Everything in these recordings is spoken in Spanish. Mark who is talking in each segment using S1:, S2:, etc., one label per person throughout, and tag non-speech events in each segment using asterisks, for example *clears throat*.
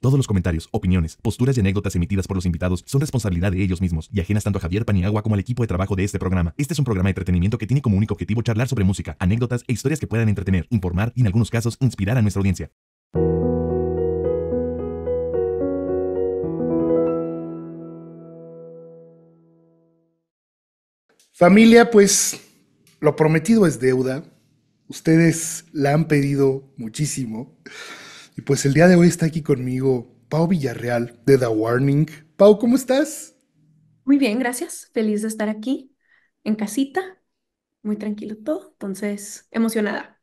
S1: Todos los comentarios, opiniones, posturas y anécdotas emitidas por los invitados son responsabilidad de ellos mismos y ajenas tanto a Javier Paniagua como al equipo de trabajo de este programa. Este es un programa de entretenimiento que tiene como único objetivo charlar sobre música, anécdotas e historias que puedan entretener, informar y en algunos casos inspirar a nuestra audiencia. Familia, pues lo prometido es deuda. Ustedes la han pedido muchísimo. Y pues el día de hoy está aquí conmigo Pau Villarreal de The Warning. Pau, ¿cómo estás?
S2: Muy bien, gracias. Feliz de estar aquí en casita. Muy tranquilo todo, entonces emocionada.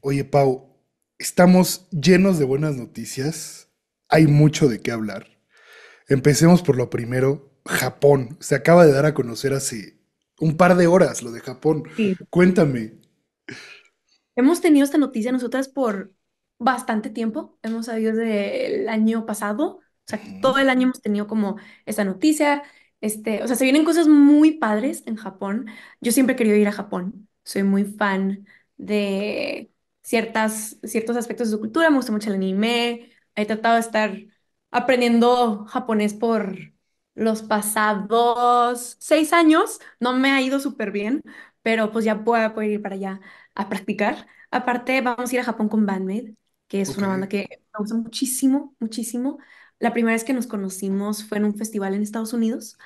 S1: Oye, Pau, estamos llenos de buenas noticias. Hay mucho de qué hablar. Empecemos por lo primero. Japón se acaba de dar a conocer hace un par de horas lo de Japón. Cuéntame.
S2: Hemos tenido esta noticia nosotras por bastante tiempo. Hemos sabido del año pasado. O sea, todo el año hemos tenido como esa noticia. Este, o sea, se vienen cosas muy padres en Japón. Yo siempre he querido ir a Japón. Soy muy fan de ciertas, ciertos aspectos de su cultura. Me gusta mucho el anime. He tratado de estar aprendiendo japonés por los pasados seis años. No me ha ido súper bien, pero pues ya voy a poder ir para allá a practicar. Aparte, vamos a ir a Japón con Bandmade, que es una banda que me gusta muchísimo, muchísimo. La primera vez que nos conocimos fue en un festival en Estados Unidos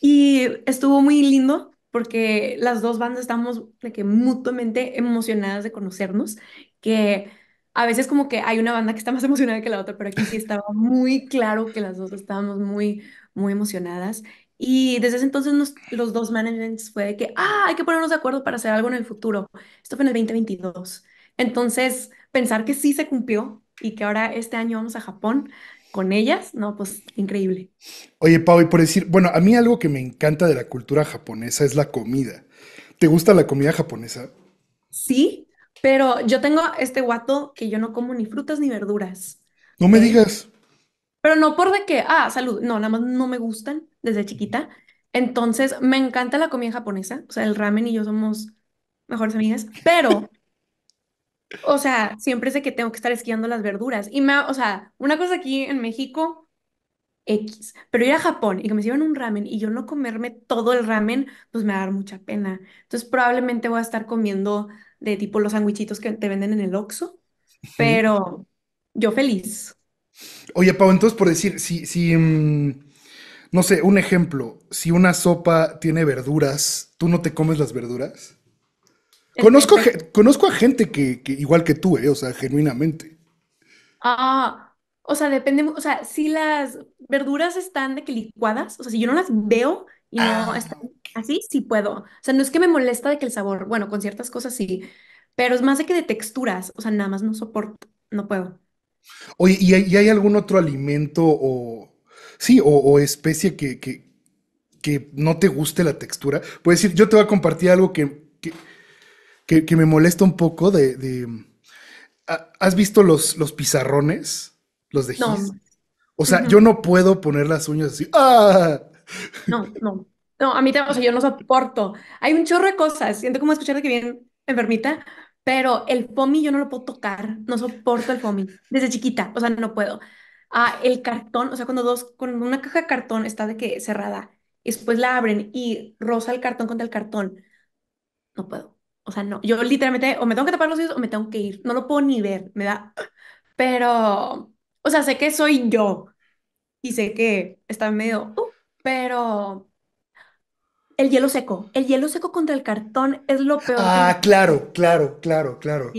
S2: y estuvo muy lindo porque las dos bandas estamos de que mutuamente emocionadas de conocernos, que a veces como que hay una banda que está más *laughs* emocionada que la otra, pero aquí sí estaba muy claro que las dos estábamos muy, muy emocionadas. Y desde ese entonces los dos managements fue de que, ah, hay que ponernos de acuerdo para hacer algo en el futuro. Esto fue en el 2022. Entonces, pensar que sí se cumplió y que ahora este año vamos a Japón con ellas, no, pues increíble.
S1: Oye, Pau, y por decir, bueno, a mí algo que me encanta de la cultura japonesa es la comida. ¿Te gusta la comida japonesa?
S2: Sí, pero yo tengo este guato que yo no como ni frutas ni verduras.
S1: No me digas.
S2: Pero no por de que, ah, salud, no, nada más no me gustan desde chiquita. Entonces, me encanta la comida japonesa, o sea, el ramen y yo somos mejores amigas, pero o sea, siempre sé que tengo que estar esquiando las verduras. Y me, o sea, una cosa aquí en México, X. Pero ir a Japón y que me sirvan un ramen y yo no comerme todo el ramen, pues me va a dar mucha pena. Entonces probablemente voy a estar comiendo de tipo los sandwichitos que te venden en el Oxxo, pero yo feliz.
S1: Oye, Pau, entonces por decir, si, si mm, no sé, un ejemplo, si una sopa tiene verduras, ¿tú no te comes las verduras? Conozco, a, este, conozco a gente que, igual que tú, eh, o sea, genuinamente.
S2: Ah, o sea, depende, o sea, si las verduras están de que licuadas, o sea, si yo no las veo y no ah. están así, sí puedo. O sea, no es que me molesta de que el sabor, bueno, con ciertas cosas sí, pero es más de que de texturas, o sea, nada más no soporto, no puedo.
S1: Oye, ¿y hay, algún otro alimento o, sí, o, especie que, que, que, no te guste la textura? Puedes decir, yo te voy a compartir algo que que, me molesta un poco de... ¿Has visto los, los pizarrones? Los de no. O sea, yo no puedo poner las uñas así. ¡Ah!
S2: No, no. No, a mí yo no soporto. Hay un chorro de cosas. Siento como escuchar que bien enfermita, pero el pomi yo no lo puedo tocar. No soporto el pomi. Desde chiquita, o sea, no puedo. Ah, el cartón, o sea, cuando dos, con una caja de cartón está de que cerrada, después la abren y rosa el cartón contra el cartón. No puedo. O sea, no, yo literalmente o me tengo que tapar los oídos o me tengo que ir. No lo puedo ni ver, me da... Pero, o sea, sé que soy yo y sé que está medio... Uh, pero el hielo seco, el hielo seco contra el cartón es lo peor. Ah,
S1: claro, claro, claro, claro.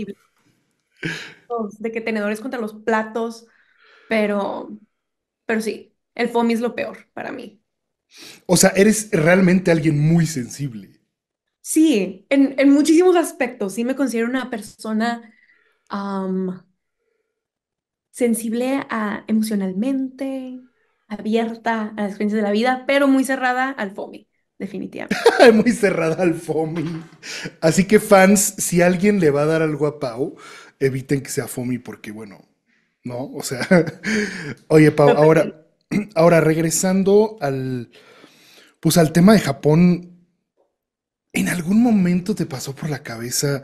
S2: De que tenedores contra los platos, pero, pero sí, el foamy es lo peor para mí.
S1: O sea, eres realmente alguien muy sensible.
S2: Sí, en, muchísimos aspectos. Sí me considero una persona sensible a, emocionalmente, abierta a las experiencias de la vida, pero muy cerrada al FOMI, definitivamente.
S1: *laughs* muy cerrada al FOMI. Así que fans, si alguien le va a dar algo a Pau, eviten que sea FOMI porque, bueno, no, o sea, *laughs* oye Pau, ahora, *clears throat* ahora regresando al, pues al tema de Japón, ¿En algún momento te pasó por la cabeza?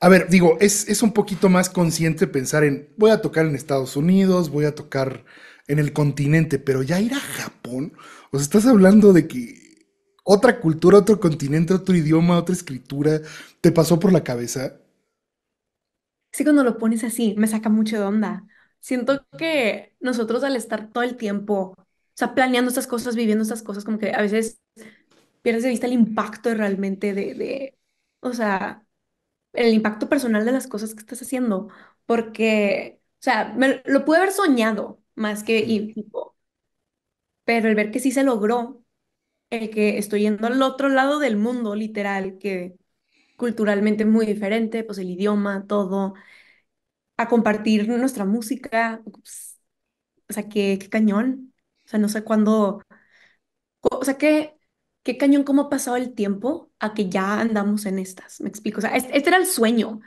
S1: A ver, digo, es, es, un poquito más consciente pensar en, voy a tocar en Estados Unidos, voy a tocar en el continente, pero ya ir a Japón, o sea, estás hablando de que otra cultura, otro continente, otro idioma, otra escritura, ¿te pasó por la cabeza?
S2: Sí, cuando lo pones así, me saca mucho de onda. Siento que nosotros al estar todo el tiempo, o sea, planeando estas cosas, viviendo estas cosas, como que a veces pierdes de vista el impacto realmente de, de, o sea, el impacto personal de las cosas que estás haciendo, porque, o sea, me, lo pude haber soñado más que y, pero el ver que sí se logró, el que estoy yendo al otro lado del mundo, literal, que culturalmente muy diferente, pues el idioma, todo, a compartir nuestra música, pues, o sea, qué, cañón, o sea, no sé cuándo, o sea, que qué cañón cómo ha pasado el tiempo a que ya andamos en estas, me explico, o sea, este, era el sueño,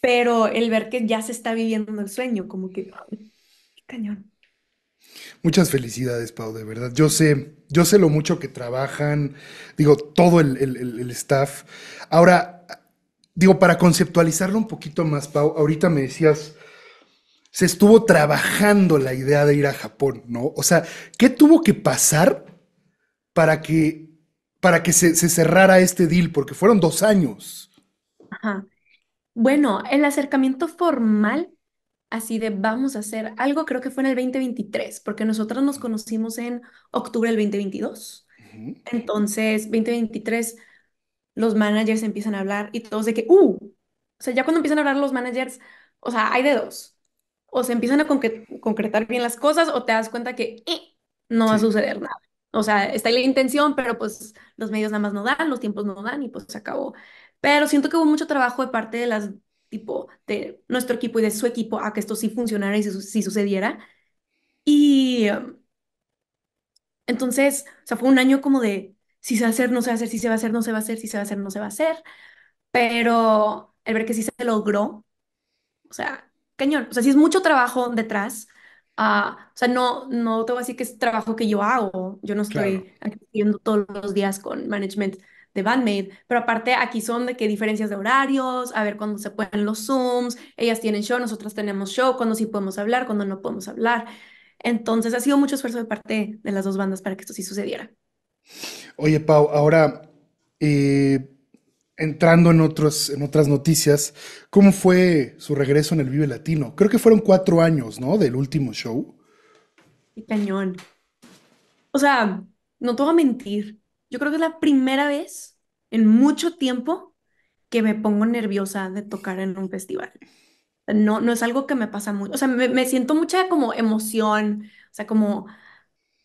S2: pero el ver que ya se está viviendo el sueño, como que, qué cañón.
S1: Muchas felicidades, Pau, de verdad. Yo sé, yo sé lo mucho que trabajan, digo, todo el, el staff. Ahora, digo, para conceptualizarlo un poquito más, Pau, ahorita me decías, se estuvo trabajando la idea de ir a Japón, ¿no? O sea, ¿qué tuvo que pasar para que, para que se, cerrara este deal? Porque fueron dos años.
S2: Ajá. Bueno, el acercamiento formal, así de vamos a hacer algo, creo que fue en el 2023, porque nosotros nos conocimos en octubre del 2022. Entonces, 2023, los managers empiezan a hablar y todos de que, ¡uh! O sea, ya cuando empiezan a hablar los managers, o sea, hay de dos. O se empiezan a concretar bien las cosas o te das cuenta que eh, no va a suceder nada. O sea, está ahí la intención, pero pues los medios nada más no dan, los tiempos no dan y pues se acabó. Pero siento que hubo mucho trabajo de parte de las, tipo, de nuestro equipo y de su equipo a que esto sí funcionara y si, sucediera. Y entonces, o sea, fue un año como de si se va a hacer, no se va a hacer, si se va a hacer, no se va a hacer, si se va a hacer, no se va a hacer. Pero el ver que sí se logró, o sea, cañón. O sea, sí es mucho trabajo detrás, Ah, o sea, no, no te voy a decir que es trabajo que yo hago. Yo no estoy aquí todos los días con management de Bandmate, pero aparte aquí son de que diferencias de horarios, a ver cuándo se pueden los Zooms, ellas tienen show, nosotras tenemos show, cuándo sí podemos hablar, cuándo no podemos hablar. Entonces ha sido mucho esfuerzo de parte de las dos bandas para que esto sí sucediera.
S1: Oye, Pau, ahora eh, entrando en, otros, en otras noticias, ¿cómo fue su regreso en el Vive Latino? Creo que fueron cuatro años, ¿no? Del último show.
S2: Y cañón. O sea, no te voy a mentir. Yo creo que es la primera vez en mucho tiempo que me pongo nerviosa de tocar en un festival. No, no es algo que me pasa mucho. O sea, me siento mucha como emoción, o sea, como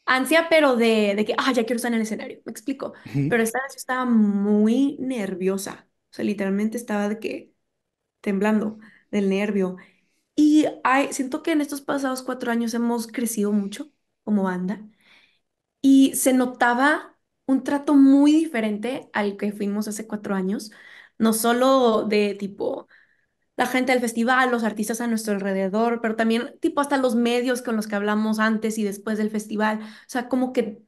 S2: ansia, pero de, que, ah, ya quiero estar en el escenario, me explico. Pero esta vez estaba muy nerviosa, o sea, literalmente estaba de que temblando del nervio. Y siento que en estos pasados cuatro años hemos crecido mucho como banda y se notaba un trato muy diferente al que fuimos hace cuatro años, no solo de tipo la gente del festival, los artistas a nuestro alrededor, pero también tipo hasta los medios con los que hablamos antes y después del festival. O sea, como que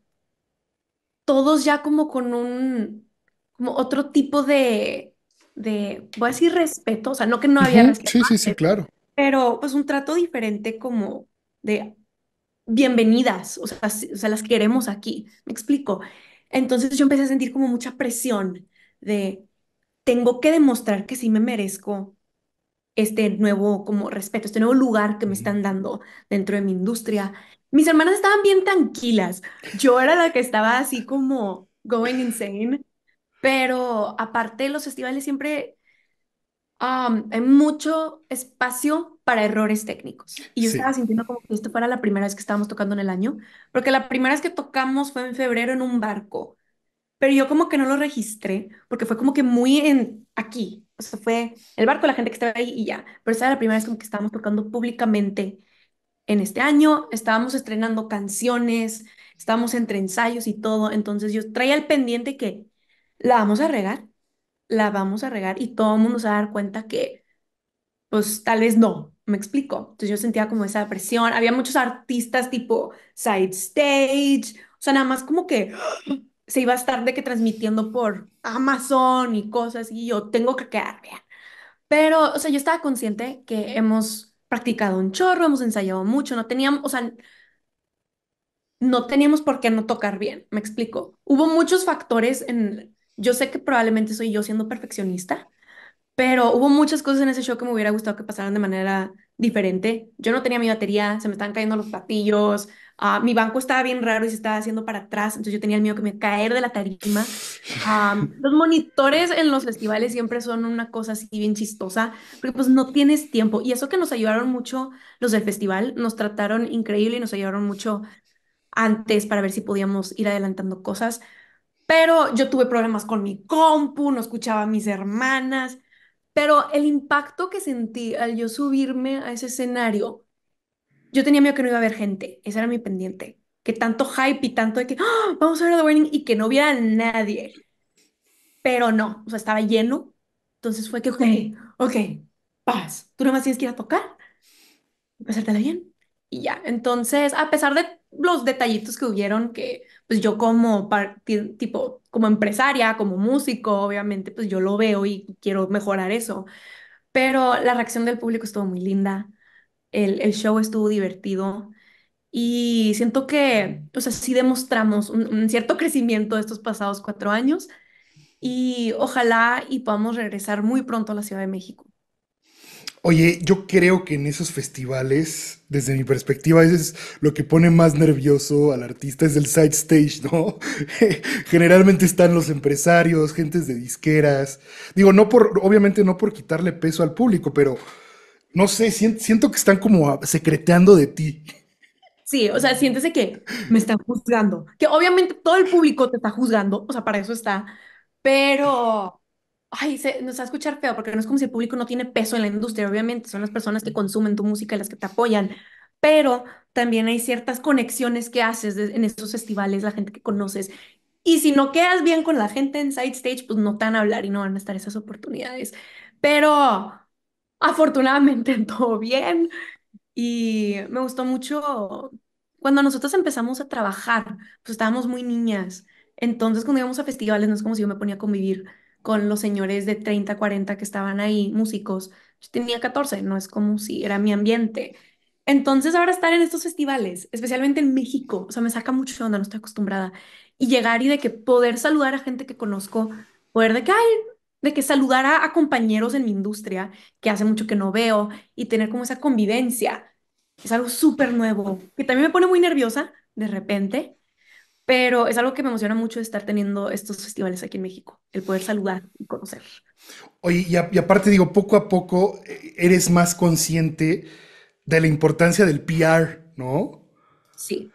S2: todos ya como con un, como otro tipo de, de voy a decir respeto, o sea, no que no había respeto.
S1: Sí, sí, sí, claro.
S2: Pero pues un trato diferente como de bienvenidas, o sea, o sea, las queremos aquí, me explico. Entonces yo empecé a sentir como mucha presión de, tengo que demostrar que sí me merezco este nuevo como respeto, este nuevo lugar que me están dando dentro de mi industria. Mis hermanas estaban bien tranquilas. Yo era la que estaba así como going insane. Pero aparte, los festivales siempre um, hay mucho espacio para errores técnicos. Y yo estaba sintiendo como que esto fuera la primera vez que estábamos tocando en el año, porque la primera vez que tocamos fue en febrero en un barco. Pero yo como que no lo registré, porque fue como que muy en aquí, o fue el barco, la gente que estaba ahí y ya. Pero esa era la primera vez como que estábamos tocando públicamente en este año. Estábamos estrenando canciones, estábamos entre ensayos y todo. Entonces yo traía el pendiente que la vamos a regar, la vamos a regar y todo el mundo se va a dar cuenta que, pues tal vez no, me explico. Entonces yo sentía como esa presión. Había muchos artistas tipo side stage, o sea, nada más como que se iba a estar de que transmitiendo por Amazon y cosas y yo tengo que quedar bien. Pero, o sea, yo estaba consciente que hemos practicado un chorro, hemos ensayado mucho, no teníamos, o sea, no teníamos por qué no tocar bien, me explico. Hubo muchos factores en, yo sé que probablemente soy yo siendo perfeccionista, pero hubo muchas cosas en ese show que me hubiera gustado que pasaran de manera diferente. Yo no tenía mi batería, se me estaban cayendo los platillos, Ah, mi banco estaba bien raro y se estaba haciendo para atrás, entonces yo tenía el miedo que me caer de la tarima. Ah, los monitores en los festivales siempre son una cosa así bien chistosa, porque pues no tienes tiempo. Y eso que nos ayudaron mucho los del festival, nos trataron increíble y nos ayudaron mucho antes para ver si podíamos ir adelantando cosas. Pero yo tuve problemas con mi compu, no escuchaba a mis hermanas, pero el impacto que sentí al yo subirme a ese escenario yo tenía miedo que no iba a haber gente, ese era mi pendiente, que tanto hype y tanto de que ¡Ah! vamos a ver The Warning y que no hubiera nadie. Pero no, o sea, estaba lleno, entonces fue que, ok, ok, paz, tú nomás tienes que ir a tocar pasártela bien. Y ya, entonces, a pesar de los detallitos que hubieron, que pues yo como tipo, como empresaria, como músico, obviamente, pues yo lo veo y quiero mejorar eso. Pero la reacción del público estuvo muy linda el, show estuvo divertido y siento que, pues así sí demostramos un, cierto crecimiento estos pasados cuatro años y ojalá y podamos regresar muy pronto a la Ciudad de México.
S1: Oye, yo creo que en esos festivales, desde mi perspectiva, es lo que pone más nervioso al artista, es el side stage, ¿no? *laughs* Generalmente están los empresarios, gentes de disqueras. Digo, no por, obviamente no por quitarle peso al público, pero no sé, siento, que están como ah, secreteando de ti.
S2: Sí, o sea, siéntese que me están juzgando, que obviamente todo el público te está juzgando, o sea, para eso está, pero, ay, se, nos va a escuchar feo, porque no es como si el público no tiene peso en la industria, obviamente, son las personas que consumen tu música y las que te apoyan, pero también hay ciertas conexiones que haces en esos festivales, la gente que conoces, y si no quedas bien con la gente en side stage, pues no te van a hablar y no van a estar esas oportunidades, pero afortunadamente *laughs* todo bien y me gustó mucho cuando nosotros empezamos a trabajar, pues estábamos muy niñas. Entonces, cuando íbamos a festivales, no es como si yo me ponía a convivir con los señores de 30, 40 que estaban ahí, músicos. Yo tenía 14, no es como si era mi ambiente. Entonces, ahora estar en estos festivales, especialmente en México, o sea, me saca mucho onda, no estoy acostumbrada. Y llegar y de que poder saludar a gente que conozco, poder de que, hay de que saludar a, compañeros en mi industria que hace mucho que no veo y tener como esa convivencia. Es algo súper nuevo, que también me pone muy nerviosa de repente, pero es algo que me emociona mucho estar teniendo estos festivales aquí en México, el poder saludar y conocer.
S1: Oye, y, y aparte digo, poco a poco eh, eres más consciente de la importancia del PR, ¿no? Sí.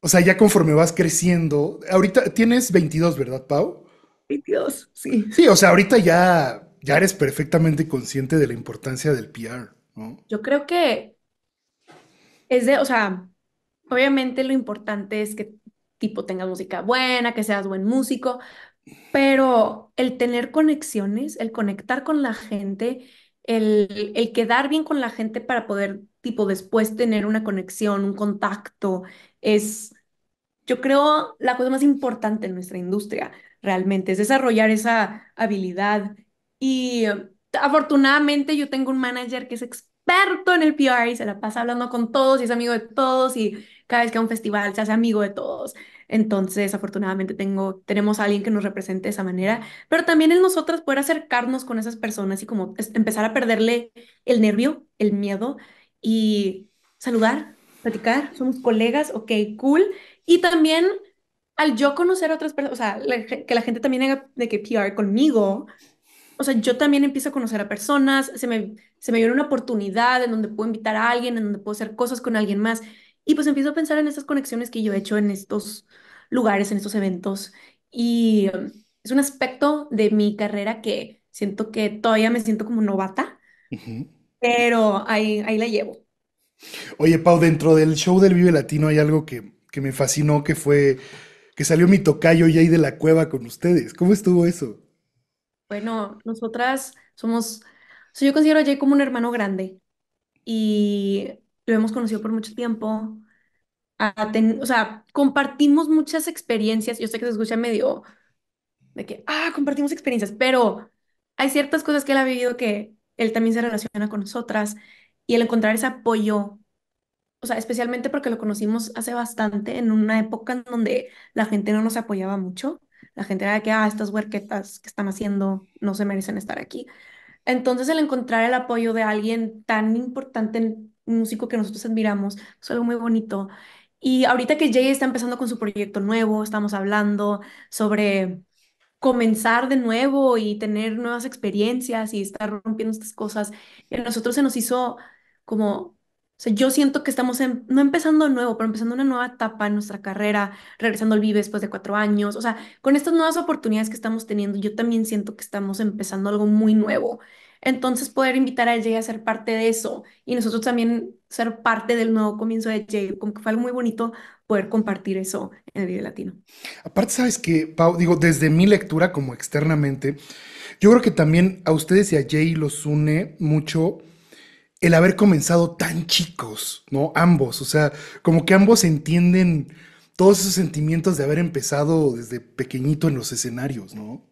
S1: O sea, ya conforme vas creciendo, ahorita tienes 22, ¿verdad, Pau? Dios, sí. Sí, o sea, ahorita ya, ya eres perfectamente consciente de la importancia del PR,
S2: ¿no? Yo creo que es de, o sea, obviamente lo importante es que tipo tengas música buena, que seas buen músico, pero el tener conexiones, el conectar con la gente, el, el quedar bien con la gente para poder tipo después tener una conexión, un contacto, es, yo creo, la cosa más importante en nuestra industria realmente, es desarrollar esa habilidad. Y eh, afortunadamente yo tengo un manager que es experto en el PR y se la pasa hablando con todos y es amigo de todos y cada vez que a un festival se hace amigo de todos. Entonces, afortunadamente tengo, tenemos a alguien que nos represente de esa manera, pero también en nosotras poder acercarnos con esas personas y como empezar a perderle el nervio, el miedo y saludar, platicar, somos colegas, ok, cool. Y también al yo conocer a otras personas, o sea, que la gente también haga de que PR conmigo, o sea, yo también empiezo a conocer a personas, se me, se me viene una oportunidad en donde puedo invitar a alguien, en donde puedo hacer cosas con alguien más. Y pues empiezo a pensar en esas conexiones que yo he hecho en estos lugares, en estos eventos. Y es un aspecto de mi carrera que siento que todavía me siento como novata, pero ahí, la llevo.
S1: Oye, Pau, dentro del show del Vive Latino hay algo que, que me fascinó, que fue que salió mi tocayo y ahí de la cueva con ustedes. ¿Cómo estuvo eso?
S2: Bueno, nosotras somos, yo considero a Jay como un hermano grande y lo hemos conocido por mucho tiempo. o sea, compartimos muchas experiencias. Yo sé que se escucha medio de que, ah, compartimos experiencias, pero hay ciertas cosas que él ha vivido que él también se relaciona con nosotras y el encontrar ese apoyo o sea, especialmente porque lo conocimos hace bastante en una época en donde la gente no nos apoyaba mucho. La gente era que, ah, estas huerquetas que están haciendo no se merecen estar aquí. Entonces, el encontrar el apoyo de alguien tan importante, un músico que nosotros admiramos, es algo muy bonito. Y ahorita que Jay está empezando con su proyecto nuevo, estamos hablando sobre comenzar de nuevo y tener nuevas experiencias y estar rompiendo estas cosas. Y a nosotros se nos hizo como sea, yo siento que estamos em, no empezando nuevo, pero empezando una nueva etapa en nuestra carrera, regresando al Vive después de cuatro años. O sea, con estas nuevas oportunidades que estamos teniendo, yo también siento que estamos empezando algo muy nuevo. Entonces, poder invitar a Jay a ser parte de eso y nosotros también ser parte del nuevo comienzo de Jay, como que fue algo muy bonito poder compartir eso en el Vive
S1: Latino. Aparte, sabes que, Pau, digo, desde mi lectura como externamente, yo creo que también a ustedes y a Jay los une mucho el haber comenzado tan chicos, ¿no? Ambos, o sea, como que ambos entienden todos esos sentimientos de haber empezado desde pequeñito en los escenarios, ¿no?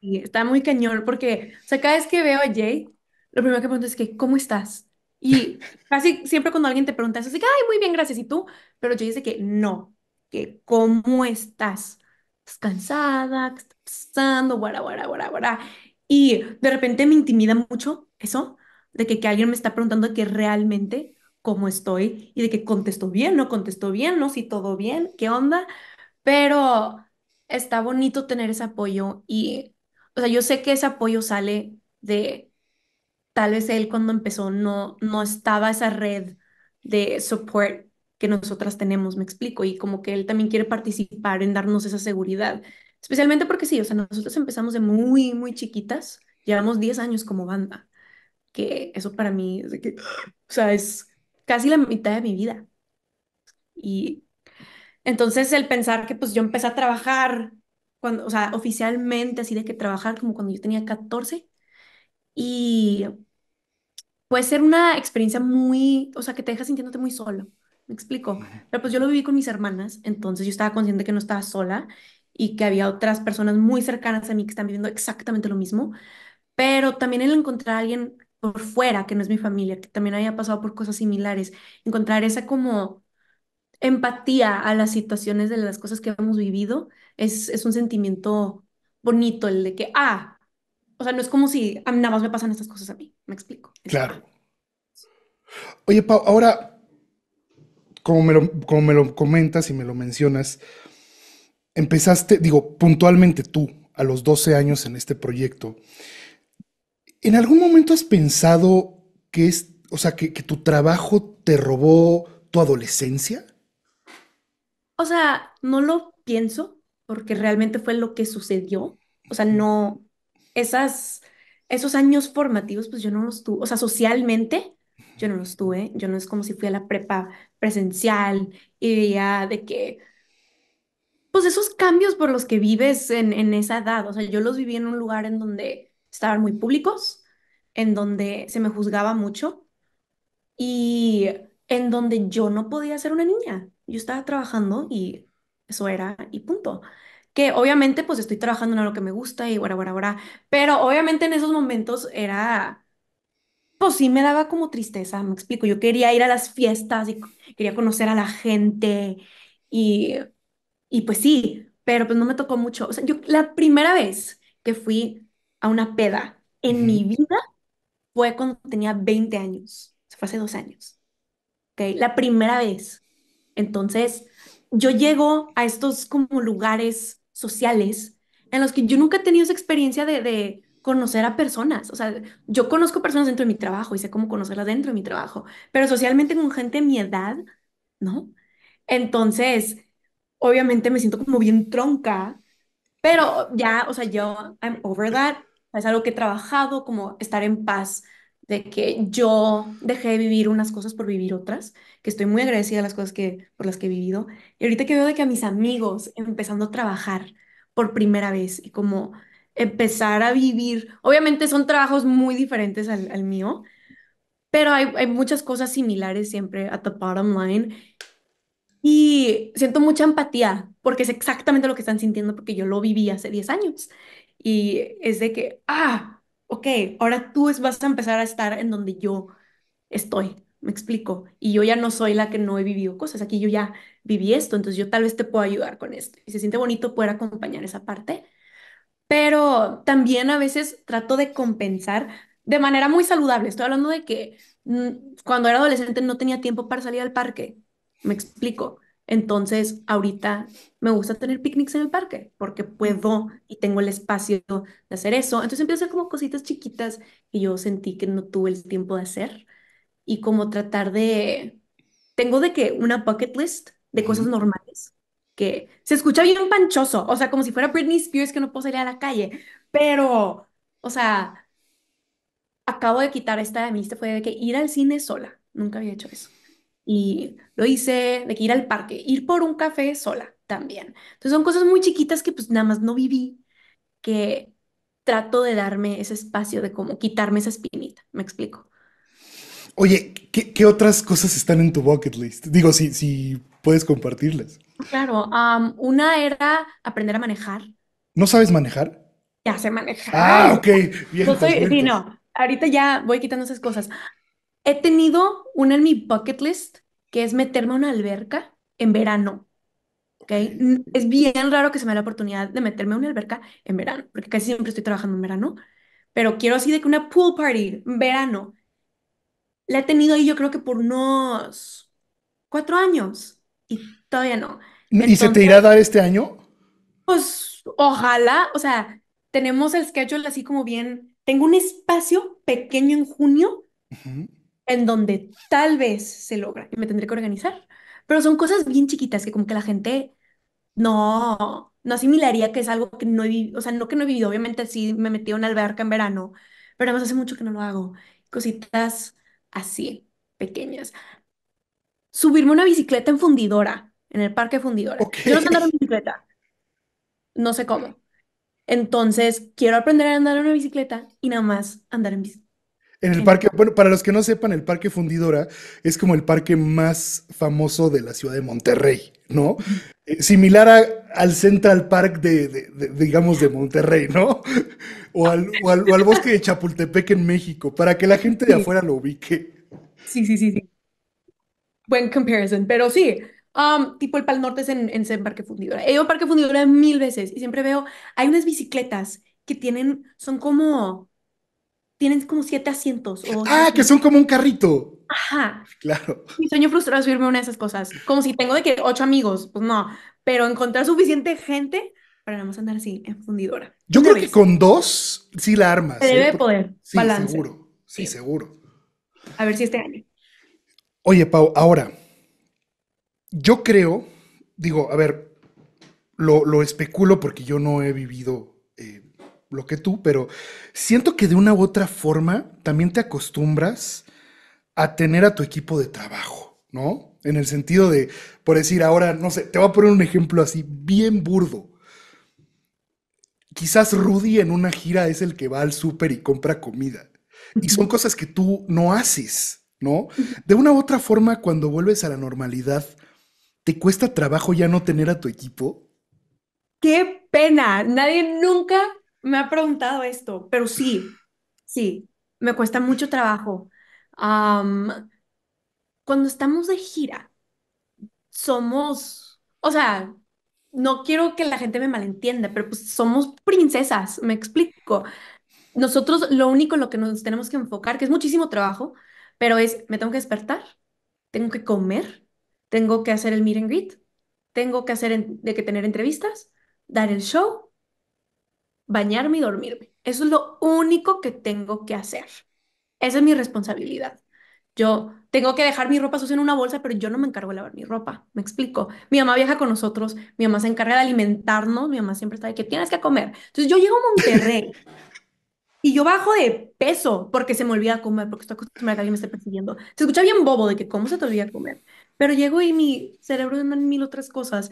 S2: Y está muy cañón porque, o sea, cada vez que veo a Jay, lo primero que pregunto es que, ¿cómo estás? Y *laughs* casi siempre cuando alguien te pregunta, eso, así que, ay, muy bien, gracias, ¿y tú? Pero Jay dice que no, que, ¿cómo estás? ¿Estás cansada? ¿Qué está pasando? Guara, Y de repente me intimida mucho eso, de que, alguien me está preguntando de que realmente cómo estoy y de que contestó bien, no contestó bien, no, si todo bien, qué onda, pero está bonito tener ese apoyo y, o sea, yo sé que ese apoyo sale de, tal vez él cuando empezó no, no estaba esa red de support que nosotras tenemos, me explico, y como que él también quiere participar en darnos esa seguridad, especialmente porque sí, o sea, nosotros empezamos de muy, muy chiquitas, llevamos 10 años como banda que eso para mí, es que, o sea, es casi la mitad de mi vida. Y entonces el pensar que pues yo empecé a trabajar, cuando, o sea, oficialmente así de que trabajar como cuando yo tenía 14 y puede ser una experiencia muy, o sea, que te deja sintiéndote muy solo, me explico. Pero pues yo lo viví con mis hermanas, entonces yo estaba consciente que no estaba sola y que había otras personas muy cercanas a mí que están viviendo exactamente lo mismo, pero también el encontrar a alguien por fuera, que no es mi familia, que también haya pasado por cosas similares, encontrar esa como empatía a las situaciones de las cosas que hemos vivido, es, es un sentimiento bonito, el de que, ah, o sea, no es como si ah, nada más me pasan estas cosas a mí, me explico.
S1: Claro. Oye, Pau, ahora, como me, lo, como me lo comentas y me lo mencionas, empezaste, digo, puntualmente tú, a los 12 años en este proyecto. ¿En algún momento has pensado que es, o sea, que, tu trabajo te robó tu adolescencia?
S2: O sea, no lo pienso porque realmente fue lo que sucedió. O sea, no, esas, esos años formativos, pues yo no los tuve, o sea, socialmente yo no los tuve. Yo no es como si fui a la prepa presencial y ya de que, pues esos cambios por los que vives en, en esa edad, o sea, yo los viví en un lugar en donde estaban muy públicos, en donde se me juzgaba mucho y en donde yo no podía ser una niña. Yo estaba trabajando y eso era y punto. Que obviamente pues estoy trabajando en lo que me gusta y guara, guara, guara, pero obviamente en esos momentos era, pues sí me daba como tristeza, me explico, yo quería ir a las fiestas y quería conocer a la gente y, y pues sí, pero pues no me tocó mucho. O sea, yo la primera vez que fui a una peda en mi vida fue cuando tenía 20 años. se fue hace dos años. ¿Okay? La primera vez. Entonces, yo llego a estos como lugares sociales en los que yo nunca he tenido esa experiencia de, de conocer a personas. O sea, yo conozco personas dentro de mi trabajo y sé cómo conocerlas dentro de mi trabajo, pero socialmente con gente de mi edad, ¿no? Entonces, obviamente me siento como bien tronca, pero ya, o sea, yo, I'm over that es algo que he trabajado, como estar en paz de que yo dejé de vivir unas cosas por vivir otras, que estoy muy agradecida a las cosas que, por las que he vivido. Y ahorita que veo de que a mis amigos empezando a trabajar por primera vez y como empezar a vivir, obviamente son trabajos muy diferentes al, mío, pero hay, hay muchas cosas similares siempre at the bottom line. Y siento mucha empatía porque es exactamente lo que están sintiendo porque yo lo viví hace 10 años. Y es de que, ah, ok, ahora tú vas a empezar a estar en donde yo estoy, me explico. Y yo ya no soy la que no he vivido cosas, aquí yo ya viví esto, entonces yo tal vez te puedo ayudar con esto. Y se siente bonito poder acompañar esa parte. Pero también a veces trato de compensar de manera muy saludable. Estoy hablando de que mm, cuando era adolescente no tenía tiempo para salir al parque, me explico. Entonces, ahorita me gusta tener picnics en el parque porque puedo y tengo el espacio de hacer eso. Entonces empiezo a hacer como cositas chiquitas que yo sentí que no tuve el tiempo de hacer y como tratar de... Tengo de que una bucket list de cosas normales que se escucha bien panchoso, o sea, como si fuera Britney Spears que no puedo salir a la calle, pero, o sea, acabo de quitar esta de mi lista este fue de que ir al cine sola. Nunca había hecho eso. Y lo hice de que ir al parque, ir por un café sola también. Entonces son cosas muy chiquitas que pues nada más no viví, que trato de darme ese espacio de como quitarme esa espinita, me
S1: explico. Oye, ¿qué, otras cosas están en tu bucket list? Digo, si, si puedes compartirles.
S2: Claro, una era aprender a manejar.
S1: ¿No sabes manejar?
S2: Ya sé manejar. Ah,
S1: ok. *laughs* sí,
S2: no. Ahorita ya voy quitando esas cosas. He tenido una en mi bucket list, que es meterme a una alberca en verano. ¿okay? Es bien raro que se me dé la oportunidad de meterme a una alberca en verano, porque casi siempre estoy trabajando en verano, pero quiero así de que una pool party en verano. La he tenido ahí yo creo que por unos cuatro años y todavía no.
S1: ¿Y se te irá a dar este año?
S2: Pues ojalá, o sea, tenemos el schedule así como bien. Tengo un espacio pequeño en junio en donde tal vez se logra y me tendré que organizar. Pero son cosas bien chiquitas que como que la gente no, no asimilaría que es algo que no he vivido, o sea, no que no he vivido, obviamente sí me metí a una alberca en verano, pero además hace mucho que no lo hago. Cositas así, pequeñas. Subirme una bicicleta en fundidora, en el parque fundidora. Yo no sé andar en bicicleta, no sé cómo. Entonces, quiero aprender a andar en una bicicleta y nada más andar en bicicleta
S1: en el parque, bueno, para los que no sepan, el Parque Fundidora es como el parque más famoso de la ciudad de Monterrey, ¿no? Eh, similar al Central Park de, digamos, de Monterrey, ¿no? *laughs* O al, al, bosque de Chapultepec en México, para que la gente de afuera lo ubique. Sí, sí, sí, sí.
S2: Buen comparison, pero sí, um, tipo el Pal Norte es en, en, Parque Fundidora. He ido Parque Fundidora mil veces y siempre veo, hay unas bicicletas que tienen, son como, tienen como siete asientos. O ah, que son
S1: como un carrito. Ajá. Claro.
S2: Mi sueño frustrado es subirme una de esas cosas. Como si tengo de que ocho amigos, pues no. Pero encontrar suficiente gente para nada más andar así, en
S1: fundidora. Yo creo que con dos sí la armas. Se debe
S2: poder. Sí, seguro.
S1: Sí, seguro.
S2: A ver si este año.
S1: Oye, Pau, ahora, yo creo, digo, a ver, lo, lo especulo porque yo no he vivido lo que tú, pero siento que de una u otra forma también te acostumbras a tener a tu equipo de trabajo, ¿no? En el sentido de, por decir ahora, no sé, te voy a poner un ejemplo así bien burdo. Quizás Rudy en una gira es el que va al súper y compra comida. Y son cosas que tú no haces, ¿no? De una u otra forma, cuando vuelves a la normalidad, ¿te cuesta trabajo ya no tener a tu equipo?
S2: Qué pena, nadie nunca me ha preguntado esto, pero sí, sí, me cuesta mucho trabajo. cuando estamos de gira, somos, o sea, no quiero que la gente me malentienda, pero pues somos princesas, me explico. Nosotros lo único en lo que nos tenemos que enfocar, que es muchísimo trabajo, pero es, me tengo que despertar, tengo que comer, tengo que hacer el meet and greet, tengo que hacer, de que tener entrevistas, dar el show, bañarme y dormirme. Eso es lo único que tengo que hacer. Esa es mi responsabilidad. Yo tengo que dejar mi ropa sucia en una bolsa, pero yo no me encargo de lavar mi ropa. Me explico. Mi mamá viaja con nosotros, mi mamá se encarga de alimentarnos, mi mamá siempre está de que tienes que comer. Entonces yo llego a Monterrey y yo bajo de peso porque se me olvida comer, porque estoy acostumbrada a que alguien me esté persiguiendo. Se escucha bien bobo de que cómo se te olvida comer, pero llego y mi cerebro anda en mil otras cosas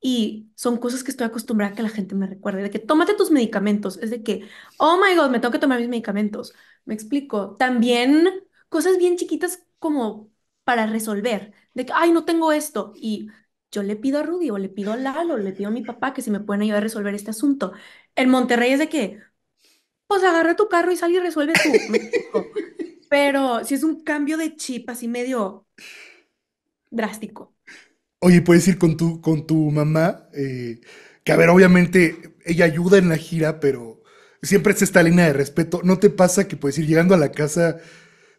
S2: y son cosas que estoy acostumbrada a que la gente me recuerde, de que tómate tus medicamentos, es de que, oh my god, me tengo que tomar mis medicamentos, me explico. También cosas bien chiquitas como para resolver, de que, ay, no tengo esto, y yo le pido a Rudy o le pido a Lalo, le pido a mi papá que si me pueden ayudar a resolver este asunto. En Monterrey es de que, pues agarra tu carro y sal y resuelve tú. Me *laughs* Pero si es un cambio de chip así medio drástico.
S1: Oye, puedes ir con tu, con tu mamá, eh, que a ver, obviamente ella ayuda en la gira, pero siempre es esta línea de respeto. ¿No te pasa que puedes ir llegando a la casa,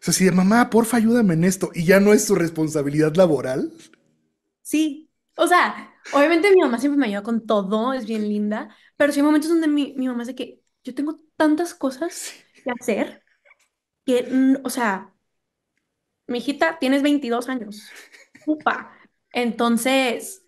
S1: es así de, mamá, porfa, ayúdame en esto, y ya no es su responsabilidad laboral?
S2: Sí, o sea, obviamente mi mamá siempre me ayuda con todo, es bien linda, pero sí hay momentos donde mi, mamá dice que yo tengo tantas cosas que hacer que, o sea, mi hijita, tienes 22 años. Upa. Entonces,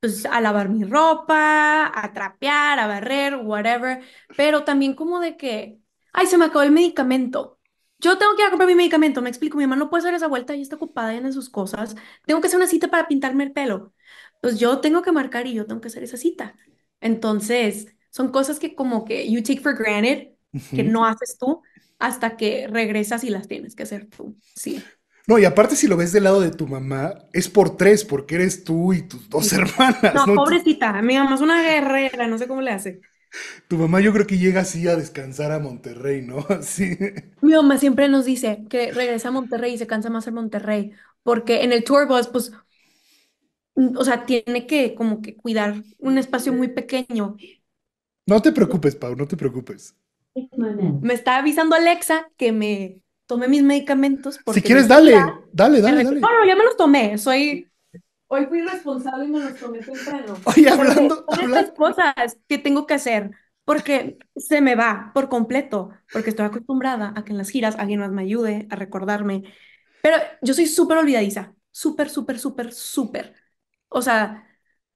S2: pues a lavar mi ropa, a trapear, a barrer, whatever, pero también como de que, ay, se me acabó el medicamento. Yo tengo que ir a comprar mi medicamento, me explico, mi mamá no puede hacer esa vuelta, ella está ocupada en sus cosas. Tengo que hacer una cita para pintarme el pelo. Pues yo tengo que marcar y yo tengo que hacer esa cita. Entonces, son cosas que como que you take for granted, que no haces tú, hasta que regresas y las tienes que hacer tú.
S1: Sí. No, y aparte si lo ves del lado de tu mamá, es por tres, porque eres tú y tus dos hermanas. No,
S2: pobrecita, mi mamá es una guerrera, no sé cómo le hace.
S1: Tu mamá yo creo que llega así a descansar a Monterrey, ¿no? *laughs* Sí.
S2: Mi mamá siempre nos dice que regresa a Monterrey y se cansa más en Monterrey, porque en el tour bus, pues, mm, o sea, tiene que como que cuidar un espacio muy pequeño.
S1: No te preocupes, Pau, no te preocupes.
S2: Me está avisando Alexa que me tomé mis medicamentos. Porque si quieres, dale, dale, dale, No, no, ya me los tomé, soy... Hoy fui responsable y me los tomé temprano. *laughs* Oye, hablando... Porque, hablando... cosas que tengo que hacer, porque se me va por completo, porque estoy acostumbrada a que en las giras alguien más me ayude a recordarme. Pero yo soy súper olvidadiza, súper, súper, súper, súper. O sea,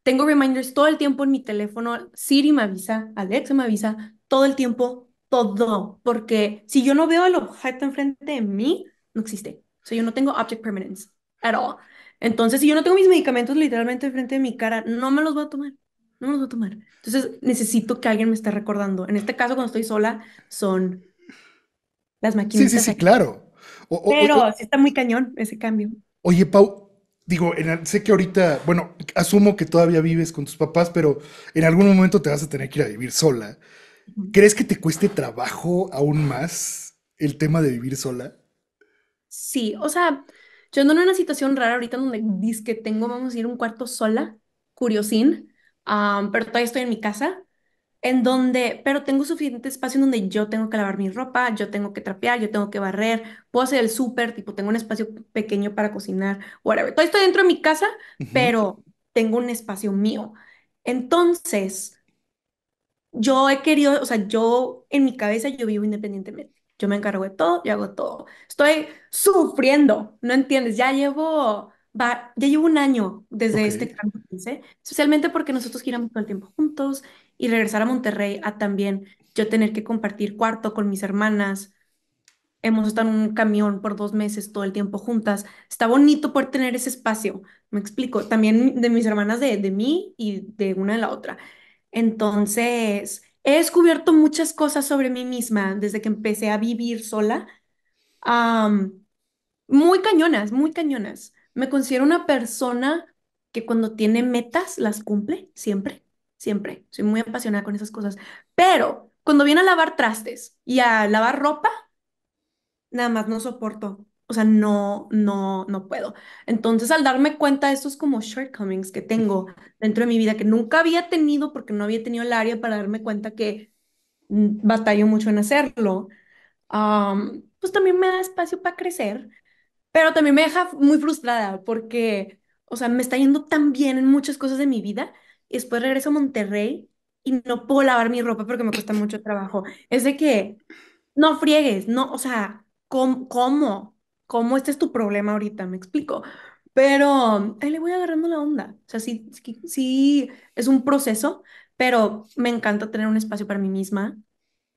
S2: tengo reminders todo el tiempo en mi teléfono, Siri me avisa, Alexa me avisa, todo el tiempo, todo, porque si yo no veo el objeto enfrente de mí, no existe. O sea, yo no tengo object permanence at all. Entonces, si yo no tengo mis medicamentos literalmente enfrente de mi cara, no me los voy a tomar. No me los voy a tomar. Entonces, necesito que alguien me esté recordando. En este caso, cuando estoy sola, son las maquinitas. Sí, sí, sí, claro. Pero está muy cañón ese cambio.
S1: Oye, Pau, digo, sé que ahorita, bueno, asumo que todavía vives con tus papás, pero en algún momento te vas a tener que ir a vivir sola. ¿Crees que te cueste trabajo aún más el tema de vivir sola?
S2: Sí, o sea, yo ando en una situación rara ahorita donde dice que tengo, vamos a ir un cuarto sola, curiosín, pero todavía estoy en mi casa, en donde, pero tengo suficiente espacio en donde yo tengo que lavar mi ropa, yo tengo que trapear, yo tengo que barrer, puedo hacer el súper, tipo, tengo un espacio pequeño para cocinar, whatever. Todavía estoy dentro de mi casa, pero tengo un espacio mío. Entonces, yo he querido, o sea, yo en mi cabeza yo vivo independientemente. Yo me encargo de todo, yo hago todo. Estoy sufriendo, ¿no entiendes? Ya llevo, va, ya llevo un año desde este cambio, especialmente porque nosotros giramos todo el tiempo juntos y regresar a Monterrey a también yo tener que compartir cuarto con mis hermanas. Hemos estado en un camión por dos meses todo el tiempo juntas. Está bonito poder tener ese espacio, me explico. También de mis hermanas, de, de mí y de una de la otra. Entonces, he descubierto muchas cosas sobre mí misma desde que empecé a vivir sola. muy cañonas, muy cañonas. Me considero una persona que cuando tiene metas las cumple, siempre, siempre. Soy muy apasionada con esas cosas. Pero cuando viene a lavar trastes y a lavar ropa, nada más no soporto o sea, no, no, no puedo. Entonces, al darme cuenta de estos como shortcomings que tengo dentro de mi vida, que nunca había tenido porque no había tenido el área para darme cuenta que mm, batallo mucho en hacerlo, pues también me da espacio para crecer, pero también me deja muy frustrada porque, o sea, me está yendo tan bien en muchas cosas de mi vida y después regreso a Monterrey y no puedo lavar mi ropa porque me cuesta mucho trabajo. Es de que, no friegues, no, o sea, ¿cómo? cómo cómo este es tu problema ahorita, me explico. Pero le voy agarrando la onda. O sea, sí, sí, es un proceso, pero me encanta tener un espacio para mí misma,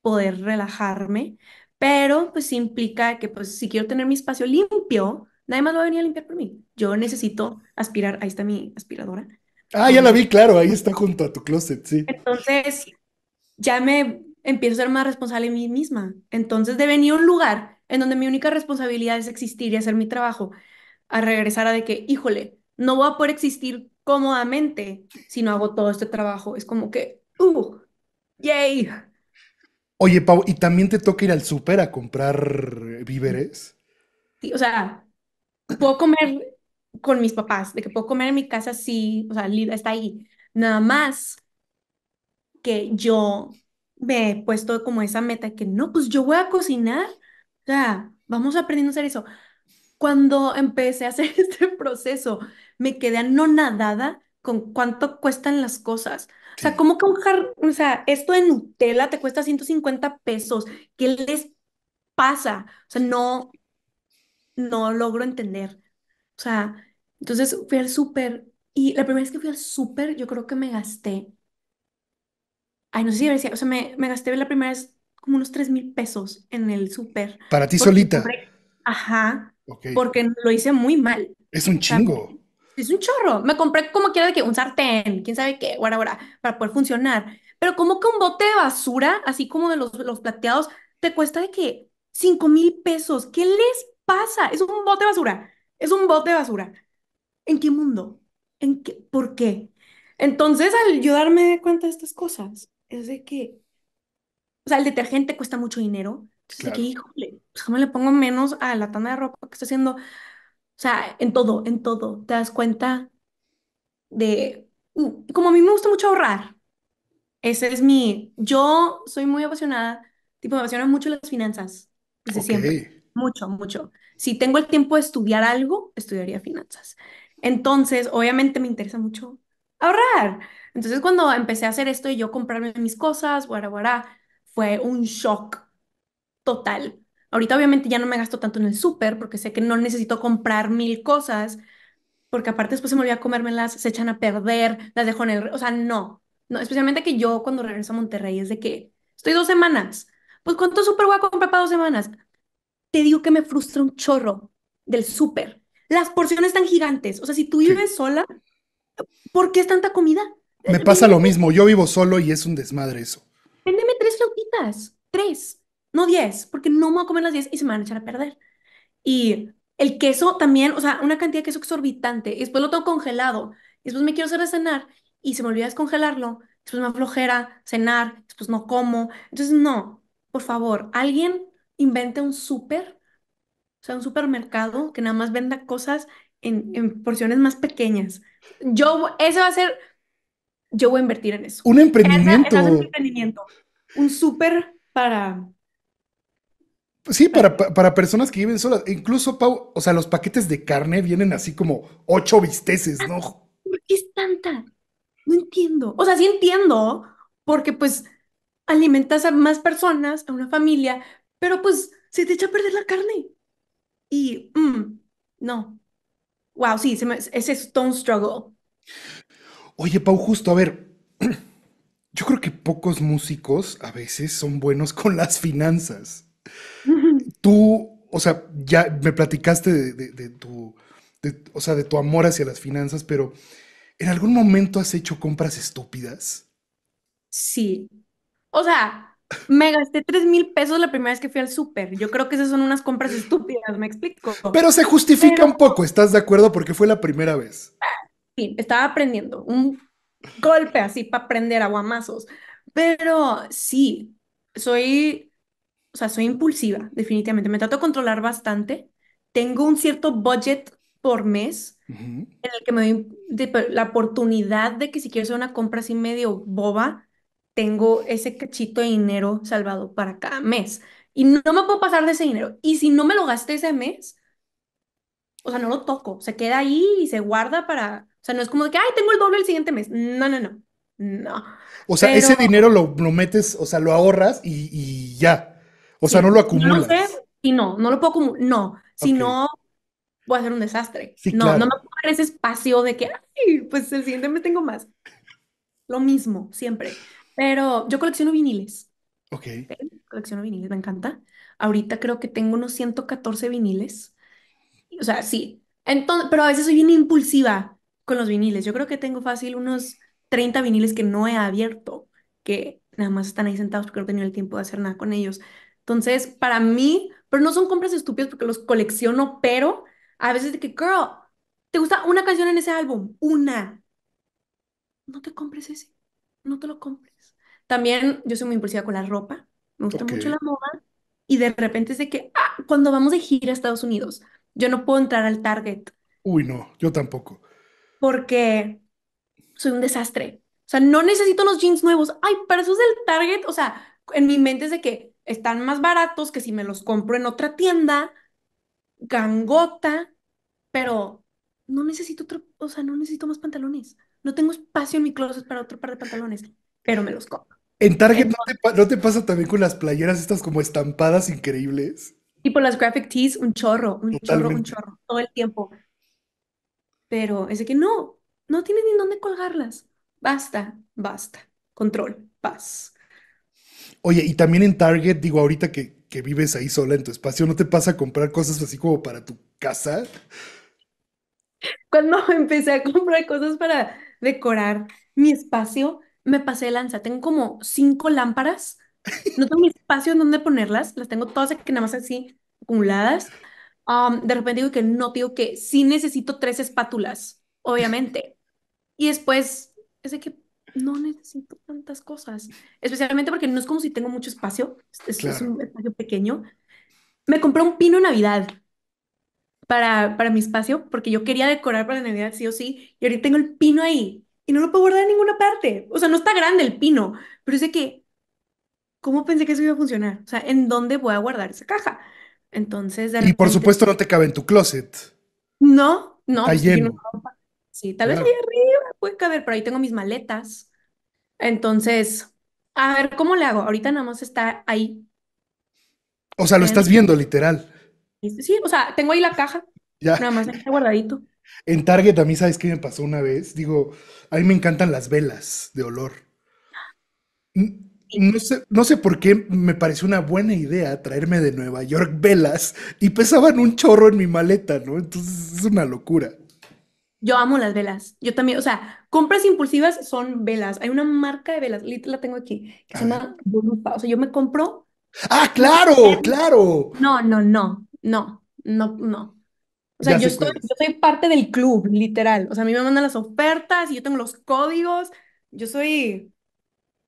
S2: poder relajarme, pero pues implica que pues si quiero tener mi espacio limpio, nadie más va a venir a limpiar por mí. Yo necesito aspirar, ahí está mi aspiradora.
S1: Ah, ya la vi, claro, ahí está junto a tu closet, sí.
S2: Entonces, ya me empiezo a ser más responsable de mí misma. Entonces, de venir a un lugar en donde mi única responsabilidad es existir y hacer mi trabajo, a regresar a de que, híjole, no voy a poder existir cómodamente si no hago todo este trabajo. Es como que, ¡uh! ¡Yay!
S1: Oye, Pau, ¿y también te toca ir al súper a comprar víveres?
S2: Sí, o sea, puedo comer con mis papás, de que puedo comer en mi casa, sí, o sea, está ahí. Nada más que yo me he puesto como esa meta que no, pues yo voy a cocinar sea, vamos aprendiendo a hacer eso. Cuando empecé a hacer *laughs* este proceso, me quedé anonadada con cuánto cuestan las cosas. O sea, ¿cómo que un jar... o sea, esto de Nutella te cuesta 150 pesos? ¿Qué les pasa? O sea, no, no logro entender. O sea, entonces fui al súper y la primera vez que fui al súper, yo creo que me gasté. Ay, no sé si o sea, me, me gasté la primera vez como unos 3 mil pesos en el súper. Para ti solita. ajá. Porque lo hice muy mal.
S1: Es un chingo.
S2: es un chorro. Me compré como quiera de que un sartén, quién sabe qué, ahora, para poder funcionar. Pero como que un bote de basura, así como de los, los plateados, te cuesta de que 5 mil pesos. ¿Qué les pasa? Es un bote de basura. Es un bote de basura. ¿En qué mundo? ¿En qué? ¿Por qué? Entonces, al yo darme cuenta de estas cosas, es de que sea, el detergente cuesta mucho dinero. Entonces, que, híjole, pues le pongo menos a la tanda de ropa que está haciendo. O sea, en todo, en todo, te das cuenta de... Uh, como a mí me gusta mucho ahorrar, ese es mi... Yo soy muy apasionada, tipo, me apasionan mucho las finanzas, desde siempre. Mucho, mucho. Si tengo el tiempo de estudiar algo, estudiaría finanzas. Entonces, obviamente me interesa mucho ahorrar. Entonces, cuando empecé a hacer esto y yo comprarme mis cosas, guara, guara, fue un shock total. Ahorita obviamente ya no me gasto tanto en el súper porque sé que no necesito comprar mil cosas, porque aparte después se me olvida comérmelas, se echan a perder, las dejo en el... O sea, no, no, especialmente que yo cuando regreso a Monterrey es de que estoy dos semanas. Pues ¿cuánto súper voy a comprar para dos semanas? Te digo que me frustra un chorro del súper. Las porciones están gigantes. O sea, si tú vives sola, ¿por qué es tanta comida?
S1: Me eh, pasa lo mismo. Yo vivo solo y es un desmadre eso
S2: chautitas, tres, no diez, porque no me voy a comer las diez y se me van a echar a perder. Y el queso también, o sea, una cantidad de queso exorbitante, y después lo tengo congelado, y después me quiero hacer de cenar y se me olvida descongelarlo, después me aflojera cenar, después no como. Entonces, no, por favor, alguien invente un súper, o sea, un supermercado que nada más venda cosas en, en, porciones más pequeñas. Yo, ese va a ser, yo voy a invertir en eso. Un un emprendimiento un súper para...
S1: Sí, para, personas que viven solas. Incluso, Pau, o sea, los paquetes de carne vienen así como ocho bisteces, ¿no? Ah,
S2: ¿Por qué es tanta? No entiendo. O sea, sí entiendo, porque pues alimentas a más personas, a una familia, pero pues se te echa a perder la carne. Y, mm, no. Wow, sí, ese es Don't struggle.
S1: Oye, Pau, justo, a ver, yo creo que pocos músicos a veces son buenos con las finanzas. Tú, o sea, ya me platicaste de, tu, o sea, de tu amor hacia las finanzas, pero ¿en algún momento has hecho compras estúpidas?
S2: Sí. O sea, me gasté 3 mil pesos la primera vez que fui al súper. Yo creo que esas son unas compras estúpidas, me explico.
S1: Pero se justifica un poco, ¿estás de acuerdo? Porque fue la primera vez.
S2: Sí, estaba aprendiendo. Un golpe así para prender aguamazos. Pero sí, soy, o sea, soy impulsiva, definitivamente. Me trato de controlar bastante. Tengo un cierto budget por mes en el que me doy la oportunidad de que si quiero hacer una compra así medio boba, tengo ese cachito de dinero salvado para cada mes. Y no me puedo pasar de ese dinero. Y si no me lo gasté ese mes, o sea, no lo toco. Se queda ahí y se guarda para o sea, no es como de que, ay, tengo el doble el siguiente mes. No, no, no. No.
S1: O sea, ese dinero lo, lo, metes, o sea, lo ahorras y, y ya. O sea, no lo acumulas. No
S2: y no, no lo puedo acumular. No, si no, voy a hacer un desastre. no, no me puedo dar ese espacio de que, ay, pues el siguiente mes tengo más. Lo mismo, siempre. Pero yo colecciono viniles. Ok. Colecciono viniles, me encanta. Ahorita creo que tengo unos 114 viniles. O sea, sí. Entonces, pero a veces soy bien impulsiva con los viniles. Yo creo que tengo fácil unos 30 viniles que no he abierto, que nada más están ahí sentados porque no he tenido el tiempo de hacer nada con ellos. Entonces, para mí, pero no son compras estúpidas porque los colecciono, pero a veces de que, girl, ¿te gusta una canción en ese álbum? Una. No te compres ese, no te lo compres. También yo soy muy impulsiva con la ropa, me gusta mucho la moda y de repente es de que, ah, cuando vamos de gira a Estados Unidos, yo no puedo entrar al Target.
S1: Uy, no, yo tampoco
S2: porque soy un desastre. O sea, no necesito los jeans nuevos. Ay, pero esos del Target, o sea, en mi mente es de que están más baratos que si me los compro en otra tienda, gangota, pero no necesito otro, o sea, no necesito más pantalones. No tengo espacio en mi closet para otro par de pantalones,
S1: pero me los compro. En Target ¿no, te pasa también con las playeras estas como estampadas increíbles.
S2: Y por las graphic tees, un chorro, un
S1: chorro, un chorro,
S2: todo el tiempo pero es que no, no tiene ni dónde colgarlas. Basta, basta. Control, paz.
S1: Oye, y también en Target, digo, ahorita que, que vives ahí sola en tu espacio, ¿no te pasa a comprar cosas así como para tu casa?
S2: Cuando *laughs* empecé a comprar cosas para decorar mi espacio, me pasé lanza. Tengo como cinco lámparas. No tengo espacio en donde ponerlas. Las tengo todas que nada más así acumuladas. Um, de repente digo que no, digo que sí necesito tres espátulas, obviamente. Y después es de que no necesito tantas cosas, especialmente porque no es como si tengo mucho espacio, es, es un espacio pequeño. Me compré un pino Navidad para, para mi espacio porque yo quería decorar para la Navidad sí o sí, y ahorita tengo el pino ahí y no lo puedo guardar en ninguna parte. O sea, no está grande el pino, pero es de que, ¿cómo pensé que eso iba a funcionar? O sea, ¿en dónde voy a guardar esa caja? Entonces, Y por supuesto
S1: no te cabe en tu closet.
S2: No, no. Está pues Sí, tal vez ahí arriba puede caber, pero ahí tengo mis maletas. Entonces, a ver, ¿cómo le hago? Ahorita nada más está ahí.
S1: O sea, lo estás viendo literal.
S2: Sí, o sea, tengo ahí la caja. Ya. Nada más está guardadito.
S1: En Target a mí, ¿sabes qué me pasó una vez? Digo, a mí me encantan las velas de olor no sé, no sé por qué me pareció una buena idea traerme de Nueva York velas y pesaban un chorro en mi maleta, ¿no? Entonces es una locura.
S2: Yo amo las velas. Yo también, o sea, compras impulsivas son velas. Hay una marca de velas, la tengo aquí, que se llama O sea, yo me compro.
S1: ¡Ah, claro! ¡Claro!
S2: No, no, no, no, no, no. O sea, yo soy parte del club, literal. O sea, a mí me mandan las ofertas y yo tengo los códigos. Yo soy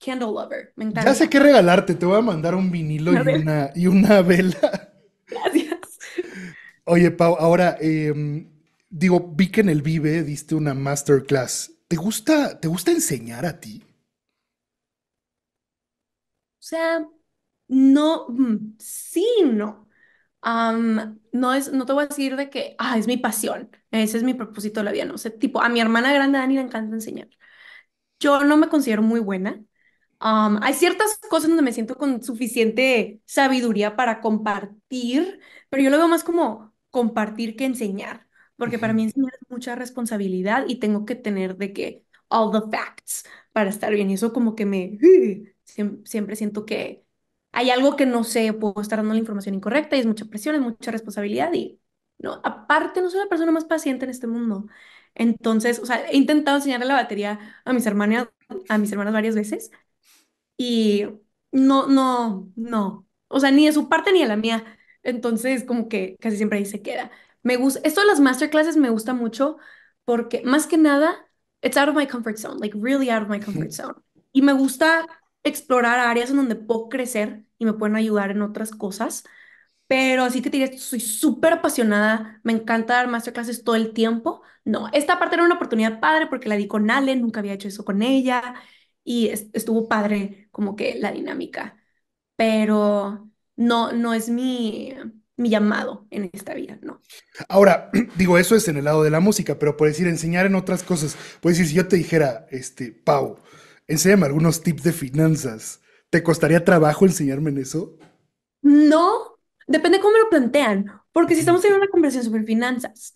S2: Candle Lover. Me encanta. Ya sé qué
S1: regalarte. Te voy a mandar un vinilo y una, y una vela. *laughs* Gracias. Oye, Pau, ahora, em, digo, vi que en el Vive diste una masterclass. ¿Te gusta, ¿Te gusta enseñar a ti?
S2: O sea, no, mm, sí, no. no, es, no te voy a decir de que, ah, es mi pasión, ese es mi propósito de la vida, no sé, tipo, a mi hermana grande Dani le encanta enseñar. Yo no me considero muy buena, hay ciertas cosas donde me siento con suficiente sabiduría para compartir, pero yo lo veo más como compartir que enseñar, porque para mí enseñar es mucha responsabilidad y tengo que tener de que all the facts para estar bien. Y eso como que me... siempre siento que hay algo que no sé, puedo estar dando la información incorrecta y es mucha presión, es mucha responsabilidad y no, aparte no soy la persona más paciente en este mundo. Entonces, o sea, he intentado enseñarle la batería a mis hermanas, a mis hermanas varias veces, y no, no, no. O sea, ni de su parte ni de la mía. Entonces, como que casi siempre ahí se queda. Me gusta, esto de las masterclasses me gusta mucho porque más que nada, it's out of my comfort zone, like really out of my comfort zone. Y me gusta explorar áreas en donde puedo crecer y me pueden ayudar en otras cosas. Pero así que te diré, soy súper apasionada, me encanta dar masterclasses todo el tiempo. No, esta parte era una oportunidad padre porque la di con Ale, nunca había hecho eso con ella y estuvo padre como que la dinámica, pero no, no es mi, mi llamado en esta vida, ¿no?
S1: Ahora, *clears throat* digo, eso es en el lado de la música, pero por decir, enseñar en otras cosas, Puedes decir, si yo te dijera, este, Pau, enséñame algunos tips de finanzas, ¿te costaría trabajo enseñarme en eso?
S2: No, depende cómo lo plantean, porque si estamos en una conversación sobre finanzas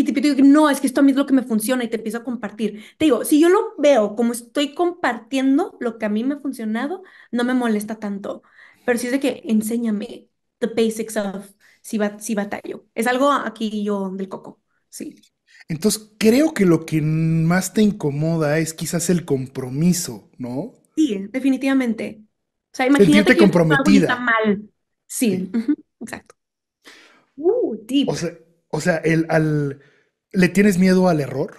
S2: y te digo, no, es que esto a mí es lo que me funciona y te empiezo a compartir. Te digo, si yo lo veo como estoy compartiendo lo que a mí me ha funcionado, no me molesta tanto. Pero si es de que enséñame the basics of si, si batallo. Es algo aquí yo del coco, sí.
S1: Entonces, creo que lo que más te incomoda es quizás el compromiso, ¿no?
S2: Sí, definitivamente. O sea, imagínate que comprometida. mal. Sí, exacto.
S1: Uh, tipo... O sea, el, al, ¿le tienes miedo al error?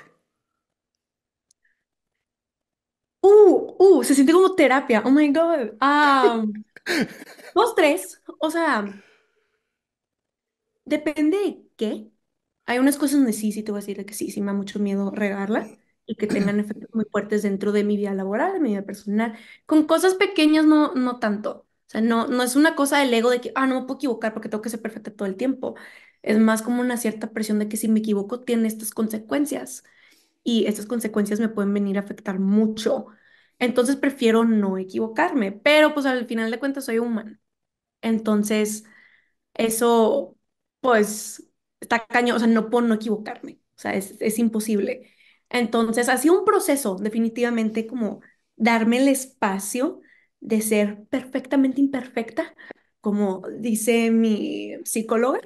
S2: Uh, uh, se siente como terapia. Oh my God. Um, *laughs* dos, tres. O sea, depende de qué. Hay unas cosas donde sí, sí te voy a decir que sí, sí me da mucho miedo regarla y que tengan *clears throat* efectos muy fuertes dentro de mi vida laboral, de mi vida personal. Con cosas pequeñas no, no tanto. O sea, no, no es una cosa del ego de que, ah, no me puedo equivocar porque tengo que ser perfecta todo el tiempo, es más como una cierta presión de que si me equivoco tiene estas consecuencias y estas consecuencias me pueden venir a afectar mucho. Entonces prefiero no equivocarme, pero pues al final de cuentas soy humano Entonces, eso pues está cañón, o sea, no puedo no equivocarme, o sea, es, es imposible. Entonces, ha sido un proceso definitivamente como darme el espacio de ser perfectamente imperfecta, como dice mi psicóloga,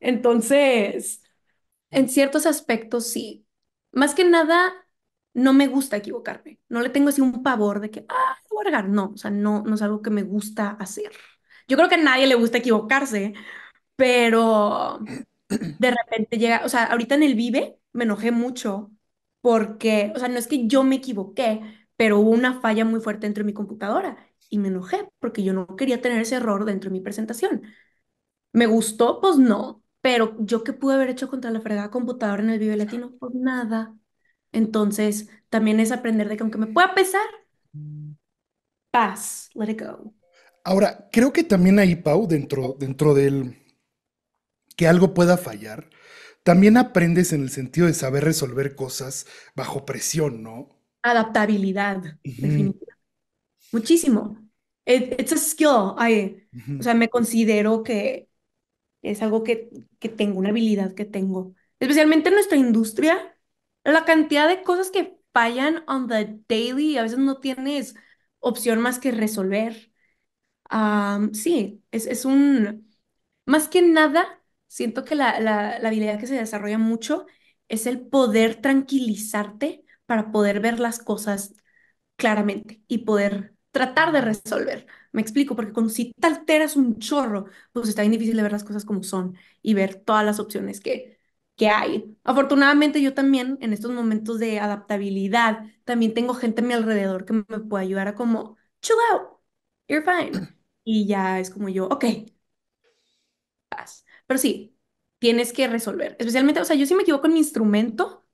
S2: entonces, en ciertos aspectos sí. Más que nada, no me gusta equivocarme. No le tengo así un pavor de que, ah, voy a regar. No, o sea, no, no es algo que me gusta hacer. Yo creo que a nadie le gusta equivocarse, pero de repente llega, o sea, ahorita en el Vive me enojé mucho porque, o sea, no es que yo me equivoqué, pero hubo una falla muy fuerte dentro de mi computadora y me enojé porque yo no quería tener ese error dentro de mi presentación. ¿Me gustó? Pues no, pero yo qué pude haber hecho contra la fregada computadora en el video Latino, Por pues nada. Entonces, también es aprender de que aunque me pueda pesar, mm. paz, let it go.
S1: Ahora, creo que también ahí, Pau, dentro, dentro del que algo pueda fallar, también aprendes en el sentido de saber resolver cosas bajo presión, ¿no?
S2: Adaptabilidad,
S1: definitiva.
S2: Muchísimo. it's a skill. O sea, me considero que es algo que, tengo, una habilidad que tengo. Especialmente en nuestra industria, la cantidad de cosas que fallan on the daily, a veces no tienes opción más que resolver. sí, es, un, más que nada, siento que la, la habilidad que se desarrolla mucho es el poder tranquilizarte para poder ver las cosas claramente y poder tratar de resolver. Me explico, porque cuando si te alteras un chorro, pues está bien difícil de ver las cosas como son y ver todas las opciones que, que hay. Afortunadamente yo también en estos momentos de adaptabilidad, también tengo gente a mi alrededor que me puede ayudar a como, chill out, you're fine. Y ya es como yo, ok. Pero sí, tienes que resolver. Especialmente, o sea, yo sí me equivoco en mi instrumento,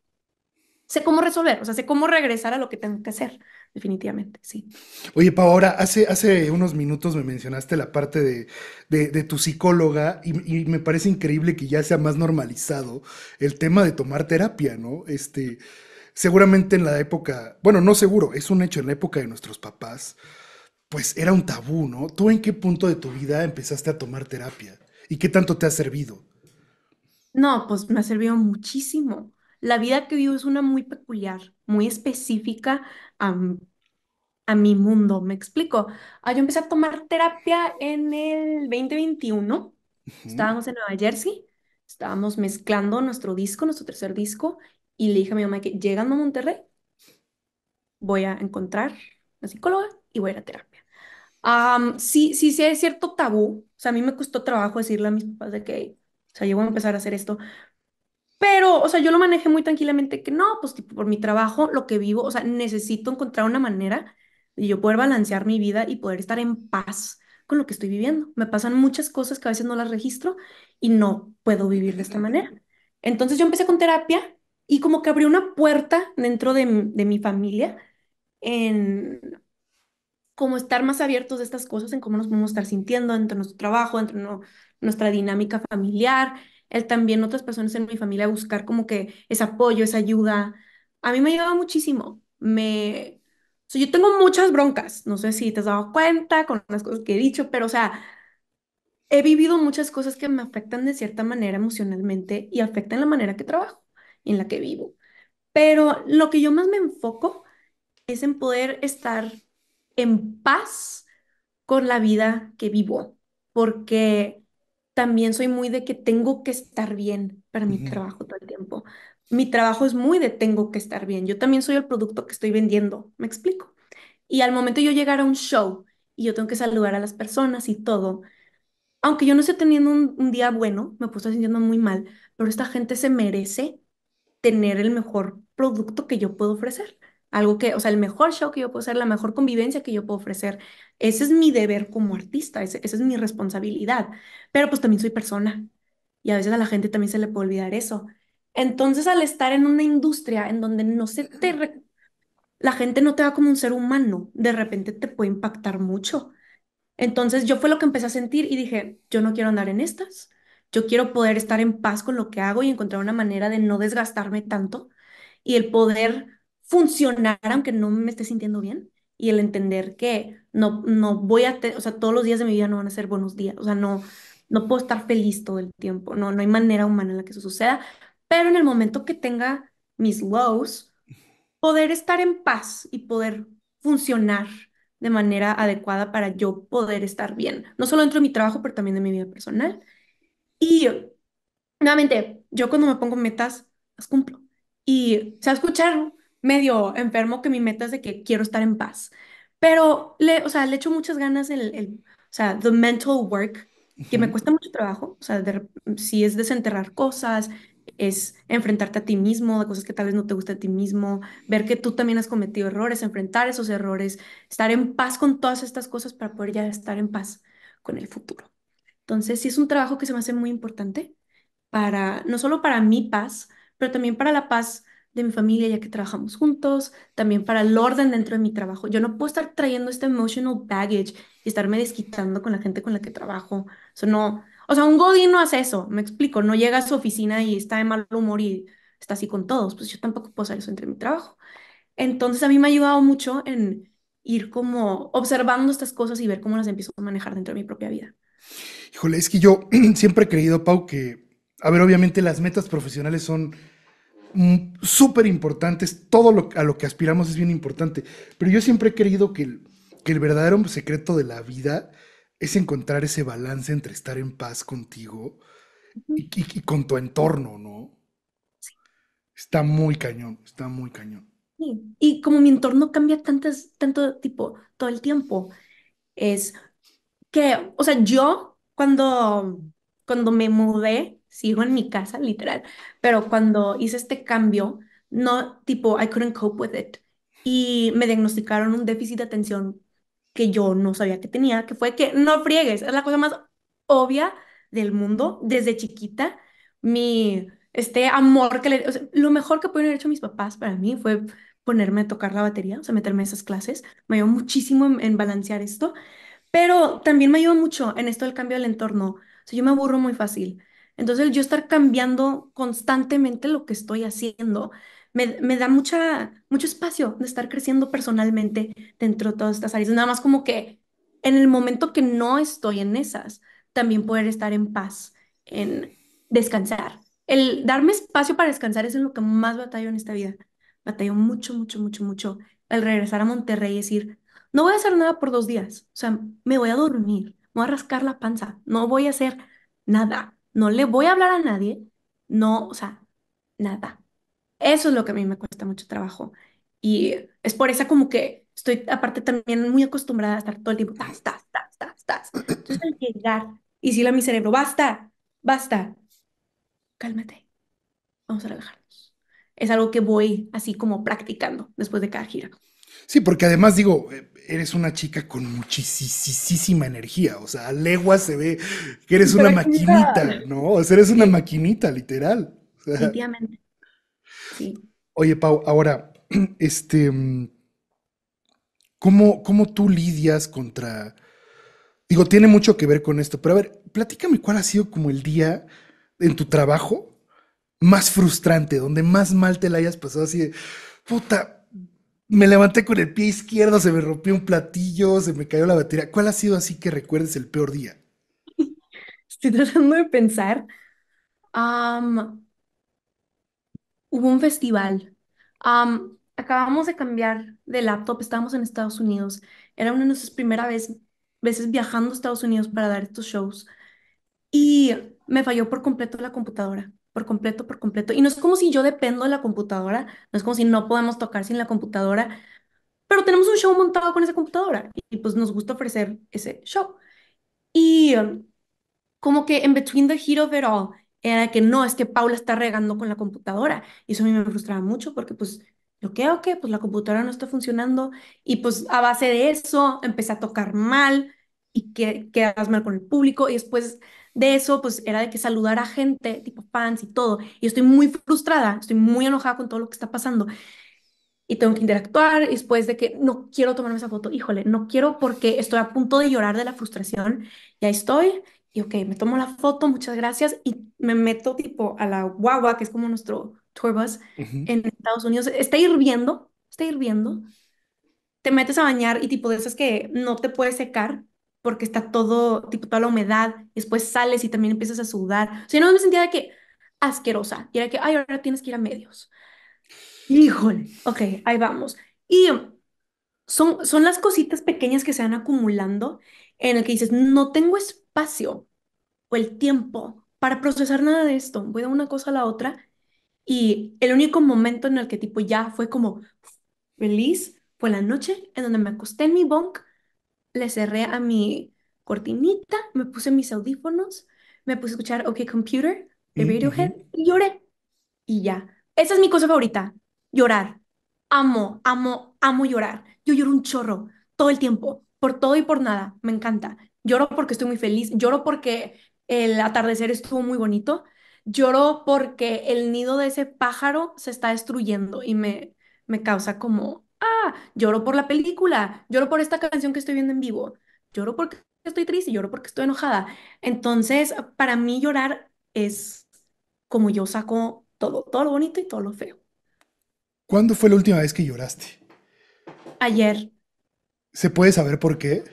S2: sé cómo resolver, o sea, sé cómo regresar a lo que tengo que hacer, definitivamente, sí.
S1: Oye, Paola, ahora, hace, hace unos minutos me mencionaste la parte de, tu psicóloga y, y, me parece increíble que ya sea más normalizado el tema de tomar terapia, ¿no? Este, seguramente en la época, bueno, no seguro, es un hecho en la época de nuestros papás, pues era un tabú, ¿no? ¿Tú en qué punto de tu vida empezaste a tomar terapia? ¿Y qué tanto te ha servido?
S2: No, pues me ha servido muchísimo. La vida que vivo es una muy peculiar, muy específica a, a mi mundo. ¿Me explico? Ah, yo empecé a tomar terapia en el 2021. Estábamos en Nueva Jersey, estábamos mezclando nuestro disco, nuestro tercer disco, y le dije a mi mamá que llegando a Monterrey voy a encontrar una psicóloga y voy a ir a terapia. sí, sí, sí hay cierto tabú. O sea, a mí me costó trabajo decirle a mis papás de que, o sea, yo voy a empezar a hacer esto, pero, o sea, yo lo manejé muy tranquilamente que no, pues tipo, por mi trabajo, lo que vivo, o sea, necesito encontrar una manera de yo poder balancear mi vida y poder estar en paz con lo que estoy viviendo. Me pasan muchas cosas que a veces no las registro y no puedo vivir de esta manera. Entonces yo empecé con terapia y como que abrió una puerta dentro de, mi familia en como estar más abiertos de estas cosas, en cómo nos podemos estar sintiendo dentro de nuestro trabajo, dentro de nuestra dinámica familiar, él también otras personas en mi familia buscar como que ese apoyo, esa ayuda, a mí me ayudaba muchísimo. Me, yo tengo muchas broncas, no sé si te has dado cuenta con las cosas que he dicho, pero o sea, he vivido muchas cosas que me afectan de cierta manera emocionalmente y afectan la manera que trabajo y en la que vivo. Pero lo que yo más me enfoco es en poder estar en paz con la vida que vivo, porque también soy muy de que tengo que estar bien para mi trabajo todo el tiempo. Mi trabajo es muy de tengo que estar bien. Yo también soy el producto que estoy vendiendo, me explico. Y al momento yo llegar a un show y yo tengo que saludar a las personas y todo, aunque yo no esté teniendo un, día bueno, me puedo estar sintiendo muy mal, pero esta gente se merece tener el mejor producto que yo puedo ofrecer algo que, o sea, el mejor show que yo puedo hacer, la mejor convivencia que yo puedo ofrecer. Ese es mi deber como artista, ese, esa es mi responsabilidad. Pero pues también soy persona y a veces a la gente también se le puede olvidar eso. Entonces, al estar en una industria en donde no se te la gente no te va como un ser humano, de repente te puede impactar mucho. Entonces, yo fue lo que empecé a sentir y dije, yo no quiero andar en estas. Yo quiero poder estar en paz con lo que hago y encontrar una manera de no desgastarme tanto y el poder funcionar aunque no me esté sintiendo bien y el entender que no, no voy a, o sea, todos los días de mi vida no van a ser buenos días, o sea, no, no puedo estar feliz todo el tiempo, no, no hay manera humana en la que eso suceda, pero en el momento que tenga mis lows, poder estar en paz y poder funcionar de manera adecuada para yo poder estar bien, no solo dentro de mi trabajo, pero también de mi vida personal. Y nuevamente, yo cuando me pongo metas, las cumplo. Y se va a escuchar medio enfermo que mi meta es de que quiero estar en paz. Pero, le, o sea, le echo muchas ganas el, o sea, the mental work, que me cuesta mucho trabajo, o sea, si es desenterrar cosas, es enfrentarte a ti mismo, de cosas que tal vez no te gusta a ti mismo, ver que tú también has cometido errores, enfrentar esos errores, estar en paz con todas estas cosas para poder ya estar en paz con el futuro. Entonces, sí es un trabajo que se me hace muy importante para, no solo para mi paz, pero también para la paz de mi familia, ya que trabajamos juntos, también para el orden dentro de mi trabajo. Yo no puedo estar trayendo este emotional baggage y estarme desquitando con la gente con la que trabajo. Eso no, o sea, un godín no hace eso, me explico, no llega a su oficina y está de mal humor y está así con todos, pues yo tampoco puedo hacer eso entre mi trabajo. Entonces a mí me ha ayudado mucho en ir como observando estas cosas y ver cómo las empiezo a manejar dentro
S1: de mi propia vida. Híjole, es que yo *clears throat* siempre he creído, Pau, que, a ver, obviamente las metas profesionales son súper importantes, todo lo, a lo que aspiramos es bien importante, pero yo siempre he creído que el, que el verdadero secreto de la vida es encontrar ese balance entre estar en paz contigo y, con tu entorno, ¿no? Está muy cañón, está muy cañón.
S2: Y como mi entorno cambia tantas, tanto tipo todo el tiempo, es que, o sea, yo cuando, cuando me mudé, sigo en mi casa, literal. Pero cuando hice este cambio, no, tipo, I couldn't cope with it. Y me diagnosticaron un déficit de atención que yo no sabía que tenía, que fue que no friegues, es la cosa más obvia del mundo. Desde chiquita, mi, este amor que lo mejor que pudieron haber hecho mis papás para mí fue ponerme a tocar la batería, o sea, meterme a esas clases. Me ayudó muchísimo en, en balancear esto, pero también me ayudó mucho en esto del cambio del entorno. O sea, yo me aburro muy fácil. Entonces, yo estar cambiando constantemente lo que estoy haciendo me, da mucha, mucho espacio de estar creciendo personalmente dentro de todas estas áreas. Nada más como que en el momento que no estoy en esas, también poder estar en paz, en descansar. El darme espacio para descansar es en lo que más batallo en esta vida. Batallo mucho, mucho, mucho, mucho. El regresar a Monterrey y decir, no voy a hacer nada por dos días. O sea, me voy a dormir, me voy a rascar la panza, no voy a hacer nada no le voy a hablar a nadie, no, o sea, nada. Eso es lo que a mí me cuesta mucho trabajo. Y es por eso como que estoy aparte también muy acostumbrada a estar todo el tiempo, Entonces al llegar y decirle a mi cerebro, basta, basta, cálmate, vamos a relajarnos. Es algo que voy así como practicando después de cada gira.
S1: Sí, porque además digo, eh, eres una chica con muchísima energía, o sea, a legua se ve que eres una maquinita, ¿no? O sea, eres una maquinita, literal. Sí. Oye, Pau, ahora, *clears throat* este, mm, ¿cómo, ¿cómo tú lidias contra... Digo, tiene mucho que ver con esto, pero a ver, platícame cuál ha sido como el día en tu trabajo más frustrante, donde más mal te la hayas pasado, así de, puta, me levanté con el pie izquierdo, se me rompió un platillo, se me cayó la batería. ¿Cuál ha sido así que recuerdes el peor día?
S2: Estoy *laughs* tratando de pensar. hubo un festival. acabamos de cambiar de laptop, estábamos en Estados Unidos. Era una de nuestras primeras veces viajando a Estados Unidos para dar estos shows. Y me falló por completo la computadora por completo, por completo. Y no es como si yo dependo de la computadora, no es como si no podemos tocar sin la computadora, pero tenemos un show montado con esa computadora y pues nos gusta ofrecer ese show. Y um, como que en between the heat of it all, era que no, es que Paula está regando con la computadora. Y eso a mí me frustraba mucho porque pues o qué, que pues la computadora no está funcionando y pues a base de eso empecé a tocar mal y que quedas mal con el público y después de eso, pues era de que saludar a gente, tipo fans y todo. Y estoy muy frustrada, estoy muy enojada con todo lo que está pasando. Y tengo que interactuar después de que no quiero tomarme esa foto, híjole, no quiero porque estoy a punto de llorar de la frustración. Ya estoy. Y ok, me tomo la foto, muchas gracias. Y me meto tipo a la guagua, que es como nuestro tour bus en Estados Unidos. Está hirviendo, está hirviendo. Te metes a bañar y tipo de esas que no te puedes secar porque está todo, tipo, toda la humedad, después sales y también empiezas a sudar. O sea, yo no me sentía de que asquerosa, y era que, ay, ahora tienes que ir a medios. Híjole, ok, ahí vamos. Y son, son las cositas pequeñas que se van acumulando en el que dices, no tengo espacio o el tiempo para procesar nada de esto, voy de una cosa a la otra. Y el único momento en el que tipo ya fue como feliz fue la noche en donde me acosté en mi bunk le cerré a mi cortinita, me puse mis audífonos, me puse a escuchar OK Computer de mm, Radiohead y lloré. Y ya. Esa es mi cosa favorita, llorar. Amo, amo, amo llorar. Yo lloro un chorro todo el tiempo, por todo y por nada. Me encanta. Lloro porque estoy muy feliz, lloro porque el atardecer estuvo muy bonito, lloro porque el nido de ese pájaro se está destruyendo y me, me causa como Ah, lloro por la película, lloro por esta canción que estoy viendo en vivo, lloro porque estoy triste, lloro porque estoy enojada. Entonces, para mí llorar es como yo saco todo, todo lo bonito y todo lo feo.
S1: ¿Cuándo fue la última vez que lloraste? Ayer. ¿Se puede saber por qué?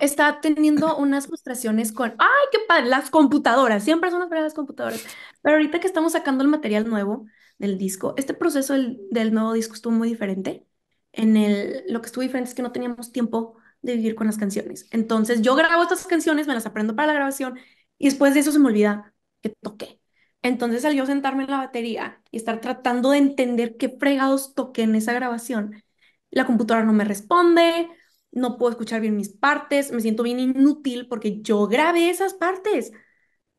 S2: está teniendo *laughs* unas frustraciones con, ay, qué las computadoras, siempre son las las computadoras. Pero ahorita que estamos sacando el material nuevo, del disco. Este proceso del, nuevo disco estuvo muy diferente. En el, lo que estuvo diferente es que no teníamos tiempo de vivir con las canciones. Entonces yo grabo estas canciones, me las aprendo para la grabación y después de eso se me olvida que toqué. Entonces al yo sentarme en la batería y estar tratando de entender qué fregados toqué en esa grabación, la computadora no me responde, no puedo escuchar bien mis partes, me siento bien inútil porque yo grabé esas partes.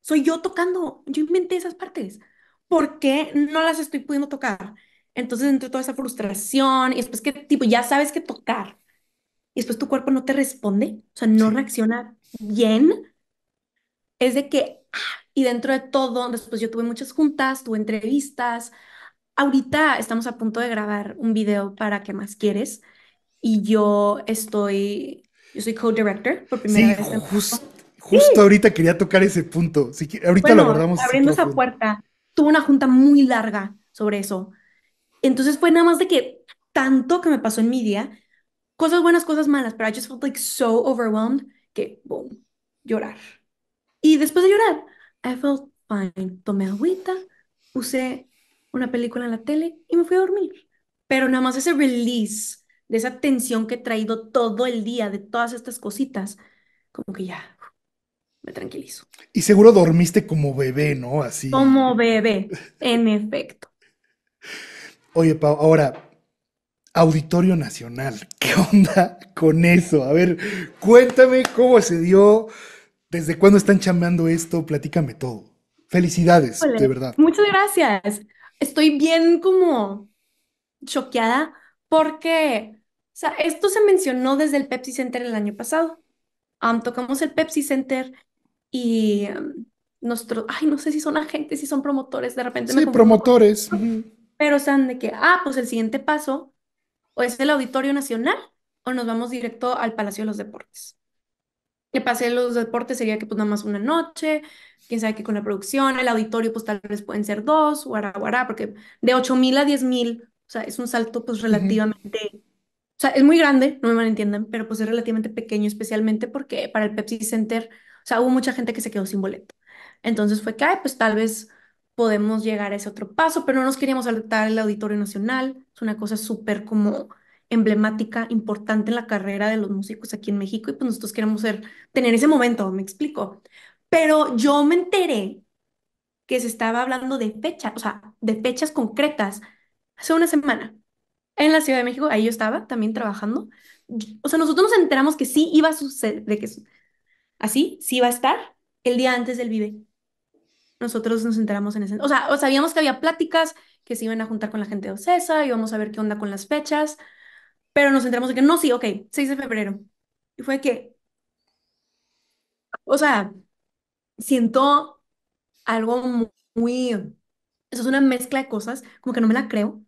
S2: Soy yo tocando, yo inventé esas partes por qué no las estoy pudiendo tocar. Entonces, dentro de toda esa frustración y después que, tipo, ya sabes que tocar y después tu cuerpo no te responde, o sea, no reacciona bien, es de que, ah, y dentro de todo, después yo tuve muchas juntas, tuve entrevistas, ahorita estamos a punto de grabar un video para ¿Qué más quieres? Y yo estoy, yo soy co-director por primera vez.
S1: Sí, justo ahorita quería tocar ese punto, si, ahorita lo abordamos. Abriendo esa
S2: puerta tuvo una junta muy larga sobre eso. Entonces fue nada más de que tanto que me pasó en mi día, cosas buenas, cosas malas, pero I just felt like so overwhelmed que, boom, llorar. Y después de llorar, I felt fine. Tomé agüita, puse una película en la tele y me fui a dormir. Pero nada más ese release de esa tensión que he traído todo el día de todas estas cositas, como que ya
S1: me tranquilizo. Y seguro dormiste como bebé, ¿no? Así.
S2: Como bebé, en efecto.
S1: Oye, Pau, ahora, Auditorio Nacional, ¿qué onda con eso? A ver, cuéntame cómo se dio, desde cuándo están chambeando esto, platícame todo. Felicidades, de verdad.
S2: Muchas gracias. Estoy bien como choqueada porque, o sea, esto se mencionó desde el Pepsi Center el año pasado. tocamos el Pepsi Center y em, nosotros, ay, no sé si son agentes, si son promotores, de repente. Sí,
S1: promotores.
S2: Pero están de que, ah, pues el siguiente paso o es el Auditorio Nacional o nos vamos directo al Palacio de los Deportes. Que pase los deportes sería que pues nada más una noche, quién sabe qué con la producción, el auditorio pues tal vez pueden ser dos, guará, guará, porque de 8.000 mil a 10.000, mil, o sea, es un salto pues relativamente, o sea, es muy grande, no me malentiendan, pero pues es relativamente pequeño, especialmente porque para el Pepsi Center, o sea, hubo mucha gente que se quedó sin boleto. Entonces fue que, ay, pues tal vez podemos llegar a ese otro paso, pero no nos queríamos saltar el Auditorio Nacional. Es una cosa súper como emblemática, importante en la carrera de los músicos aquí en México y pues nosotros queremos ser, tener ese momento, me explico. Pero yo me enteré que se estaba hablando de fechas, o sea, de fechas concretas hace una semana en la Ciudad de México, ahí yo estaba también trabajando. O sea, nosotros nos enteramos que sí iba a suceder, de que así, sí va a estar el día antes del Vive. Nosotros nos enteramos en ese, o sea, sabíamos que había pláticas que se iban a juntar con la gente de Ocesa y vamos a ver qué onda con las fechas, pero nos enteramos de que no, sí, ok, 6 de febrero. Y fue que, o sea, siento algo muy, eso es una mezcla de cosas, como que no me la creo. O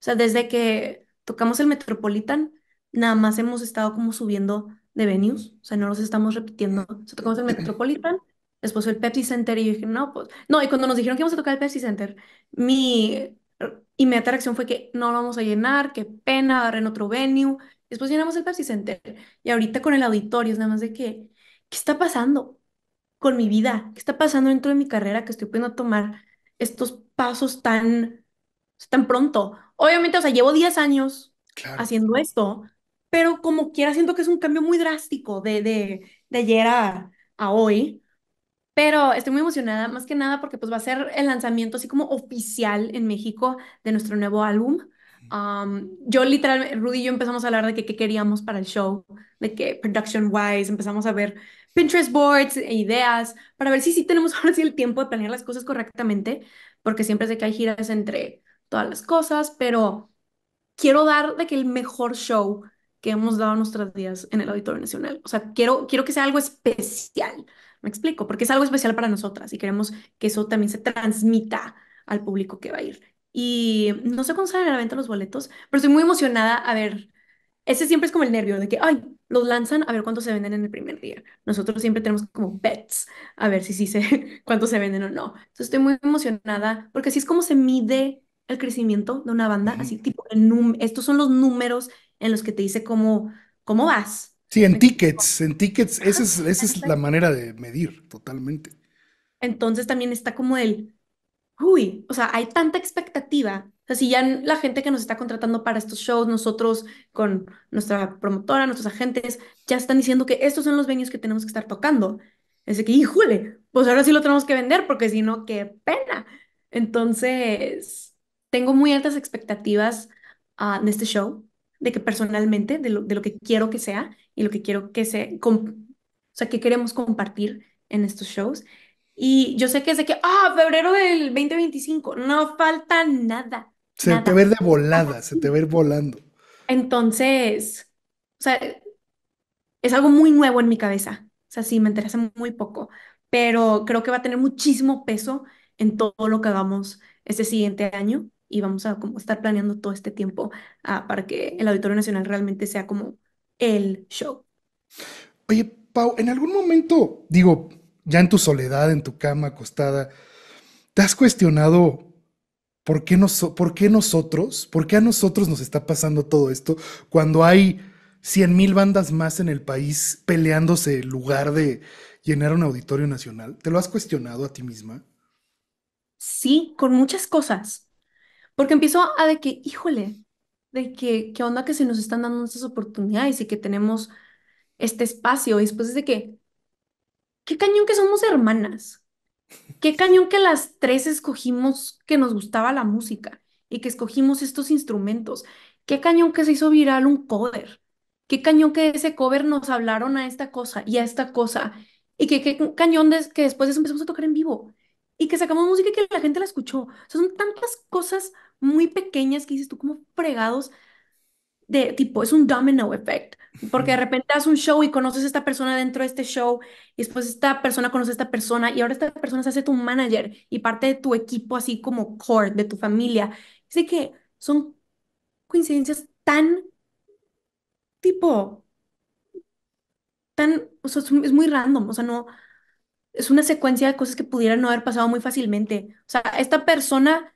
S2: sea, desde que tocamos el Metropolitan, nada más hemos estado como subiendo de venues, o sea, no los estamos repitiendo. se sea, tocamos el Metropolitan, después el Pepsi Center, y yo dije, no, pues, no, y cuando nos dijeron que íbamos a tocar el Pepsi Center, mi inmediata reacción fue que no lo vamos a llenar, qué pena, en otro venue, después llenamos el Pepsi Center, y ahorita con el auditorio es nada más de que, ¿qué está pasando con mi vida? ¿Qué está pasando dentro de mi carrera que estoy pudiendo tomar estos pasos tan, tan pronto? Obviamente, o sea, llevo 10 años haciendo esto, pero como quiera siento que es un cambio muy drástico de, de, de ayer a, hoy. Pero estoy muy emocionada, más que nada porque pues va a ser el lanzamiento así como oficial en México de nuestro nuevo álbum. Um, yo literalmente, Rudy y yo empezamos a hablar de qué que queríamos para el show, de qué production wise, empezamos a ver Pinterest boards e ideas para ver si sí si tenemos *laughs* ahora sí el tiempo de planear las cosas correctamente, porque siempre sé que hay giras entre todas las cosas, pero quiero dar de que el mejor show que hemos dado nuestras días en el Auditorio Nacional. O sea, quiero, quiero que sea algo especial, me explico, porque es algo especial para nosotras y queremos que eso también se transmita al público que va a ir. Y no sé cuándo salen la venta los boletos, pero estoy muy emocionada a ver. Ese siempre es como el nervio de que, ay, los lanzan a ver cuánto se venden en el primer día. Nosotros siempre tenemos como bets a ver si sí sé *laughs* cuánto se venden o no. Entonces estoy muy emocionada porque así es como se mide el crecimiento de una banda, así tipo, estos son los números en los que te dice cómo, cómo vas.
S1: Sí, en tickets, en tickets, esa es, es la manera de medir totalmente.
S2: Entonces también está como el, uy, o sea, hay tanta expectativa. O sea, si ya la gente que nos está contratando para estos shows, nosotros con nuestra promotora, nuestros agentes, ya están diciendo que estos son los venues que tenemos que estar tocando. Es que, híjole, pues ahora sí lo tenemos que vender porque si no, qué pena. Entonces, tengo muy altas expectativas ah, en este show de que personalmente, de lo, que quiero que sea y lo que quiero que sea, o sea, que queremos compartir en estos shows. Y yo sé que es que, ah, febrero del 2025, no falta nada.
S1: Se te ve de volada, se te ve volando.
S2: Entonces, o sea, es algo muy nuevo en mi cabeza. O sea, sí, me interesa muy poco, pero creo que va a tener muchísimo peso en todo lo que hagamos este siguiente año y vamos a como estar planeando todo este tiempo ah, para que el Auditorio Nacional realmente sea como el show.
S1: Oye, Pau, en algún momento, digo, ya en tu soledad, en tu cama acostada, ¿te has cuestionado por qué, por qué nosotros, por qué a nosotros nos está pasando todo esto cuando hay 100 mil bandas más en el país peleándose el lugar de llenar un auditorio nacional? ¿Te lo has cuestionado a ti misma?
S2: Sí, con muchas cosas. Porque empiezo a de que, híjole, de que, qué onda que se nos están dando estas oportunidades y que tenemos este espacio. Y después es de que, qué cañón que somos hermanas. Qué cañón que las tres escogimos que nos gustaba la música y que escogimos estos instrumentos. Qué cañón que se hizo viral un cover. Qué cañón que ese cover nos hablaron a esta cosa y a esta cosa. Y que qué cañón que después de eso empezamos a tocar en vivo. Y que sacamos música y que la gente la escuchó. son tantas cosas muy pequeñas que dices tú como fregados de tipo, es un domino effect, porque de repente haces un show y conoces a esta persona dentro de este show y después esta persona conoce a esta persona y ahora esta persona se hace tu manager y parte de tu equipo así como core, de tu familia. Sé que son coincidencias tan tipo, tan, o sea, es muy random, o sea, no, es una secuencia de cosas que pudieran no haber pasado muy fácilmente. O sea, esta persona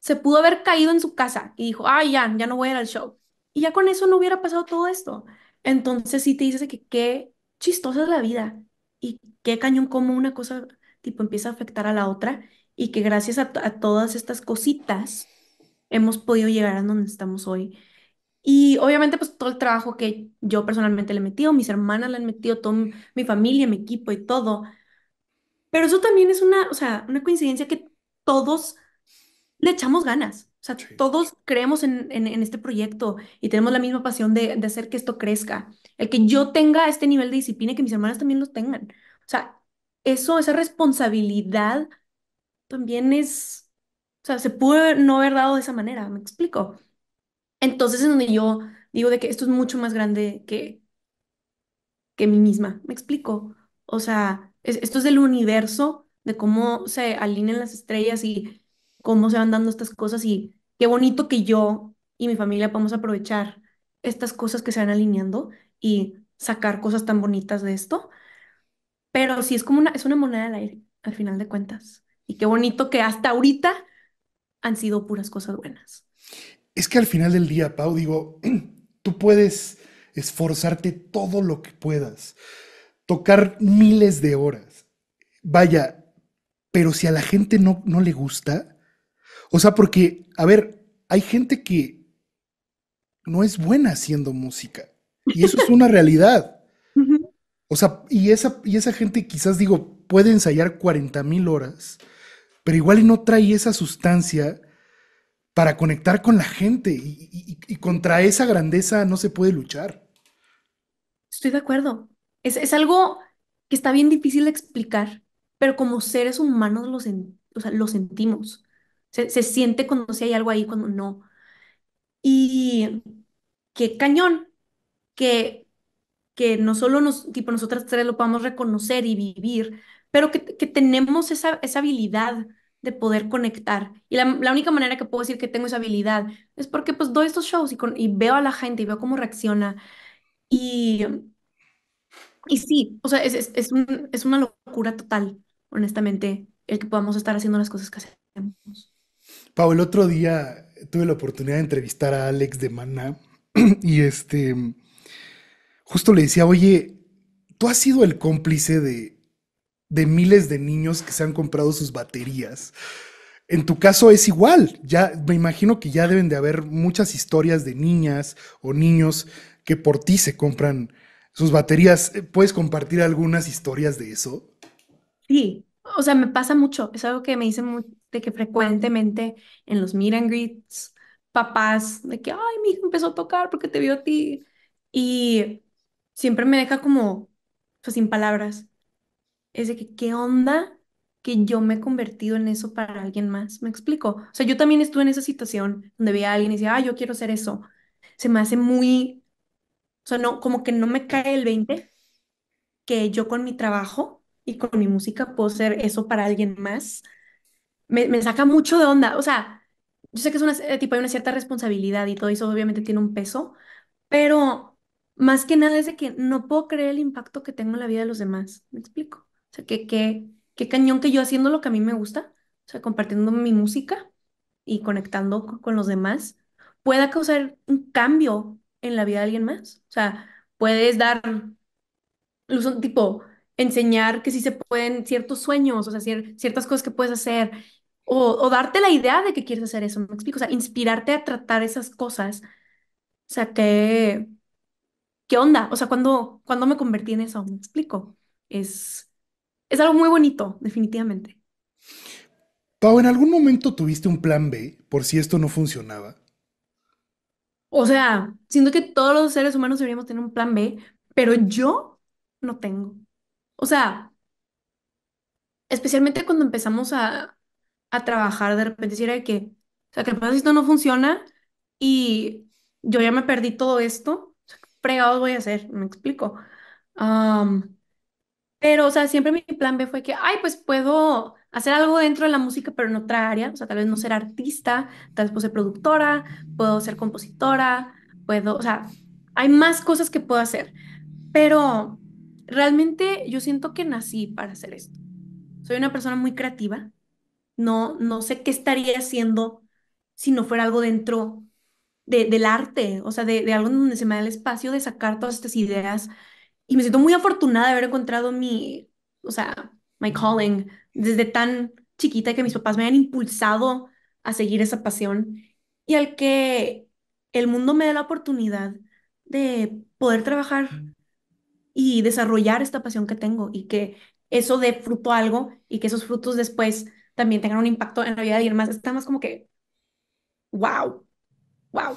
S2: se pudo haber caído en su casa y dijo, ay, ya, ya no voy a ir al show. Y ya con eso no hubiera pasado todo esto. Entonces sí te dices que qué chistosa es la vida y qué cañón como una cosa tipo empieza a afectar a la otra y que gracias a, todas estas cositas hemos podido llegar a donde estamos hoy. Y obviamente pues todo el trabajo que yo personalmente le he metido, mis hermanas le han metido, todo, mi familia, mi equipo y todo. Pero eso también es una, o sea, una coincidencia que todos le echamos ganas. O sea, todos creemos en, en, este proyecto y tenemos la misma pasión de, de, hacer que esto crezca. El que yo tenga este nivel de disciplina y que mis hermanas también lo tengan. O sea, eso, esa responsabilidad también es, o sea, se pudo no haber dado de esa manera, me explico. Entonces es donde yo digo de que esto es mucho más grande que, que mí misma, me explico. O sea, esto es del universo, de cómo se alinean las estrellas y cómo se van dando estas cosas y qué bonito que yo y mi familia podamos aprovechar estas cosas que se van alineando y sacar cosas tan bonitas de esto. Pero sí es como una, es una moneda al aire, al final de cuentas. Y qué bonito que hasta ahorita han sido puras cosas buenas.
S1: Es que al final del día, Pau, digo, *clears throat* tú puedes esforzarte todo lo que puedas, tocar miles de horas. Vaya, pero si a la gente no, no le gusta, o sea, porque, a ver, hay gente que no es buena haciendo música. Y eso es una realidad. *laughs* O sea, y esa, y esa gente quizás digo, puede ensayar 40 mil horas, pero igual y no trae esa sustancia para conectar con la gente y, contra esa grandeza no se puede luchar.
S2: Estoy de acuerdo. Es, algo que está bien difícil de explicar, pero como seres humanos lo sentimos. Se, siente cuando si hay algo ahí, cuando no. Y qué cañón que, que no solo nos, tipo nosotras tres lo podamos reconocer y vivir, pero que, tenemos esa, habilidad de poder conectar. Y la, única manera que puedo decir que tengo esa habilidad es porque pues doy estos shows y, con, y veo a la gente y veo cómo reacciona. Y, y sí, o sea, es, es, es una locura total, honestamente, el que podamos estar haciendo las cosas que hacemos.
S1: Pau, el otro día tuve la oportunidad de entrevistar a Alex de Mana *clears throat* y este, justo le decía, oye, tú has sido el cómplice de, de miles de niños que se han comprado sus baterías. En tu caso es igual, ya me imagino que ya deben de haber muchas historias de niñas o niños que por ti se compran sus baterías. Eh, ¿Puedes compartir algunas historias de eso?
S2: Sí, o sea, me pasa mucho, es algo que me dicen de que frecuentemente en los meet and greets, papás, de que, ay, mi hijo empezó a tocar porque te vio a ti. Y siempre me deja como, pues sin palabras. Es de que, ¿qué onda que yo me he convertido en eso para alguien más? ¿Me explico? O sea, yo también estuve en esa situación donde veía a alguien y decía, ay yo quiero ser eso. Se me hace muy, o sea, no, como que no me cae el 20 que yo con mi trabajo y con mi música puedo ser eso para alguien más me, saca mucho de onda. O sea, yo sé que es una, eh, tipo, hay una cierta responsabilidad y todo eso obviamente tiene un peso, pero más que nada es de que no puedo creer el impacto que tengo en la vida de los demás. ¿Me explico? O sea, que, qué, qué cañón que yo haciendo lo que a mí me gusta, o sea, compartiendo mi música y conectando con, los demás, pueda causar un cambio en la vida de alguien más. O sea, puedes dar luz, tipo, enseñar que sí se pueden ciertos sueños, o sea, ciertas cosas que puedes hacer, o, darte la idea de que quieres hacer eso, me explico, o sea, inspirarte a tratar esas cosas. O sea, ¿qué, qué onda? O sea, ¿cuándo, me convertí en eso? Me explico. Es, es algo muy bonito, definitivamente.
S1: Pau, ¿en algún momento tuviste un plan B por si esto no funcionaba?
S2: O sea, siento que todos los seres humanos deberíamos tener un plan B, pero yo no tengo. O sea, especialmente cuando empezamos a, a trabajar de repente si era que, o sea, que el esto no funciona? Y yo ya me perdí todo esto, o sea, fregados voy a hacer? Me explico. pero, o sea, siempre mi plan B fue que, ay, pues puedo hacer algo dentro de la música, pero en otra área, o sea, tal vez no ser artista, tal vez puedo ser productora, puedo ser compositora, puedo, o sea, hay más cosas que puedo hacer, pero realmente yo siento que nací para hacer esto. Soy una persona muy creativa, no, sé qué estaría haciendo si no fuera algo dentro del arte, o sea, de, de, algo donde se me da el espacio de sacar todas estas ideas. Y me siento muy afortunada de haber encontrado mi, o sea, my calling desde tan chiquita que mis papás me hayan impulsado a seguir esa pasión y al que el mundo me dé la oportunidad de poder trabajar y desarrollar esta pasión que tengo y que eso dé fruto a algo y que esos frutos después también tengan un impacto en la vida de alguien más. Está como que, wow, wow.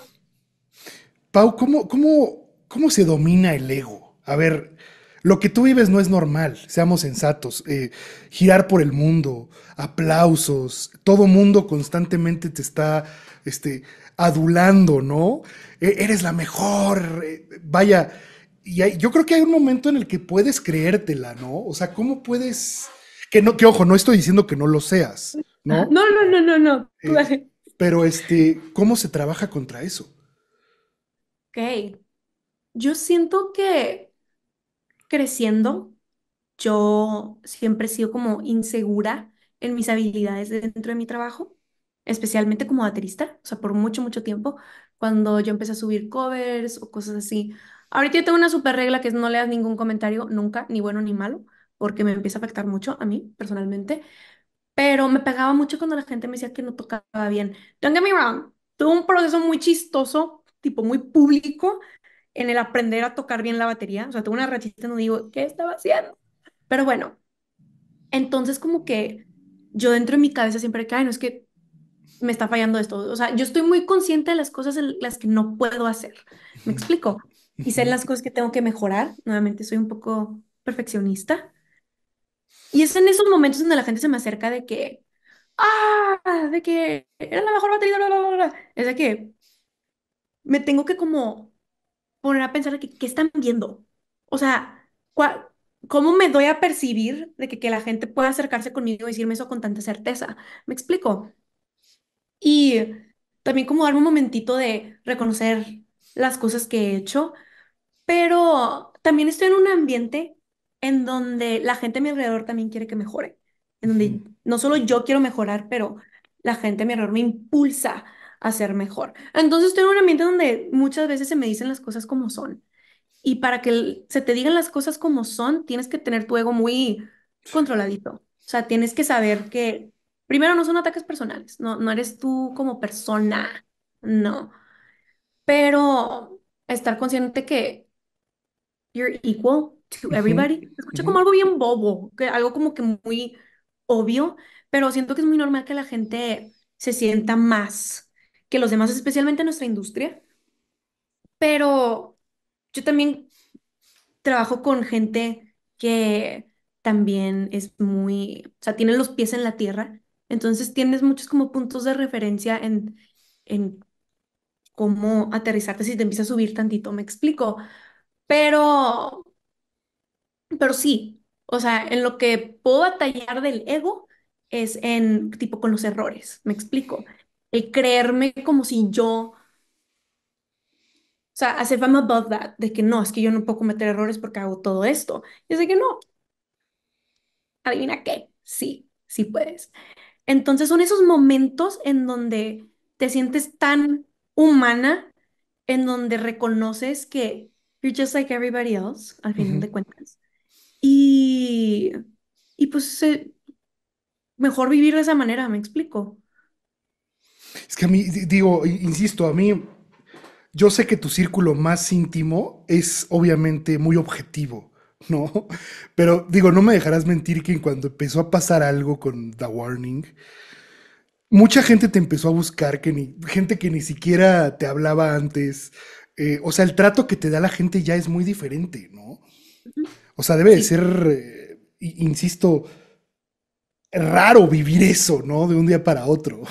S1: Pau, ¿cómo, cómo, cómo se domina el ego? A ver, lo que tú vives no es normal, seamos sensatos. Eh, girar por el mundo, aplausos, todo mundo constantemente te está este, adulando, ¿no? E, eres la mejor, eh, vaya. Y yo creo que hay un momento en el que puedes creértela, ¿no? O sea, ¿cómo puedes que no, ojo, no estoy diciendo que no lo seas, ¿no? No,
S2: no, no, no, no.
S1: Eh, pero este, ¿cómo se trabaja contra eso?
S2: Ok. Yo siento que creciendo, yo siempre he sido como insegura en mis habilidades dentro de mi trabajo, especialmente como baterista, o sea, por mucho, mucho tiempo, cuando yo empecé a subir covers o cosas así. Ahorita yo tengo una super regla que es no leas ningún comentario nunca, ni bueno ni malo, porque me empieza a afectar mucho a mí personalmente, pero me pegaba mucho cuando la gente me decía que no tocaba bien. Don't get me wrong, tuve un proceso muy chistoso, tipo muy público, en el aprender a tocar bien la batería. O sea, tuve una rachita no digo, ¿qué estaba haciendo? Pero bueno, entonces como que yo dentro de mi cabeza siempre cae, no es que me está fallando esto. O sea, yo estoy muy consciente de las cosas en las que no puedo hacer. ¿Me explico? Y sé las cosas que tengo que mejorar. Nuevamente soy un poco perfeccionista. Y es en esos momentos donde la gente se me acerca de que, ah, de que era la mejor batería, bla, bla, bla. Es de que me tengo que como poner a pensar de que, qué están viendo. O sea, ¿cómo me doy a percibir de que, que la gente pueda acercarse conmigo y decirme eso con tanta certeza? ¿Me explico? Y también como darme un momentito de reconocer las cosas que he hecho, pero también estoy en un ambiente en donde la gente a mi alrededor también quiere que mejore, en donde no solo yo quiero mejorar, pero la gente a mi alrededor me impulsa a ser mejor. Entonces estoy en un ambiente donde muchas veces se me dicen las cosas como son. Y para que se te digan las cosas como son, tienes que tener tu ego muy controladito. O sea, tienes que saber que primero no son ataques personales, no, no eres tú como persona, no. Pero estar consciente que you're equal to everybody. Uh como algo bien bobo, que algo como que muy obvio, pero siento que es muy normal que la gente se sienta más que los demás, especialmente en nuestra industria. Pero yo también trabajo con gente que también es muy, o sea, tienen los pies en la tierra, entonces tienes muchos como puntos de referencia en, en cómo aterrizarte si te empieza a subir tantito, me explico. Pero pero sí, o sea, en lo que puedo batallar del ego es en tipo con los errores, me explico. El creerme como si yo, o sea, as if I'm above that, de que no, es que yo no puedo cometer errores porque hago todo esto. es de que no. Adivina qué, sí, sí puedes. Entonces son esos momentos en donde te sientes tan humana, en donde reconoces que you're just like everybody else, al final de cuentas, y, y pues mejor vivir de esa manera, me explico.
S1: Es que a mí, digo, insisto, a mí, yo sé que tu círculo más íntimo es obviamente muy objetivo, ¿no? *laughs* Pero digo, no me dejarás mentir que cuando empezó a pasar algo con The Warning, mucha gente te empezó a buscar, que ni, gente que ni siquiera te hablaba antes. Eh, o sea, el trato que te da la gente ya es muy diferente, ¿no? O sea, debe de ser, eh, insisto, raro vivir eso, ¿no? De un día para otro.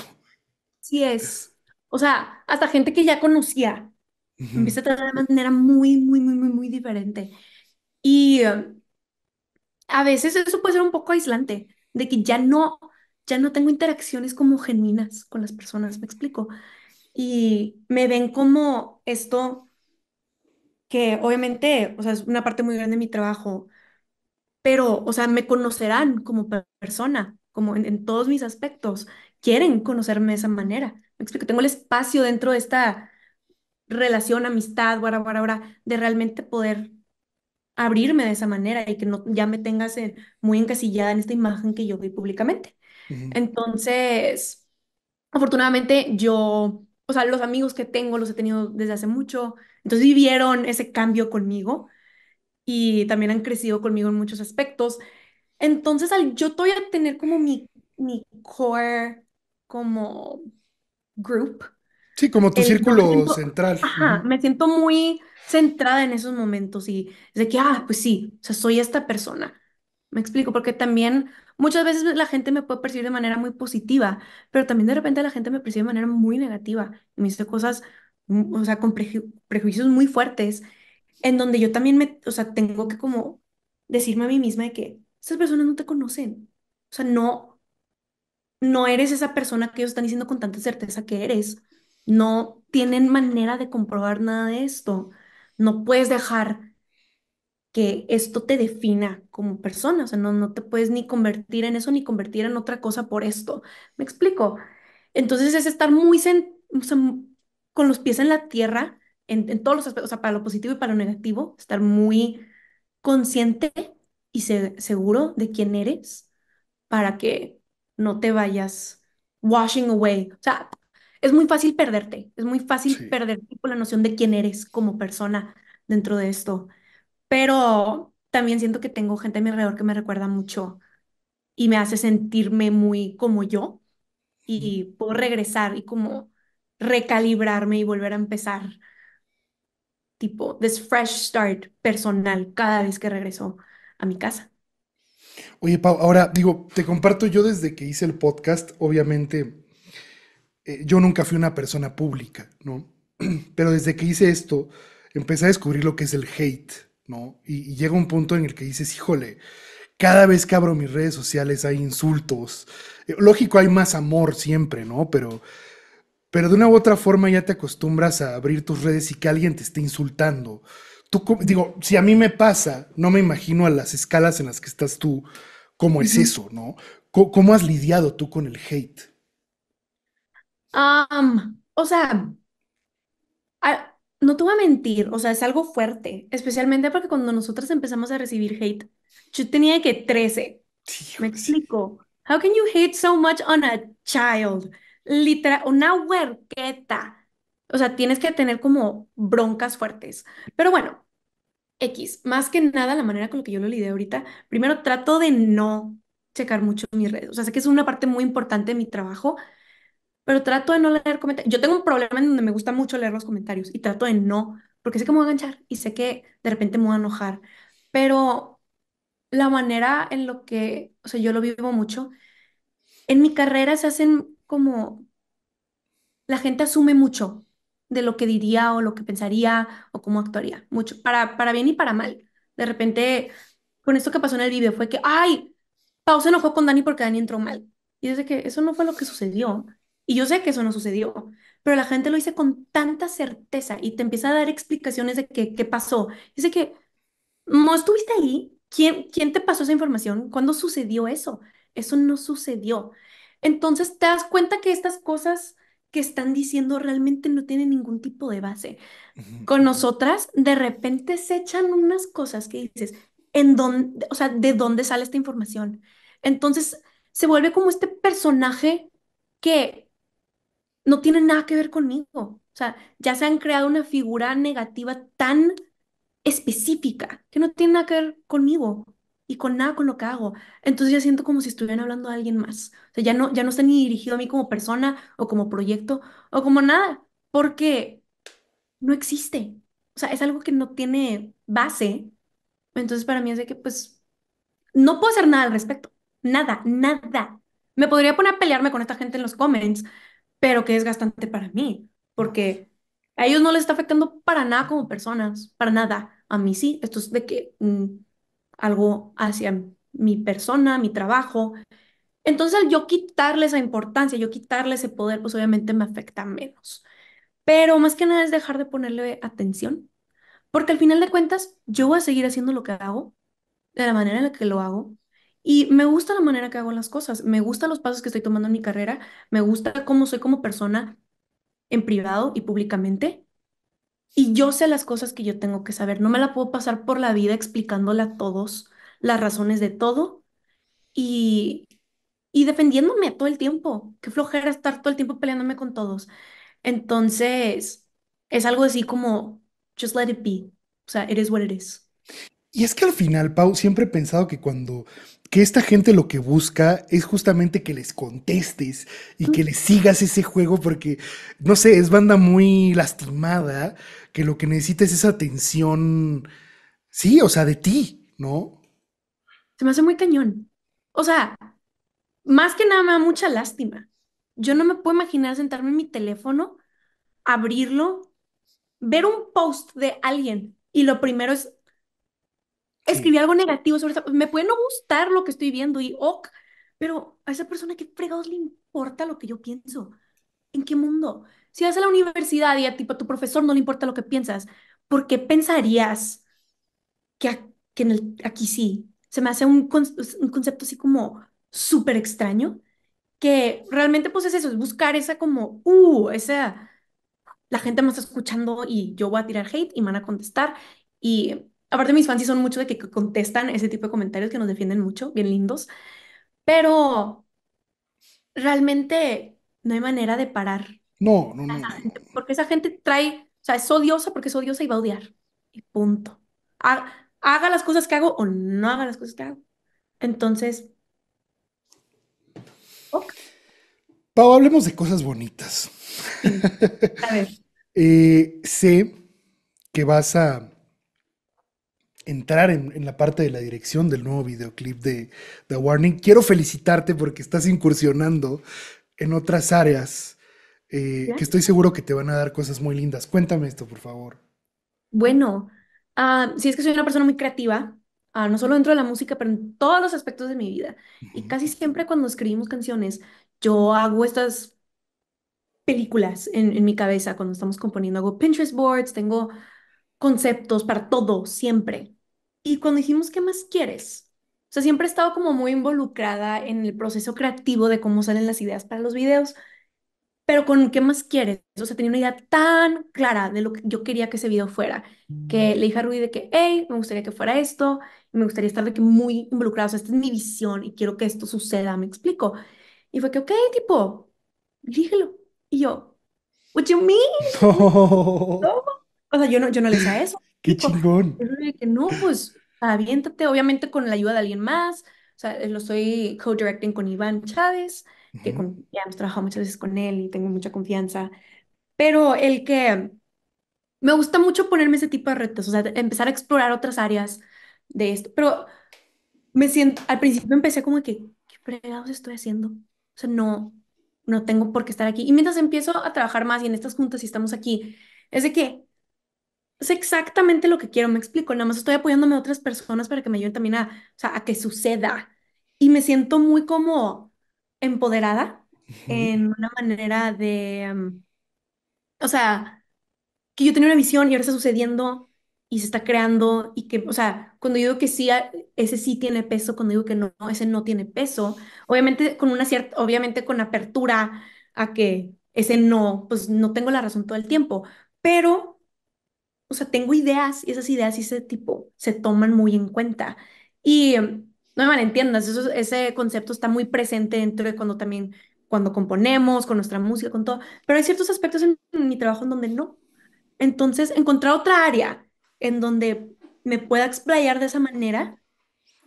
S2: Sí es. O sea, hasta gente que ya conocía empieza a tratar de manera muy, muy, muy, muy, muy diferente. Y eh, a veces eso puede ser un poco aislante, de que ya no, ya no tengo interacciones como genuinas con las personas, me explico. Y me ven como esto que obviamente, o sea, es una parte muy grande de mi trabajo, pero, o sea, me conocerán como persona, como en, todos mis aspectos, quieren conocerme de esa manera. Me explico, tengo el espacio dentro de esta relación, amistad, ahora, ahora, de realmente poder abrirme de esa manera y que no ya me tengas muy encasillada en esta imagen que yo doy públicamente. Entonces, afortunadamente yo, o sea, los amigos que tengo los he tenido desde hace mucho, entonces vivieron ese cambio conmigo y también han crecido conmigo en muchos aspectos. Entonces, al yo a tener como mi, core, como group.
S1: Sí, como tu círculo central. Ajá,
S2: me siento muy centrada en esos momentos y es de que, ah, pues sí, o sea, soy esta persona. Me explico, porque también muchas veces la gente me puede percibir de manera muy positiva, pero también de repente la gente me percibe de manera muy negativa y me dice cosas o sea, con prejuicios muy fuertes, en donde yo también me, o sea, tengo que como decirme a mí misma de que esas personas no te conocen, o sea, no, no eres esa persona que ellos están diciendo con tanta certeza que eres, no tienen manera de comprobar nada de esto, no puedes dejar que esto te defina como persona, o sea, no, no te puedes ni convertir en eso ni convertir en otra cosa por esto, me explico. Entonces es estar muy, o con los pies en la tierra, en, todos los aspectos, o sea, para lo positivo y para lo negativo, estar muy consciente y seguro de quién eres para que no te vayas washing away. O sea, es muy fácil perderte, es muy fácil perder la noción de quién eres como persona dentro de esto. Pero también siento que tengo gente a mi alrededor que me recuerda mucho y me hace sentirme muy como yo y puedo regresar y como recalibrarme y volver a empezar. Tipo, this fresh start personal cada vez que regreso a mi casa.
S1: Oye, Pau, ahora digo, te comparto yo desde que hice el podcast, obviamente, eh, yo nunca fui una persona pública, ¿no? *clears throat* Pero desde que hice esto, empecé a descubrir lo que es el hate, ¿no? Y, llega un punto en el que dices, híjole, cada vez que abro mis redes sociales hay insultos. Eh, lógico, hay más amor siempre, ¿no? Pero pero de una u otra forma ya te acostumbras a abrir tus redes y que alguien te esté insultando. Tú, digo, si a mí me pasa, no me imagino a las escalas en las que estás tú, cómo es eso, ¿no? ¿Cómo, has lidiado tú con el hate?
S2: o sea, no te voy a mentir, o sea, es algo fuerte, especialmente porque cuando nosotras empezamos a recibir hate, yo tenía que 13. Me explico. How can you hate so much on a child? literal, una huerqueta. O sea, tienes que tener como broncas fuertes. Pero bueno, X, más que nada la manera con la que yo lo lidé ahorita, primero trato de no checar mucho mis redes. O sea, sé que es una parte muy importante de mi trabajo, pero trato de no leer comentarios. Yo tengo un problema en donde me gusta mucho leer los comentarios y trato de no, porque sé que me voy a enganchar y sé que de repente me voy a enojar. Pero la manera en lo que, o sea, yo lo vivo mucho, en mi carrera se hacen como la gente asume mucho de lo que diría o lo que pensaría o cómo actuaría, mucho, para, para bien y para mal. De repente, con esto que pasó en el video fue que, ay, Pau se enojó con Dani porque Dani entró mal. Y dice que eso no fue lo que sucedió. Y yo sé que eso no sucedió, pero la gente lo dice con tanta certeza y te empieza a dar explicaciones de qué, qué pasó. Dice que, ¿no estuviste ahí? ¿Quién, ¿Quién te pasó esa información? ¿Cuándo sucedió eso? Eso no sucedió. Entonces te das cuenta que estas cosas que están diciendo realmente no tienen ningún tipo de base. Con nosotras, de repente se echan unas cosas que dices, ¿en dónde, o sea, de dónde sale esta información? Entonces se vuelve como este personaje que no tiene nada que ver conmigo. O sea, ya se han creado una figura negativa tan específica que no tiene nada que ver conmigo y con nada con lo que hago. Entonces ya siento como si estuvieran hablando a alguien más. O sea, ya no, ya no está ni dirigido a mí como persona o como proyecto o como nada, porque no existe. O sea, es algo que no tiene base. Entonces para mí es de que pues no puedo hacer nada al respecto. Nada, nada. Me podría poner a pelearme con esta gente en los comments, pero que es gastante para mí, porque a ellos no les está afectando para nada como personas, para nada. A mí sí, esto es de que... Mm, algo hacia mi persona, mi trabajo. Entonces, al yo quitarle esa importancia, yo quitarle ese poder, pues obviamente me afecta menos. Pero más que nada es dejar de ponerle atención, porque al final de cuentas, yo voy a seguir haciendo lo que hago, de la manera en la que lo hago, y me gusta la manera que hago las cosas, me gustan los pasos que estoy tomando en mi carrera, me gusta cómo soy como persona en privado y públicamente, y yo sé las cosas que yo tengo que saber. No me la puedo pasar por la vida explicándole a todos las razones de todo y, y defendiéndome todo el tiempo. Qué flojera estar todo el tiempo peleándome con todos. Entonces, es algo así como, just let it be. O sea, it is what it is.
S1: Y es que al final, Pau, siempre he pensado que cuando que esta gente lo que busca es justamente que les contestes y que les sigas ese juego porque, no sé, es banda muy lastimada que lo que necesita es esa atención, sí, o sea, de ti, ¿no?
S2: Se me hace muy cañón. O sea, más que nada me da mucha lástima. Yo no me puedo imaginar sentarme en mi teléfono, abrirlo, ver un post de alguien y lo primero es escribir algo negativo sobre eso. Me puede no gustar lo que estoy viendo y ok, pero a esa persona qué fregados le importa lo que yo pienso. ¿En qué mundo? Si vas a la universidad y a, tipo, tu profesor no le importa lo que piensas, porque pensarías que, aquí sí? Se me hace un, concepto así como súper extraño, que realmente pues es eso, es buscar esa como, uh, esa, la gente me está escuchando y yo voy a tirar hate y me van a contestar. Y aparte mis fans sí son mucho de que contestan ese tipo de comentarios que nos defienden mucho, bien lindos, pero realmente no hay manera de parar no, no, no, Porque esa gente trae, o sea, es odiosa porque es odiosa y va a odiar. Y punto. Haga, las cosas que hago o no haga las cosas que hago. Entonces.
S1: Pau, hablemos de cosas bonitas. A ver. *laughs* Eh, sé que vas a entrar en, en, la parte de la dirección del nuevo videoclip de The Warning. Quiero felicitarte porque estás incursionando en otras áreas eh, que estoy seguro que te van a dar cosas muy lindas. Cuéntame esto, por favor.
S2: Bueno, ah, si es que soy una persona muy creativa, ah, no solo dentro de la música, pero en todos los aspectos de mi vida. Y casi siempre cuando escribimos canciones, yo hago estas películas en, en mi cabeza cuando estamos componiendo. Hago Pinterest boards, tengo conceptos para todo, siempre. Y cuando dijimos, ¿qué más quieres? O sea, siempre he estado como muy involucrada en el proceso creativo de cómo salen las ideas para los videos pero con qué más quieres. O sea, tenía una idea tan clara de lo que yo quería que ese video fuera, que le dije a mm. Rui de que, hey, me gustaría que fuera esto, me gustaría estar de que muy involucrado, o sea, esta es mi visión y quiero que esto suceda, me explico. Y fue que, ok, tipo, dígelo. Y yo, what you mean?
S1: *laughs*
S2: O sea, yo no, yo no le hice a eso. *laughs*
S1: Qué chingón.
S2: no, pues, aviéntate, obviamente con la ayuda de alguien más. O sea, lo estoy co-directing con Iván Chávez que ya hemos trabajado muchas veces con él y tengo mucha confianza. Pero el que me gusta mucho ponerme ese tipo de retos, o sea, empezar a explorar otras áreas de esto. Pero me siento, al principio empecé como que, ¿qué fregados estoy haciendo? O sea, no, no tengo por qué estar aquí. Y mientras empiezo a trabajar más y en estas juntas y estamos aquí, es de que es exactamente lo que quiero, me explico, nada más estoy apoyándome a otras personas para que me ayuden también a, o sea, a que suceda. Y me siento muy como empoderada en una manera de, em, o sea, que yo tenía una visión y ahora está sucediendo y se está creando y que, o sea, cuando digo que sí, ese sí tiene peso, cuando digo que no, ese no tiene peso, obviamente con una cierta, obviamente con apertura a que ese no, pues no tengo la razón todo el tiempo, pero, o sea, tengo ideas y esas ideas y ese tipo se toman muy en cuenta. Y em, no me malentiendas, ese concepto está muy presente dentro de cuando también, cuando componemos, con nuestra música, con todo, pero hay ciertos aspectos en mi trabajo en donde no. Entonces, encontrar otra área en donde me pueda explayar de esa manera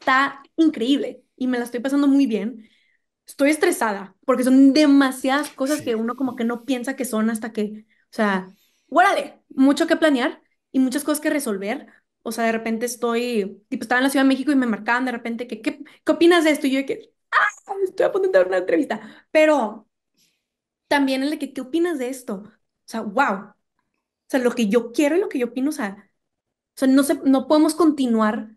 S2: está increíble y me la estoy pasando muy bien. Estoy estresada porque son demasiadas cosas que uno como que no piensa que son hasta que, o sea, órale, mucho que planear y muchas cosas que resolver, o sea, de repente estoy, tipo, estaba en la Ciudad de México y me marcaban de repente que, ¿qué, opinas de esto? Y yo que, ah, estoy a una entrevista. Pero también el de que, ¿qué opinas de esto? O sea, wow. O sea, lo que yo quiero y lo que yo opino, o sea, o sea no, se, no podemos continuar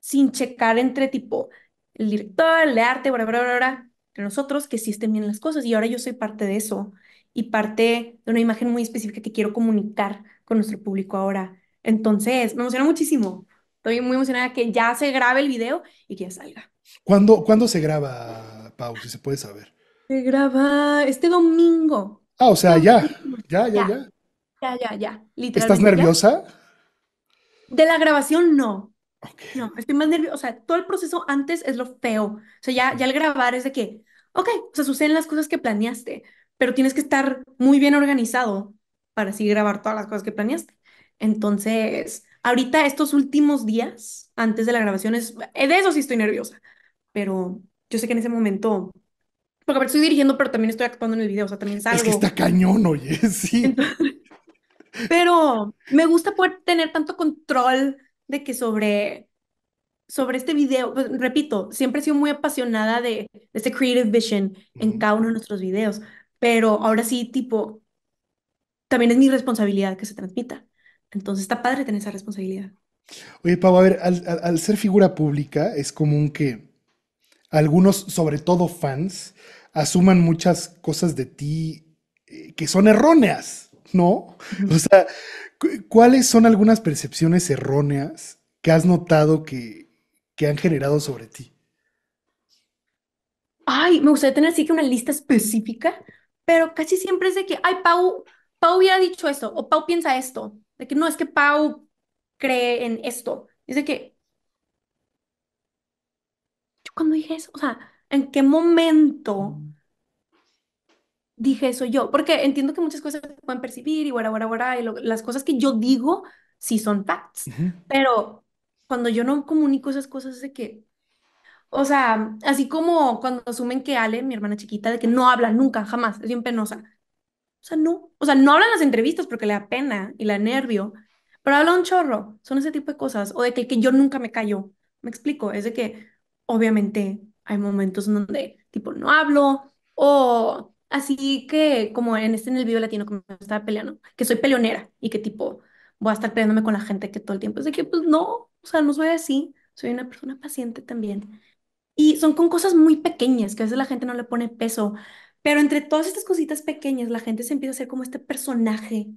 S2: sin checar entre tipo el director, el de arte, bla, bla, bla, bla, entre nosotros, que sí estén bien las cosas. Y ahora yo soy parte de eso y parte de una imagen muy específica que quiero comunicar con nuestro público ahora. Entonces, me emociona muchísimo. Estoy muy emocionada que ya se grabe el video y que ya salga.
S1: ¿Cuándo, ¿cuándo se graba, Pau? Si se puede saber.
S2: Se graba este domingo.
S1: Ah, o sea, ya. Ya, ya, ya.
S2: Ya, ya, ya. ¿Estás nerviosa? De la grabación, no. No, estoy más nerviosa. O sea, todo el proceso antes es lo feo. O sea, ya, ya el grabar es de que, ok, o suceden las cosas que planeaste, pero tienes que estar muy bien organizado para así grabar todas las cosas que planeaste. Entonces, ahorita estos últimos días, antes de la grabación, es, eh, de eso sí estoy nerviosa, pero yo sé que en ese momento, porque a ver, estoy dirigiendo, pero también estoy actuando en el video, o sea, también salgo. Es que está cañón,
S1: oye, *laughs* sí. *laughs*
S2: pero me gusta poder tener tanto control de que sobre sobre este video, pues, repito, siempre he sido muy apasionada de, este creative vision en cada uno de nuestros videos, pero ahora sí, tipo, también es mi responsabilidad que se transmita. Entonces está padre tener esa responsabilidad.
S1: Oye, Pau, a ver, al, ser figura pública es común que algunos, sobre todo fans, asuman muchas cosas de ti eh, que son erróneas, ¿no? O sea, ¿cuáles son algunas percepciones erróneas que has notado que, que han generado sobre ti?
S2: Ay, me gustaría tener así que una lista específica, pero casi siempre es de que, ay, Pau, Pau hubiera dicho esto, o Pau piensa esto, de que no, es que Pau cree en esto. Es de que, yo cuando dije eso, o sea, ¿en qué momento dije eso yo? Porque entiendo que muchas cosas se pueden percibir y guara, guara, guara, y las cosas que yo digo sí son facts, pero cuando yo no comunico esas cosas es de que, o sea, así como cuando asumen que Ale, mi hermana chiquita, de que no habla nunca, jamás, es bien penosa. O sea, no. O sea, no hablan las entrevistas porque le da pena y la nervio, pero habla un chorro. Son ese tipo de cosas. O de que, que yo nunca me callo. Me explico. Es de que, obviamente, hay momentos en donde, tipo, no hablo. O así que, como en este, en el video latino que me estaba peleando, que soy peleonera y que, tipo, voy a estar peleándome con la gente que todo el tiempo es de que, pues no. O sea, no soy así. Soy una persona paciente también. Y son con cosas muy pequeñas que a veces la gente no le pone peso, pero entre todas estas cositas pequeñas, la gente se empieza a hacer como este personaje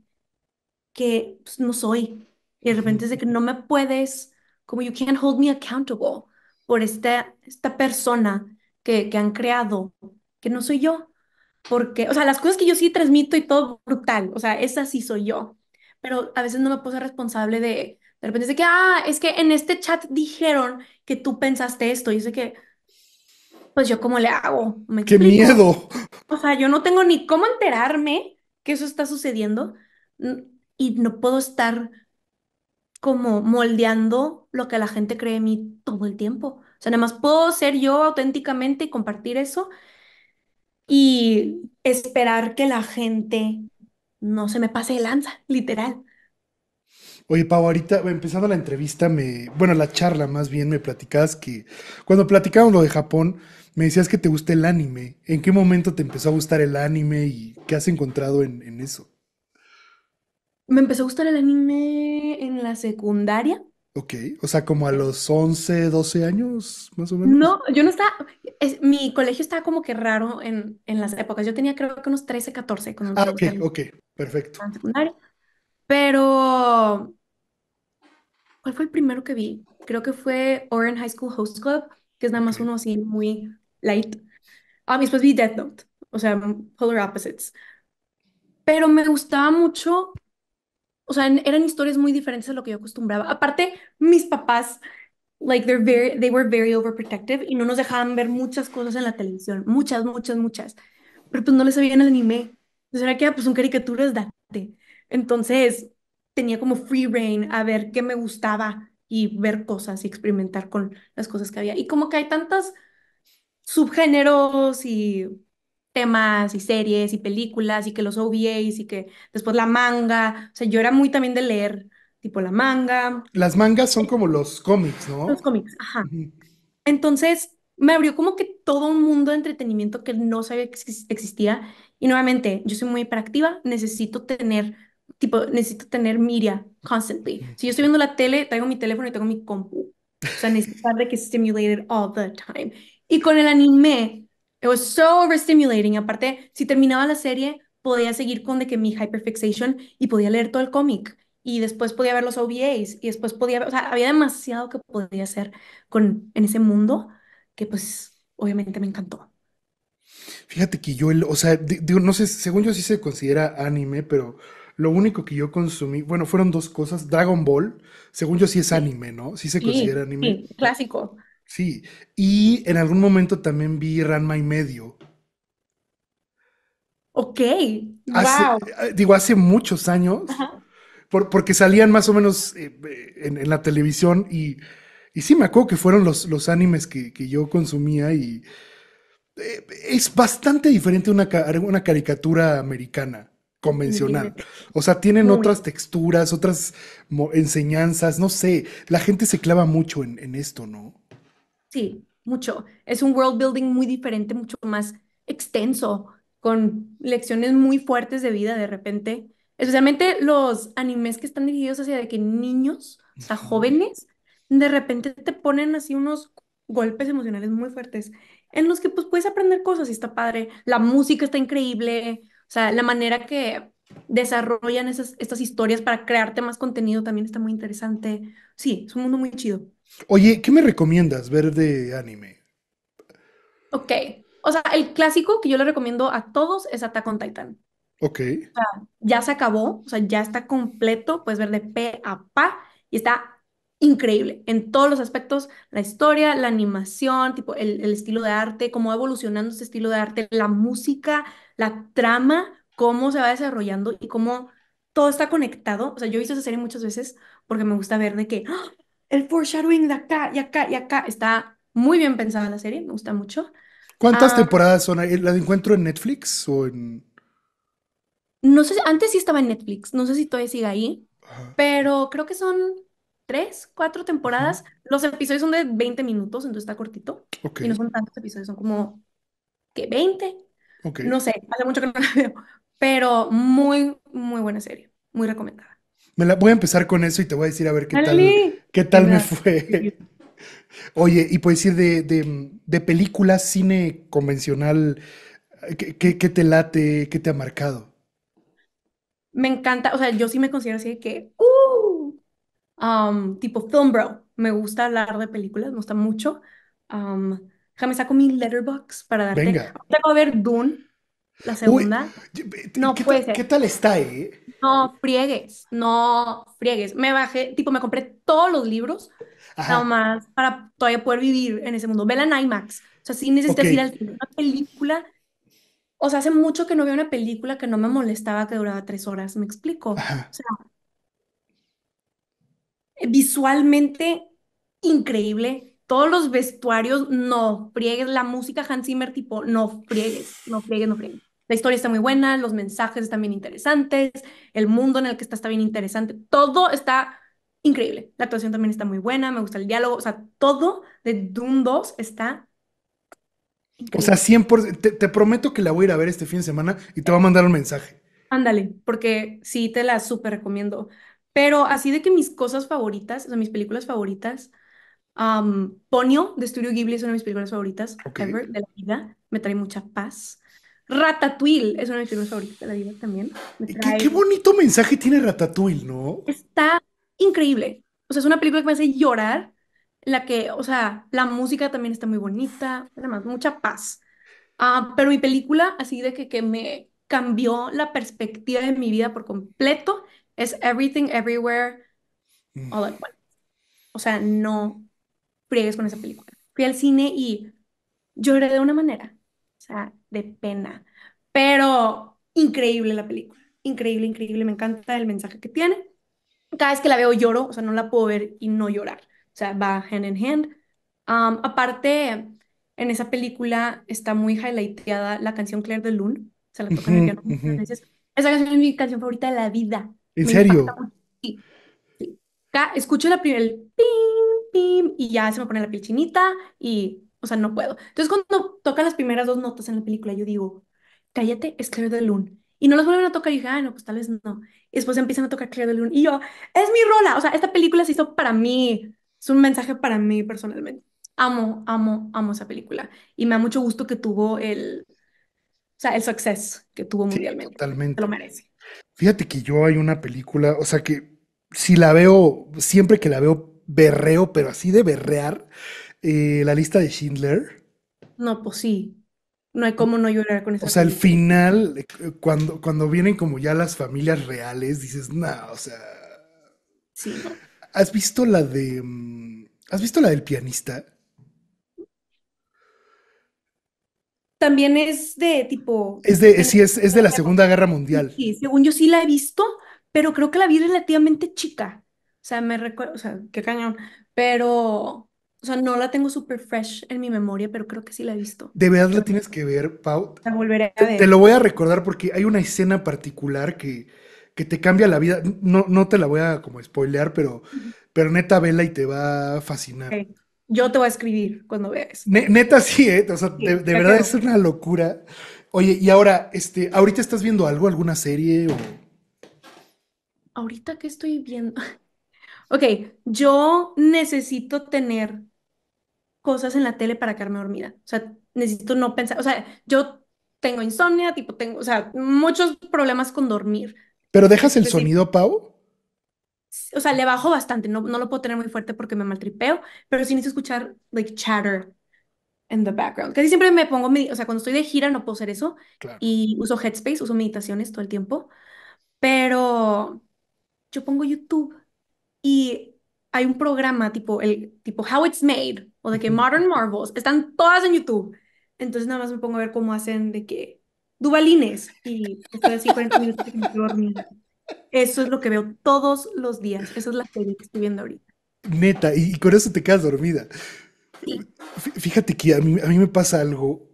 S2: que pues, no soy. Y de repente es de que no me puedes, como you can't hold me accountable por esta, esta persona que, que han creado, que no soy yo. Porque, o sea, las cosas que yo sí transmito y todo brutal, o sea, esa sí soy yo. Pero a veces no me puedo responsable de, de repente es que, ah, es que en este chat dijeron que tú pensaste esto. Y es que, pues yo cómo le hago.
S1: ¿Me ¡Qué miedo!
S2: O sea, yo no tengo ni cómo enterarme que eso está sucediendo y no puedo estar como moldeando lo que la gente cree de mí todo el tiempo. O sea, nada más puedo ser yo auténticamente y compartir eso y esperar que la gente no se me pase de lanza, literal.
S1: Oye, Pau, ahorita empezando la entrevista, me, bueno, la charla más bien, me platicabas que cuando platicamos lo de Japón, me decías que te gusta el anime. ¿En qué momento te empezó a gustar el anime y qué has encontrado en, eso?
S2: Me empezó a gustar el anime en la secundaria.
S1: Ok, o sea, como a los 11, 12 años, más o menos.
S2: No, yo no estaba, es, mi colegio estaba como que raro en, las épocas. Yo tenía creo que unos 13, 14. ah, ok,
S1: ok, perfecto.
S2: Pero, ¿cuál fue el primero que vi? Creo que fue Oren High School Host Club, que es nada más uno así muy light. A mí vi Death Note, o sea, Polar Opposites. Pero me gustaba mucho, o sea, eran historias muy diferentes a lo que yo acostumbraba. Aparte, mis papás, like, they're very, they were very overprotective y no nos dejaban ver muchas cosas en la televisión, muchas, muchas, muchas. Pero pues no les sabían el anime. Entonces era que, ah, pues son caricaturas, date. Entonces tenía como free reign a ver qué me gustaba y ver cosas y experimentar con las cosas que había. Y como que hay tantas subgéneros y temas y series y películas y que los OVAs y que después la manga. O sea, yo era muy también de leer, tipo la manga.
S1: Las mangas son como los cómics, ¿no? Los
S2: cómics, ajá. Entonces me abrió como que todo un mundo de entretenimiento que no sabía que existía. Y nuevamente, yo soy muy hiperactiva, necesito tener, tipo, necesito tener media constantly. Si yo estoy viendo la tele, traigo mi teléfono y tengo mi compu. O sea, necesito estar de que stimulated all the time. Y con el anime, it was so overstimulating. Aparte, si terminaba la serie, podía seguir con de que mi hyperfixation y podía leer todo el cómic. Y después podía ver los OVAs. Y después podía ver, o sea, había demasiado que podía hacer con, en ese mundo que pues obviamente me encantó.
S1: Fíjate que yo, el, o sea, digo, no sé, según yo sí se considera anime, pero lo único que yo consumí, bueno, fueron dos cosas. Dragon Ball, según yo sí es anime, ¿no? Sí se considera anime.
S2: Sí, clásico.
S1: Sí, y en algún momento también vi Ranma y medio. Ok, wow. Eh, digo, hace muchos años, porque salían más o menos eh, en, la televisión y, y, sí me acuerdo que fueron los, animes que, yo consumía y eh, es bastante diferente una, caricatura americana convencional. O sea, tienen otras texturas, otras enseñanzas, no sé. La gente se clava mucho en, en esto, ¿no?
S2: Sí, mucho. Es un world building muy diferente, mucho más extenso, con lecciones muy fuertes de vida de repente. Especialmente los animes que están dirigidos hacia de que niños, o sea, jóvenes, de repente te ponen así unos golpes emocionales muy fuertes en los que pues puedes aprender cosas y está padre. La música está increíble, o sea, la manera que desarrollan esas, estas historias para crearte más contenido también está muy interesante. Sí, es un mundo muy chido.
S1: Oye, ¿qué me recomiendas ver de anime?
S2: Ok. O sea, el clásico que yo le recomiendo a todos es Attack on Titan. Ok. ya se acabó, o sea, ya está completo, puedes ver de pe a pa y está increíble en todos los aspectos, la historia, la animación, tipo el, estilo de arte, cómo va evolucionando ese estilo de arte, la música, la trama, cómo se va desarrollando y cómo todo está conectado. O sea, yo he visto esa serie muchas veces porque me gusta ver de que ¡ah! el foreshadowing de acá y acá y acá. Está muy bien pensada la serie, me gusta mucho.
S1: ¿Cuántas ah, temporadas son? ¿La encuentro en Netflix o en...?
S2: No sé, antes sí estaba en Netflix, no sé si todavía sigue ahí, pero creo que son tres, cuatro temporadas. Los episodios son de 20 minutos, entonces está cortito. Y no son tantos episodios, son como, ¿qué? ¿20? No sé, hace mucho que no la veo, pero muy, muy buena serie, muy recomendada
S1: voy a empezar con eso y te voy a decir a ver qué tal, qué tal me fue. Oye, y puedes decir de, de, películas, cine convencional, ¿qué, te late, qué te ha marcado?
S2: Me encanta, o sea, yo sí me considero así de que, uh, um, tipo film bro, me gusta hablar de películas, me gusta mucho. Um, déjame saco mi letterbox para darte. Venga. Tengo a ver Dune, la segunda. no ¿Qué
S1: tal está, eh?
S2: No friegues, no friegues. Me bajé, tipo, me compré todos los libros, nada más, para todavía poder vivir en ese mundo. Vela la IMAX. O sea, si necesitas ir a una película. O sea, hace mucho que no veo una película que no me molestaba que duraba tres horas. ¿Me explico? O sea, visualmente increíble, todos los vestuarios, no friegues. La música Hans Zimmer, tipo, no friegues, no friegues, no friegues. La historia está muy buena, los mensajes están bien interesantes, el mundo en el que está está bien interesante, todo está increíble. La actuación también está muy buena, me gusta el diálogo, o sea, todo de Doom 2 está...
S1: O sea, 100%, te, prometo que la voy a ir a ver este fin de semana y te voy a mandar un mensaje.
S2: Ándale, porque sí, te la súper recomiendo. Pero así de que mis cosas favoritas, o sea, mis películas favoritas, um, Ponyo de Studio Ghibli es una de mis películas favoritas de la vida. Me trae mucha paz. Ratatouille es una de mis películas favoritas de la vida también. ¿Qué,
S1: bonito mensaje tiene Ratatouille, ¿no?
S2: Está increíble. O sea, es una película que me hace llorar, la que, o sea, la música también está muy bonita, además, mucha paz. Ah, pero mi película, así de que, que me cambió la perspectiva de mi vida por completo, es Everything Everywhere mm. All at Once. O sea, no friegues con esa película. Fui al cine y lloré de una manera. O sea, de pena. Pero increíble la película, increíble, increíble, me encanta el mensaje que tiene. Cada vez que la veo lloro, o sea, no la puedo ver y no llorar, o sea, va hand in hand. aparte, en esa película está muy highlighteada la canción Claire de Lune, se la toca piano. Esa canción es mi canción favorita de la vida. ¿En serio? Sí. Escucho la primera, el pim, pim, y ya se me pone la piel chinita y o sea, no puedo. Entonces, cuando toca las primeras dos notas en la película, yo digo, cállate, es Claire de Lune. Y no las vuelven a tocar y dije, ah, no, pues tal vez no. Y después empiezan a tocar Claire de Lune. Y yo, es mi rola. O sea, esta película se hizo para mí. Es un mensaje para mí personalmente. Amo, amo, amo esa película. Y me da mucho gusto que tuvo el, o sea, el suceso que tuvo mundialmente.
S1: totalmente. lo merece. Fíjate que yo hay una película, o sea, que si la veo, siempre que la veo, berreo, pero así de berrear. Eh, la lista de Schindler.
S2: No, pues sí. No hay cómo no llorar con eso. O sea, al
S1: final, eh, cuando, cuando vienen como ya las familias reales, dices, no, o sea. Sí. ¿Has visto la de. Mm, ¿Has visto la del pianista?
S2: También es de tipo.
S1: Es de, sí, es, es de la Segunda Guerra Mundial.
S2: Sí, según yo sí la he visto, pero creo que la vi relativamente chica. O sea, me recuerdo, o sea, qué cañón. Pero o sea, no la tengo súper fresh en mi memoria, pero creo que sí la he visto.
S1: De verdad la tienes que ver, Pau.
S2: La volveré a ver. Te, lo voy
S1: a recordar porque hay una escena particular que, que te cambia la vida. No, no te la voy a como spoilear, pero, pero neta, vela y te va a fascinar.
S2: Yo te voy a escribir cuando veas. neta,
S1: sí, ¿eh? O sea, de, verdad es una locura. Oye, y ahora, este, ¿ahorita estás viendo algo, alguna serie
S2: ¿Ahorita qué estoy viendo? *laughs* ok, yo necesito tener cosas en la tele para quedarme dormida. O sea, necesito no pensar, o sea, yo tengo insomnia, tipo tengo, o sea, muchos problemas con dormir.
S1: ¿Pero dejas el sonido, Pau?
S2: O sea, le bajo bastante, no, no lo puedo tener muy fuerte porque me maltripeo, pero sí necesito escuchar, like, chatter in the background. Casi siempre me pongo, o sea, cuando estoy de gira no puedo hacer eso y uso Headspace, uso meditaciones todo el tiempo, pero yo pongo YouTube y hay un programa tipo el tipo How It's Made o de que Modern Marvels, están todas en YouTube. Entonces nada más me pongo a ver cómo hacen de que Dubalines y estoy así 40 minutos que me duermo Eso es lo que veo todos los días. Esa es la serie que estoy
S1: viendo ahorita. Neta, y, y con eso te quedas dormida. Sí. Fíjate que a mí, a mí me pasa algo,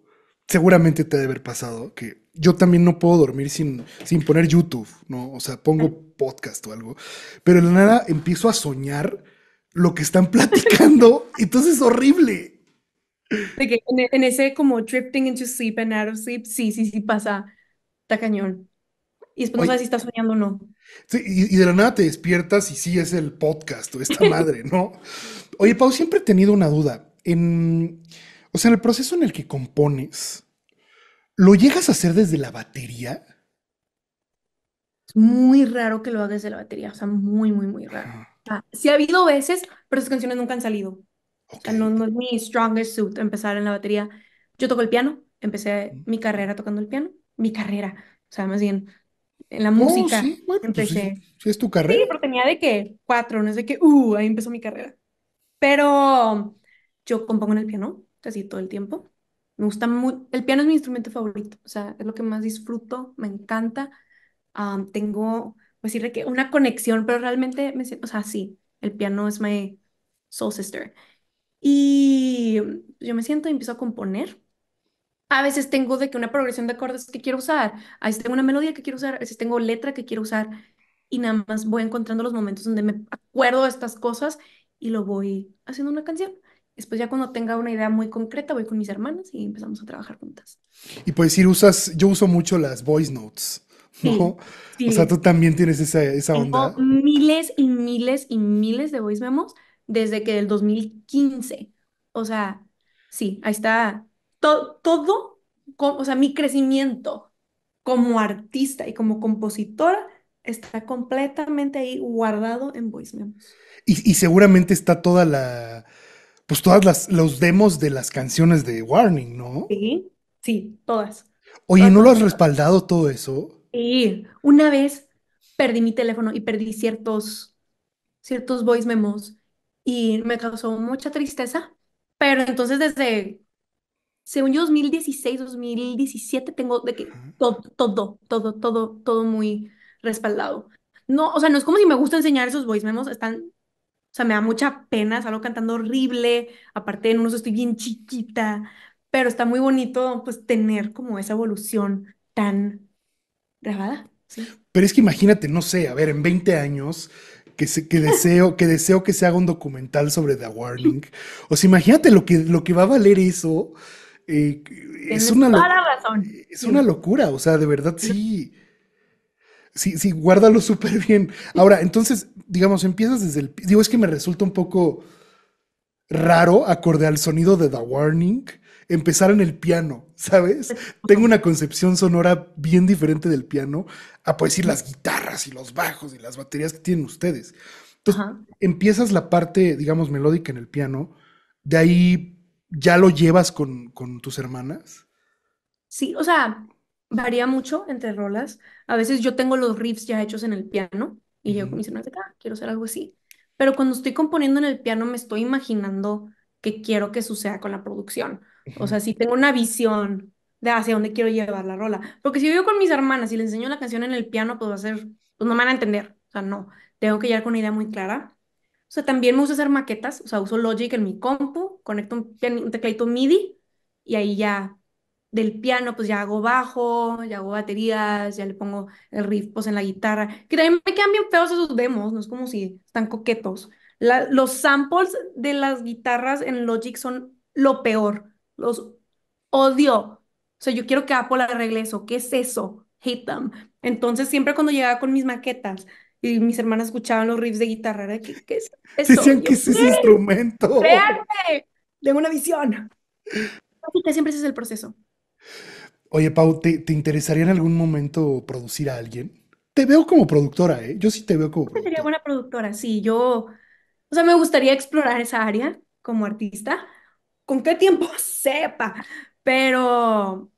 S1: seguramente te debe haber pasado, que yo también no puedo dormir sin, sin poner YouTube, ¿no? O sea, pongo podcast o algo. Pero de la nada empiezo a soñar lo que están platicando. *laughs* Entonces es horrible.
S2: E, en, ese como drifting into sleep and out of sleep, sí, sí, sí pasa. Está cañón. Y después no sabes si estás soñando o no.
S1: y, de la nada te despiertas y sí es el podcast o esta *laughs* madre, ¿no? Oye, Pau, siempre he tenido una duda. En, o sea, en el proceso en el que compones, ¿lo llegas a hacer desde la batería? Es
S2: muy raro que lo hagas desde la batería. O sea, muy, muy, muy raro sí ha habido veces, pero esas canciones nunca han salido. no, no es mi strongest suit empezar en la batería. Yo toco el piano, empecé mm. mi carrera tocando el piano, mi carrera, o sea, más bien
S1: en la oh, música pues es tu carrera. Sí,
S2: pero tenía de que cuatro, no es de que, uh, ahí empezó mi carrera. Pero yo compongo en el piano casi todo el tiempo. Me gusta muy, el piano es mi instrumento favorito, o sea, es lo que más disfruto, me encanta. tengo pues sí que una conexión, pero realmente me siento, o sea, sí, el piano es mi soul sister. Y yo me siento y empiezo a componer. A veces tengo de que una progresión de acordes que quiero usar, a veces tengo una melodía que quiero usar, a veces tengo letra que quiero usar y nada más voy encontrando los momentos donde me acuerdo de estas cosas y lo voy haciendo una canción. Después ya cuando tenga una idea muy concreta voy con mis hermanas y empezamos a trabajar juntas.
S1: Y puedes decir, usas, yo uso mucho las voice notes. ¿no? O sea, tú también tienes esa, onda.
S2: miles y miles y miles de voice memos desde que el 2015. O sea, sí, ahí está todo, o sea, mi crecimiento como artista y como compositora está completamente ahí guardado en voice memos.
S1: Y, seguramente está toda la, pues todas las, los demos de las canciones de Warning, ¿no?
S2: Sí, sí, todas.
S1: Oye, ¿no lo has respaldado todo eso?
S2: Y una vez perdí mi teléfono y perdí ciertos, ciertos voice memos y me causó mucha tristeza, pero entonces desde, según yo, 2016, 2017, tengo de que todo, todo, todo, todo, todo muy respaldado. No, o sea, no es como si me gusta enseñar esos voice memos, están o sea, me da mucha pena, salgo cantando horrible, aparte en unos estoy bien chiquita, pero está muy bonito pues tener como esa evolución tan grabada.
S1: Sí. Pero es que imagínate, no sé, a ver, en 20 años, que, que, deseo, que deseo que se haga un documental sobre The Warning. O sea, imagínate lo que, lo que va a valer eso. Eh, es una razón. Es una locura, o sea, de verdad sí. Sí, sí, guárdalo *laughs* súper bien. Ahora, entonces, digamos, empiezas desde el... Digo, es que me resulta un poco raro acorde al sonido de The Warning, empezar en el piano, ¿sabes? *laughs* Tengo una concepción sonora bien diferente del piano a pues decir las guitarras y los bajos y las baterías que tienen ustedes. Entonces, empiezas la parte, digamos, melódica en el piano, de ahí ya lo llevas con, tus hermanas.
S2: Sí, o sea, varía mucho entre rolas. A veces yo tengo los riffs ya hechos en el piano y yo llego con mis acá, ah, quiero hacer algo así. Pero cuando estoy componiendo en el piano me estoy imaginando qué quiero que suceda con la producción. O sea, si tengo una visión de hacia dónde quiero llevar la rola. Porque si yo vivo con mis hermanas y les enseño la canción en el piano, pues va a ser, pues no me van a entender. O sea, no, tengo que llegar con una idea muy clara. O sea, también me gusta hacer maquetas, o sea, uso Logic en mi compu, conecto un, un tecladito MIDI y ahí ya del piano, pues ya hago bajo, ya hago baterías, ya le pongo el riff pues en la guitarra, que también me quedan bien feos esos demos, no es como si están coquetos. La, los samples de las guitarras en Logic son lo peor los odio. O sea, yo quiero que Apple arregle eso. ¿Qué es eso? Hate them. Entonces, siempre cuando llegaba con mis maquetas y mis hermanas escuchaban los riffs de guitarra, ¿qué, es
S1: eso? ese instrumento. Créanme,
S2: tengo una visión. siempre ese es el proceso.
S1: Oye, Pau, ¿te, interesaría en algún momento producir a alguien? Te veo como productora, ¿eh? Yo sí te veo como
S2: productora. Sería buena productora, sí. Yo, o sea, me gustaría explorar esa área como artista con qué tiempo *laughs* sepa, pero,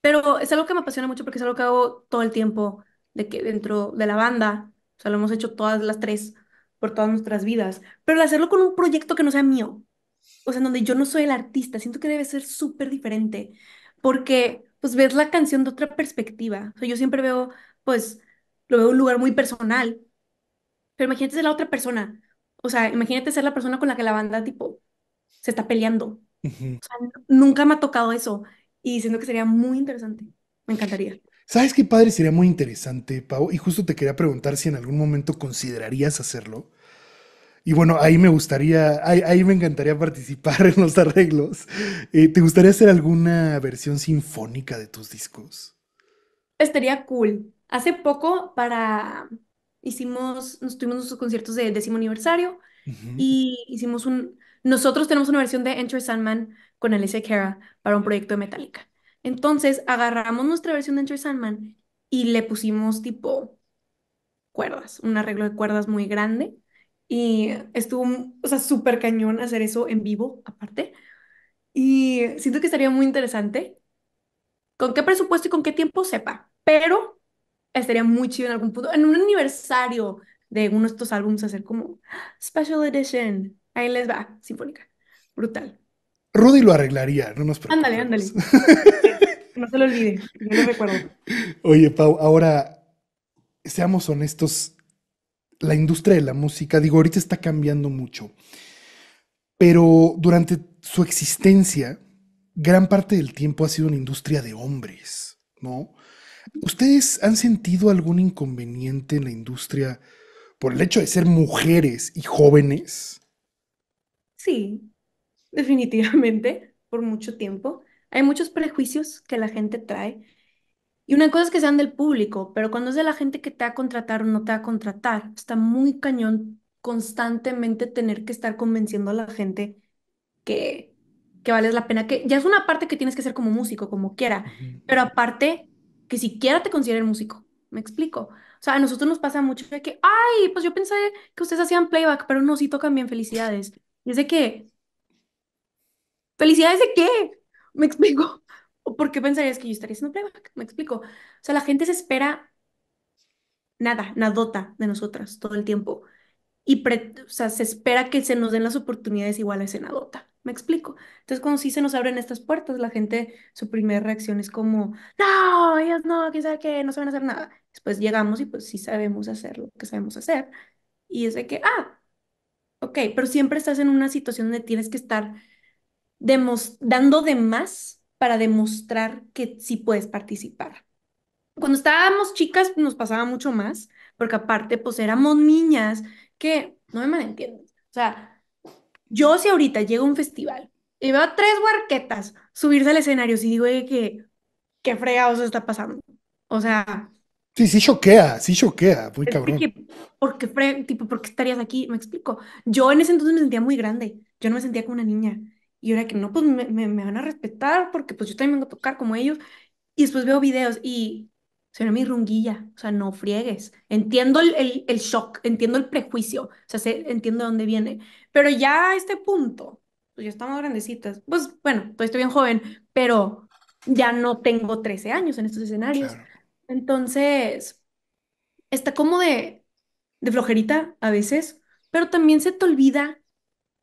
S2: pero es algo que me apasiona mucho porque es algo que hago todo el tiempo de que dentro de la banda, o sea, lo hemos hecho todas las tres por todas nuestras vidas, pero hacerlo con un proyecto que no sea mío, o sea, donde yo no soy el artista, siento que debe ser súper diferente, porque pues ves la canción de otra perspectiva, o sea, yo siempre veo, pues, lo veo un lugar muy personal, pero imagínate ser la otra persona, o sea, imagínate ser la persona con la que la banda, tipo, se está peleando. nunca me ha tocado eso y siento que sería muy interesante. Me encantaría.
S1: ¿Sabes qué padre sería muy interesante, Pau? Y justo te quería preguntar si en algún momento considerarías hacerlo. Y bueno, ahí me gustaría, ahí, me encantaría participar *laughs* en los arreglos. Eh, ¿Te gustaría hacer alguna versión sinfónica de tus discos?
S2: Estaría cool. Hace poco para hicimos, nos tuvimos nuestros conciertos de décimo aniversario y hicimos un nosotros tenemos una versión de Enter Sandman con Alicia Kara para un proyecto de Metallica. Entonces agarramos nuestra versión de Enter Sandman y le pusimos tipo cuerdas, un arreglo de cuerdas muy grande. Y estuvo, o sea, súper cañón hacer eso en vivo, aparte. Y siento que estaría muy interesante. ¿Con qué presupuesto y con qué tiempo? Sepa. Pero estaría muy chido en algún punto, en un aniversario de uno de estos álbumes, hacer como ah, Special Edition Ahí les va, sinfónica. Brutal.
S1: Rudy lo arreglaría, no nos
S2: preocupes. Ándale, ándale. *laughs* no se lo olvide, no lo recuerdo.
S1: Oye, Pau, ahora seamos honestos. La industria de la música, digo, ahorita está cambiando mucho, pero durante su existencia, gran parte del tiempo ha sido una industria de hombres, ¿no? ¿Ustedes han sentido algún inconveniente en la industria por el hecho de ser mujeres y jóvenes?
S2: Sí, definitivamente, por mucho tiempo. Hay muchos prejuicios que la gente trae. Y una cosa es que sean del público, pero cuando es de la gente que te va a contratar o no te va a contratar, está muy cañón constantemente tener que estar convenciendo a la gente que, que vales la pena, que ya es una parte que tienes que ser como músico, como quiera, pero aparte que siquiera te consideren músico, me explico. O sea, a nosotros nos pasa mucho de que, ay, pues yo pensé que ustedes hacían playback, pero no, si tocan bien, felicidades. Y es de que, ¿felicidades de qué? ¿Me explico? *laughs* ¿O por qué pensarías que yo estaría haciendo playback? ¿Me explico? O sea, la gente se espera nada, nadota de nosotras todo el tiempo. Y o sea, se espera que se nos den las oportunidades igual a en nadota. ¿Me explico? Entonces, cuando sí se nos abren estas puertas, la gente, su primera reacción es como, no, ellas no, quién sabe qué, no saben hacer nada. Después llegamos y pues sí sabemos hacer lo que sabemos hacer. Y es de que, ah, ok, pero siempre estás en una situación donde tienes que estar dando de más para demostrar que sí puedes participar. Cuando estábamos chicas pues, nos pasaba mucho más, porque aparte pues éramos niñas que, no me malentiendes, o sea, yo si ahorita llego a un festival y veo a tres huarquetas subirse al escenario y digo, que qué fregados está pasando. O sea,
S1: Sí, sí choquea, sí choquea, muy cabrón.
S2: Porque, tipo, ¿por qué estarías aquí? Me explico. Yo en ese entonces me sentía muy grande, yo no me sentía como una niña. Y ahora que no, pues me, van a respetar porque pues yo también vengo a tocar como ellos. Y después veo videos y será mi runguilla, o sea, no friegues. Entiendo el, shock, entiendo el prejuicio, o sea, entiendo de dónde viene. Pero ya a este punto, pues ya estamos grandecitas, pues bueno, pues estoy bien joven, pero ya no tengo 13 años en estos escenarios. Claro. Entonces, está como de, flojerita a veces, pero también se te olvida,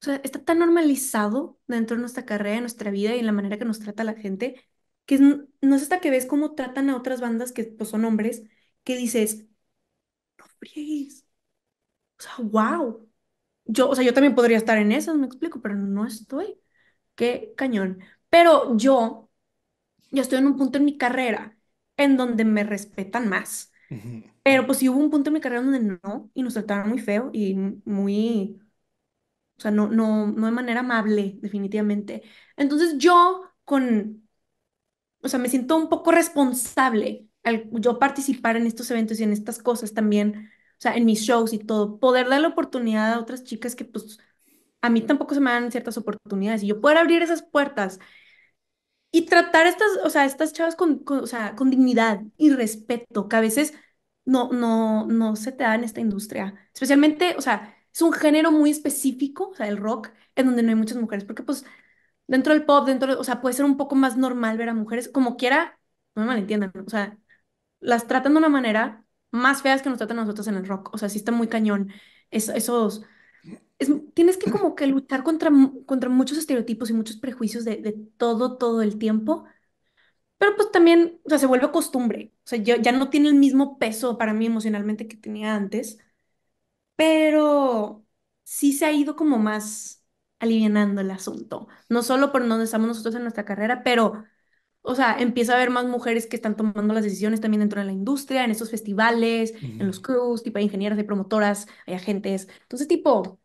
S2: o sea, está tan normalizado dentro de nuestra carrera, de nuestra vida y en la manera que nos trata la gente, que no es hasta que ves cómo tratan a otras bandas que pues, son hombres, que dices, no O sea, wow. Yo, o sea, yo también podría estar en esas, me explico, pero no estoy. Qué cañón. Pero yo, ya estoy en un punto en mi carrera en donde me respetan más. Pero pues sí hubo un punto en mi carrera donde no, y nos trataron muy feo y muy, o sea, no, no, no de manera amable, definitivamente. Entonces yo con, o sea, me siento un poco responsable al yo participar en estos eventos y en estas cosas también, o sea, en mis shows y todo, poder dar la oportunidad a otras chicas que pues a mí tampoco se me dan ciertas oportunidades y yo poder abrir esas puertas y tratar estas, o sea, estas chavas con, con, o sea, con dignidad y respeto, que a veces no, no, no se te da en esta industria. Especialmente, o sea, es un género muy específico, o sea, el rock, en donde no hay muchas mujeres, porque pues dentro del pop, dentro, o sea, puede ser un poco más normal ver a mujeres, como quiera, no me malentiendan, o sea, las tratan de una manera más feas que nos tratan a nosotros en el rock, o sea, sí está muy cañón eso esos tienes que como que luchar contra, contra muchos estereotipos y muchos prejuicios de, de todo, todo el tiempo. Pero pues también, o sea, se vuelve costumbre. O sea, yo, ya no tiene el mismo peso para mí emocionalmente que tenía antes. Pero sí se ha ido como más alivianando el asunto. No solo por donde estamos nosotros en nuestra carrera, pero, o sea, empieza a haber más mujeres que están tomando las decisiones también dentro de la industria, en esos festivales, en los crews, tipo, hay ingenieras, hay promotoras, hay agentes. Entonces, tipo,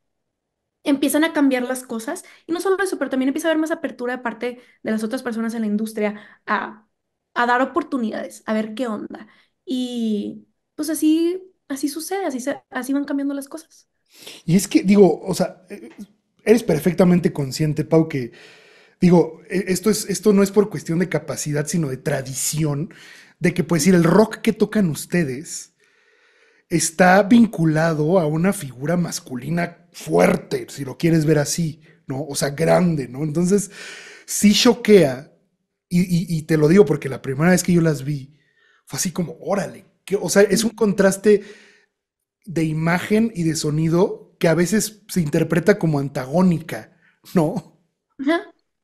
S2: empiezan a cambiar las cosas. Y no solo eso, pero también empieza a haber más apertura de parte de las otras personas en la industria a, dar oportunidades, a ver qué onda. Y pues así, así sucede, así, así van cambiando las cosas.
S1: Y es que, digo, o sea, eh, eres perfectamente consciente, Pau, que, digo, e, esto, es, esto no es por cuestión de capacidad, sino de tradición, de que, pues, ir el rock que tocan ustedes está vinculado a una figura masculina fuerte, si lo quieres ver así, ¿no? O sea, grande, ¿no? Entonces, sí choquea, y, y, te lo digo porque la primera vez que yo las vi, fue así como, órale, que, o sea, es un contraste de imagen y de sonido que a veces se interpreta como antagónica, ¿no?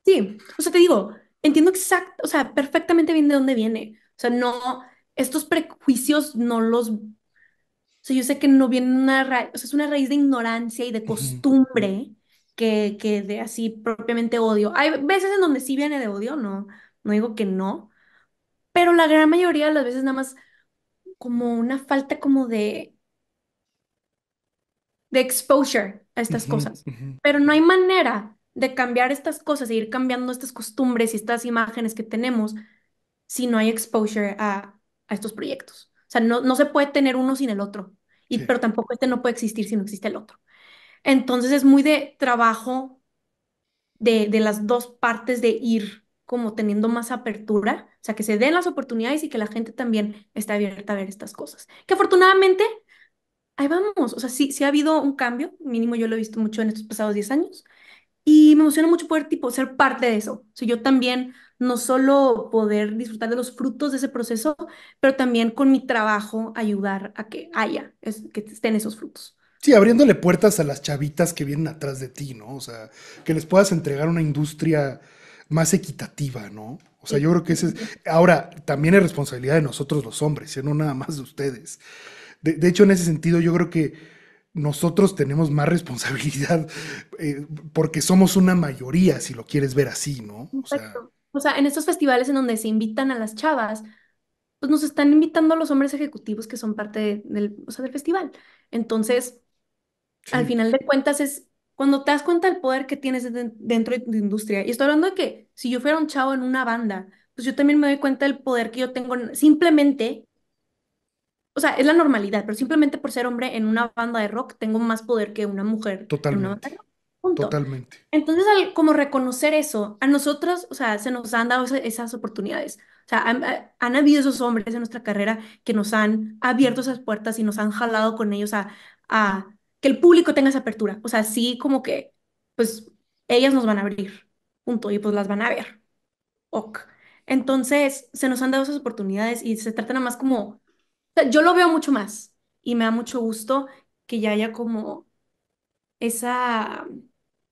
S2: Sí, o sea, te digo, entiendo exacto, o sea, perfectamente bien de dónde viene. O sea, no, estos prejuicios no los o yo sé que no viene una raíz, o sea, es una raíz de ignorancia y de costumbre que, de así propiamente odio. Hay veces en donde sí viene de odio, no, no digo que no, pero la gran mayoría de las veces nada más como una falta como de, de exposure a estas cosas. Pero no hay manera de cambiar estas cosas, de ir cambiando estas costumbres y estas imágenes que tenemos si no hay exposure a estos proyectos. O sea, no, se puede tener uno sin el otro, y, pero tampoco este no puede existir si no existe el otro. Entonces es muy de trabajo de, las dos partes de ir como teniendo más apertura, o sea, que se den las oportunidades y que la gente también esté abierta a ver estas cosas. Que afortunadamente, ahí vamos, o sea, sí, sí ha habido un cambio, mínimo yo lo he visto mucho en estos pasados 10 años, y me emociona mucho poder, tipo, ser parte de eso. O sea, yo también no solo poder disfrutar de los frutos de ese proceso, pero también con mi trabajo ayudar a que haya, es, que estén esos frutos.
S1: Sí, abriéndole puertas a las chavitas que vienen atrás de ti, ¿no? O sea, que les puedas entregar una industria más equitativa, ¿no? O sea, yo creo que ese es... Ahora, también es responsabilidad de nosotros los hombres, ¿eh? no nada más de ustedes. De, hecho, en ese sentido, yo creo que nosotros tenemos más responsabilidad eh, porque somos una mayoría, si lo quieres ver así, ¿no? O sea, o
S2: sea, en estos festivales en donde se invitan a las chavas, pues nos están invitando a los hombres ejecutivos que son parte del, del festival. Entonces, al final de cuentas es cuando te das cuenta del poder que tienes dentro de tu industria. Y estoy hablando de que si yo fuera un chavo en una banda, pues yo también me doy cuenta del poder que yo tengo simplemente, o sea, es la normalidad, pero simplemente por ser hombre en una banda de rock tengo más poder que una mujer. Totalmente.
S1: En una Totalmente.
S2: Entonces, al, como reconocer eso, a nosotros, o sea, se nos han dado esas oportunidades. O sea, eh, han, habido esos hombres en nuestra carrera que nos han abierto esas puertas y nos han jalado con ellos a, a que el público tenga esa apertura. O sea, sí, como que, pues, ellas nos van a abrir, punto, y pues las van a ver. Ok. Entonces, se nos han dado esas oportunidades y se trata nada más como, yo lo veo mucho más y me da mucho gusto que ya haya como esa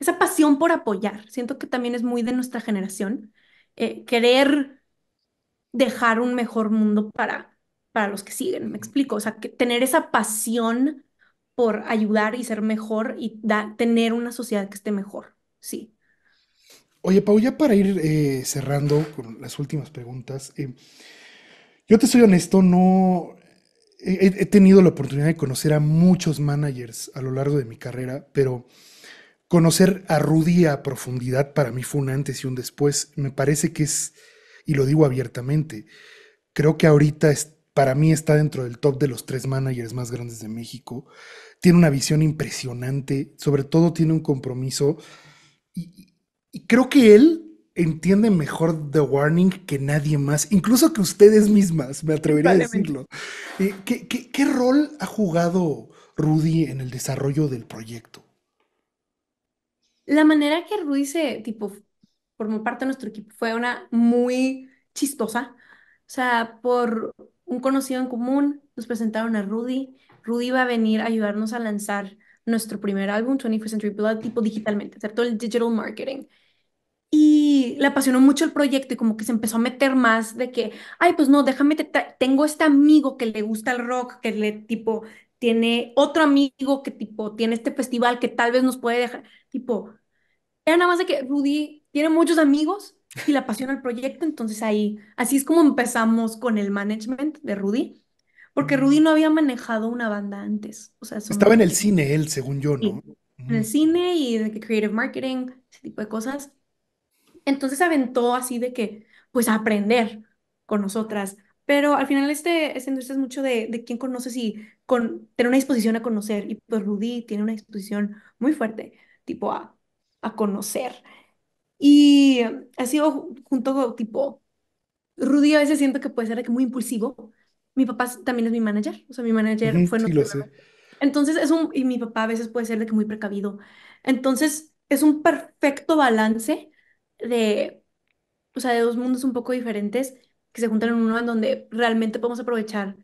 S2: esa pasión por apoyar. Siento que también es muy de nuestra generación, eh, querer dejar un mejor mundo para, para los que siguen, me explico, o sea, que tener esa pasión por ayudar y ser mejor y tener una sociedad que esté mejor, sí.
S1: Oye, Pau, ya para ir eh, cerrando con las últimas preguntas, eh, yo te soy honesto, no he tenido la oportunidad de conocer a muchos managers a lo largo de mi carrera, pero Conocer a Rudy a profundidad para mí fue un antes y un después. Me parece que es, y lo digo abiertamente, creo que ahorita para mí está dentro del top de los tres managers más grandes de México. Tiene una visión impresionante, sobre todo tiene un compromiso y, creo que él entiende mejor The Warning que nadie más, incluso que ustedes mismas, me atrevería a decirlo. Eh, qué, rol ha jugado Rudy en el desarrollo del proyecto?
S2: La manera que Rudy se, tipo, formó parte de nuestro equipo fue una muy chistosa. O sea, por un conocido en común nos presentaron a Rudy. Rudy iba a venir a ayudarnos a lanzar nuestro primer álbum, 21st Century Blood, tipo digitalmente, hacer todo el digital marketing. Y le apasionó mucho el proyecto y como que se empezó a meter más de que, ay, pues no, déjame, tengo este amigo que le gusta el rock, que le tipo, tiene otro amigo que tipo, tiene este festival que tal vez nos puede dejar, tipo, era nada más de que Rudy tiene muchos amigos y la pasión al proyecto, entonces ahí, así es como empezamos con el management de Rudy, porque Rudy no había manejado una banda antes. O sea, Estaba en
S1: el cine él, según yo, ¿no?
S2: en el cine y de que creative marketing, ese tipo de cosas. Entonces aventó así de que, pues aprender con nosotras. Pero al final este, esta industria es mucho de, de quién conoces y con, tener una disposición a conocer. Y pues Rudy tiene una disposición muy fuerte, tipo a a conocer. Y ha sido junto tipo, Rudy a veces siento que puede ser De que muy impulsivo. Mi papá también es mi manager, o sea, mi manager fue Entonces es un, y mi papá a veces puede ser de que muy precavido. Entonces es un perfecto balance de, o sea, de dos mundos un poco diferentes que se juntan en uno en donde realmente podemos aprovechar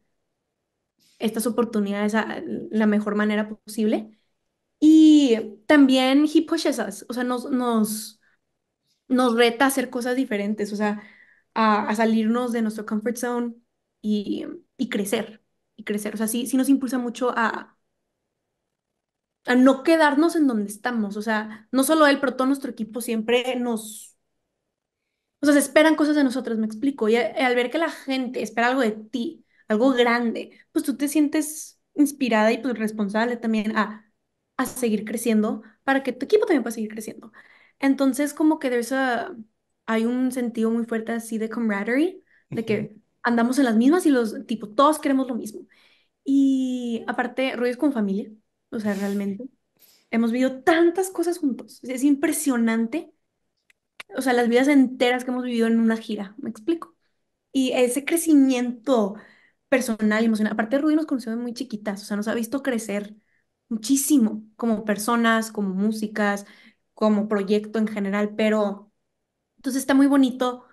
S2: estas oportunidades a la mejor manera posible y también he pushes us, o sea, nos, nos, reta a hacer cosas diferentes, o sea, a, salirnos de nuestro comfort zone y, crecer, y crecer. O sea, sí, nos impulsa mucho a, a no quedarnos en donde estamos. O sea, no solo él, pero todo nuestro equipo siempre nos... O sea, se esperan cosas de nosotros, me explico. Y al ver que la gente espera algo de ti, algo grande, pues tú te sientes inspirada y pues responsable también a a seguir creciendo para que tu equipo también pueda seguir creciendo. Entonces, como que de hay un sentido muy fuerte así de camaraderie, de que andamos en las mismas y los, tipo, todos queremos lo mismo. Y aparte, Rudy es como familia, o sea, realmente. Hemos vivido tantas cosas juntos. Es impresionante, o sea, las vidas enteras que hemos vivido en una gira, ¿me explico? Y ese crecimiento personal y emocional, aparte Rudy nos conoció de muy chiquitas, o sea, nos ha visto crecer muchísimo, como personas, como músicas, como proyecto en general, pero entonces está muy bonito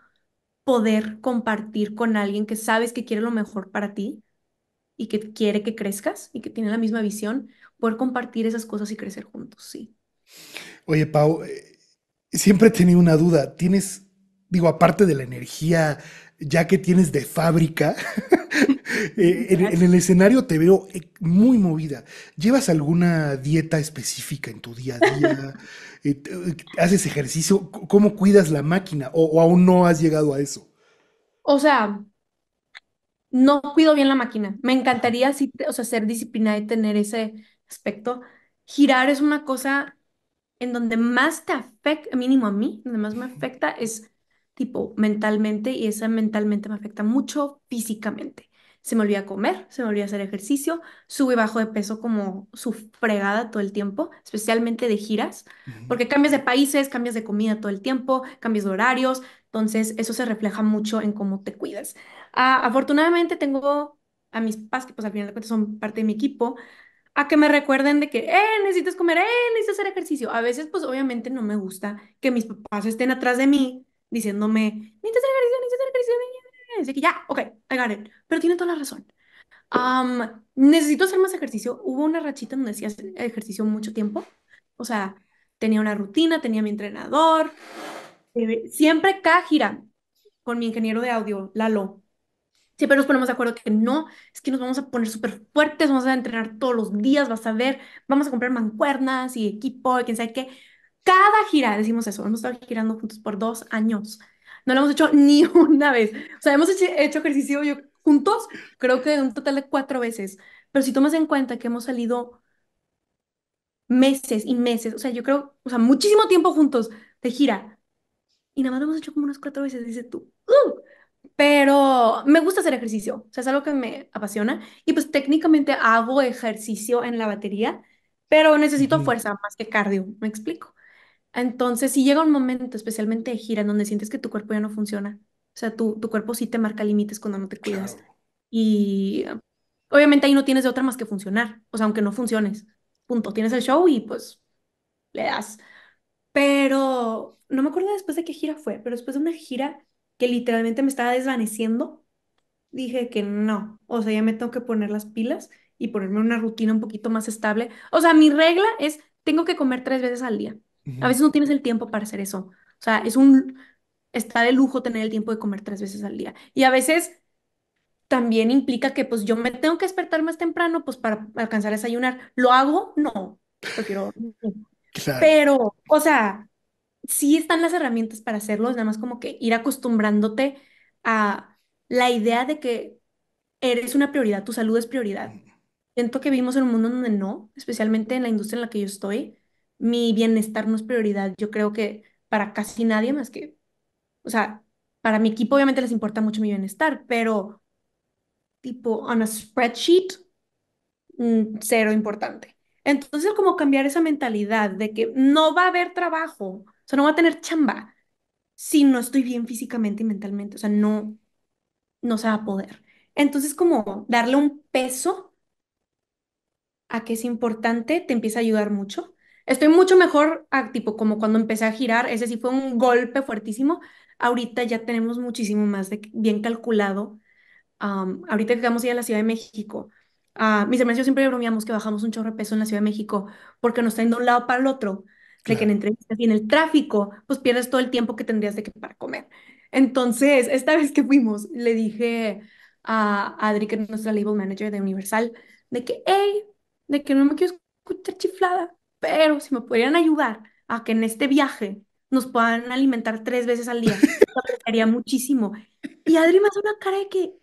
S2: poder compartir con alguien que sabes que quiere lo mejor para ti y que quiere que crezcas y que tiene la misma visión, poder compartir esas cosas y crecer juntos, sí.
S1: Oye, Pau, eh, siempre he tenido una duda. ¿Tienes, digo, aparte de la energía ya que tienes de fábrica, *laughs* eh, en, el escenario te veo eh, muy movida. ¿Llevas alguna dieta específica en tu día a día? *laughs* Eh, ¿Haces ejercicio? ¿Cómo cuidas la máquina? ¿O, aún no has llegado a eso?
S2: O sea, no cuido bien la máquina. Me encantaría o sea, ser disciplinada y tener ese aspecto. Girar es una cosa en donde más te afecta, mínimo a mí, donde más me afecta es tipo mentalmente y esa mentalmente me afecta mucho físicamente. Se me olvida comer, se me olvida hacer ejercicio, subo bajo de peso como su fregada todo el tiempo, especialmente de giras, porque cambias de países, cambias de comida todo el tiempo, cambias de horarios, entonces eso se refleja mucho en cómo te cuidas. Ah, afortunadamente tengo a mis papás, que pues al final de cuentas son parte de mi equipo, a que me recuerden de que, eh, necesitas comer, eh, necesitas hacer ejercicio. A veces, pues obviamente no me gusta que mis papás estén atrás de mí diciéndome, necesito hacer ejercicio, necesito hacer ejercicio, así que ya, ok, I Pero tiene toda la razón. necesito hacer más ejercicio. Hubo una rachita donde hacía ejercicio mucho tiempo. O sea, tenía una rutina, tenía mi entrenador. Eh, siempre acá gira con mi ingeniero de audio, Lalo. Siempre nos ponemos de acuerdo que no, es que nos vamos a poner súper fuertes, vamos a entrenar todos los días, vas a ver, vamos a comprar mancuernas y equipo y quién sabe qué cada gira, decimos eso, hemos estado girando juntos por dos años. No lo hemos hecho *laughs* ni una vez. O sea, hemos hecho, ejercicio yo, juntos, creo que un total de cuatro veces. Pero si tomas en cuenta que hemos salido meses y meses, o sea, yo creo, o sea, muchísimo tiempo juntos de gira. Y nada más lo hemos hecho como unas cuatro veces, dices tú. Pero me gusta hacer ejercicio, o sea, es algo que me apasiona. Y pues técnicamente hago ejercicio en la batería, pero necesito fuerza más que cardio, ¿me explico? Entonces, si llega un momento, especialmente de gira, en donde sientes que tu cuerpo ya no funciona, o sea, tu, tu cuerpo sí te marca límites cuando no te cuidas. Y obviamente ahí no tienes de otra más que funcionar, o sea, aunque no funciones, punto, tienes el show y pues le das. Pero no me acuerdo después de qué gira fue, pero después de una gira que literalmente me estaba desvaneciendo, dije que no, o sea, ya me tengo que poner las pilas y ponerme una rutina un poquito más estable. O sea, mi regla es, tengo que comer tres veces al día. A veces no tienes el tiempo para hacer eso. O sea, es un, está de lujo tener el tiempo de comer tres veces al día. Y a veces también implica que pues yo me tengo que despertar más temprano pues para alcanzar a desayunar. ¿Lo hago? No. Pero, o sea, sí están las herramientas para hacerlo, es nada más como que ir acostumbrándote a la idea de que eres una prioridad, tu salud es prioridad. Siento que vivimos en un mundo donde no, especialmente en la industria en la que yo estoy, mi bienestar no es prioridad, yo creo que para casi nadie más que, o sea, para mi equipo obviamente les importa mucho mi bienestar, pero tipo, on a spreadsheet, mm, cero importante. Entonces, como cambiar esa mentalidad de que no va a haber trabajo, o sea, no va a tener chamba si no estoy bien físicamente y mentalmente, o sea, no, no se va a poder. Entonces, como darle un peso a que es importante, te empieza a ayudar mucho. Estoy mucho mejor, a, tipo como cuando empecé a girar, ese sí fue un golpe fuertísimo. Ahorita ya tenemos muchísimo más de, bien calculado. ahorita que vamos a ir a la Ciudad de México, ah, mis hermanos yo siempre bromeamos que bajamos un chorro de peso en la Ciudad de México porque nos está de un lado para el otro, de que en entrevistas y en el tráfico, pues pierdes todo el tiempo que tendrías de que para comer. Entonces, esta vez que fuimos, le dije a Adri, que es nuestra label manager de Universal, de que, hey, de que no me quiero escuchar chiflada pero si me pudieran ayudar a que en este viaje nos puedan alimentar tres veces al día, *laughs* lo apreciaría muchísimo. Y Adri me una cara de que,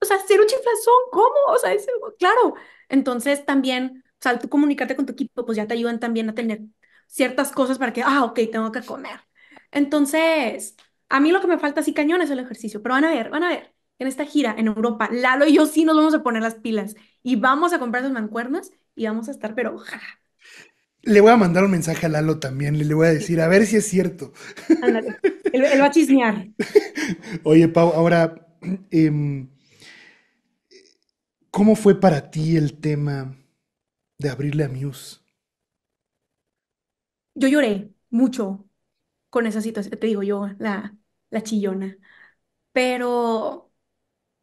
S2: o sea, ser un chiflazón, ¿cómo? O sea, es, claro. Entonces también, o sea, tú comunicarte con tu equipo, pues ya te ayudan también a tener ciertas cosas para que, ah, ok, tengo que comer. Entonces, a mí lo que me falta así cañón es el ejercicio, pero van a ver, van a ver, en esta gira en Europa, Lalo y yo sí nos vamos a poner las pilas y vamos a comprar esas mancuernas y vamos a estar, pero
S1: Le voy a mandar un mensaje a Lalo también, le, voy a decir, a ver si es cierto. él, va a chismear. *laughs* Oye, Pau, ahora, em, ¿cómo fue para ti el tema de abrirle a Muse?
S2: Yo lloré mucho con esa situación, te digo yo, la chillona, pero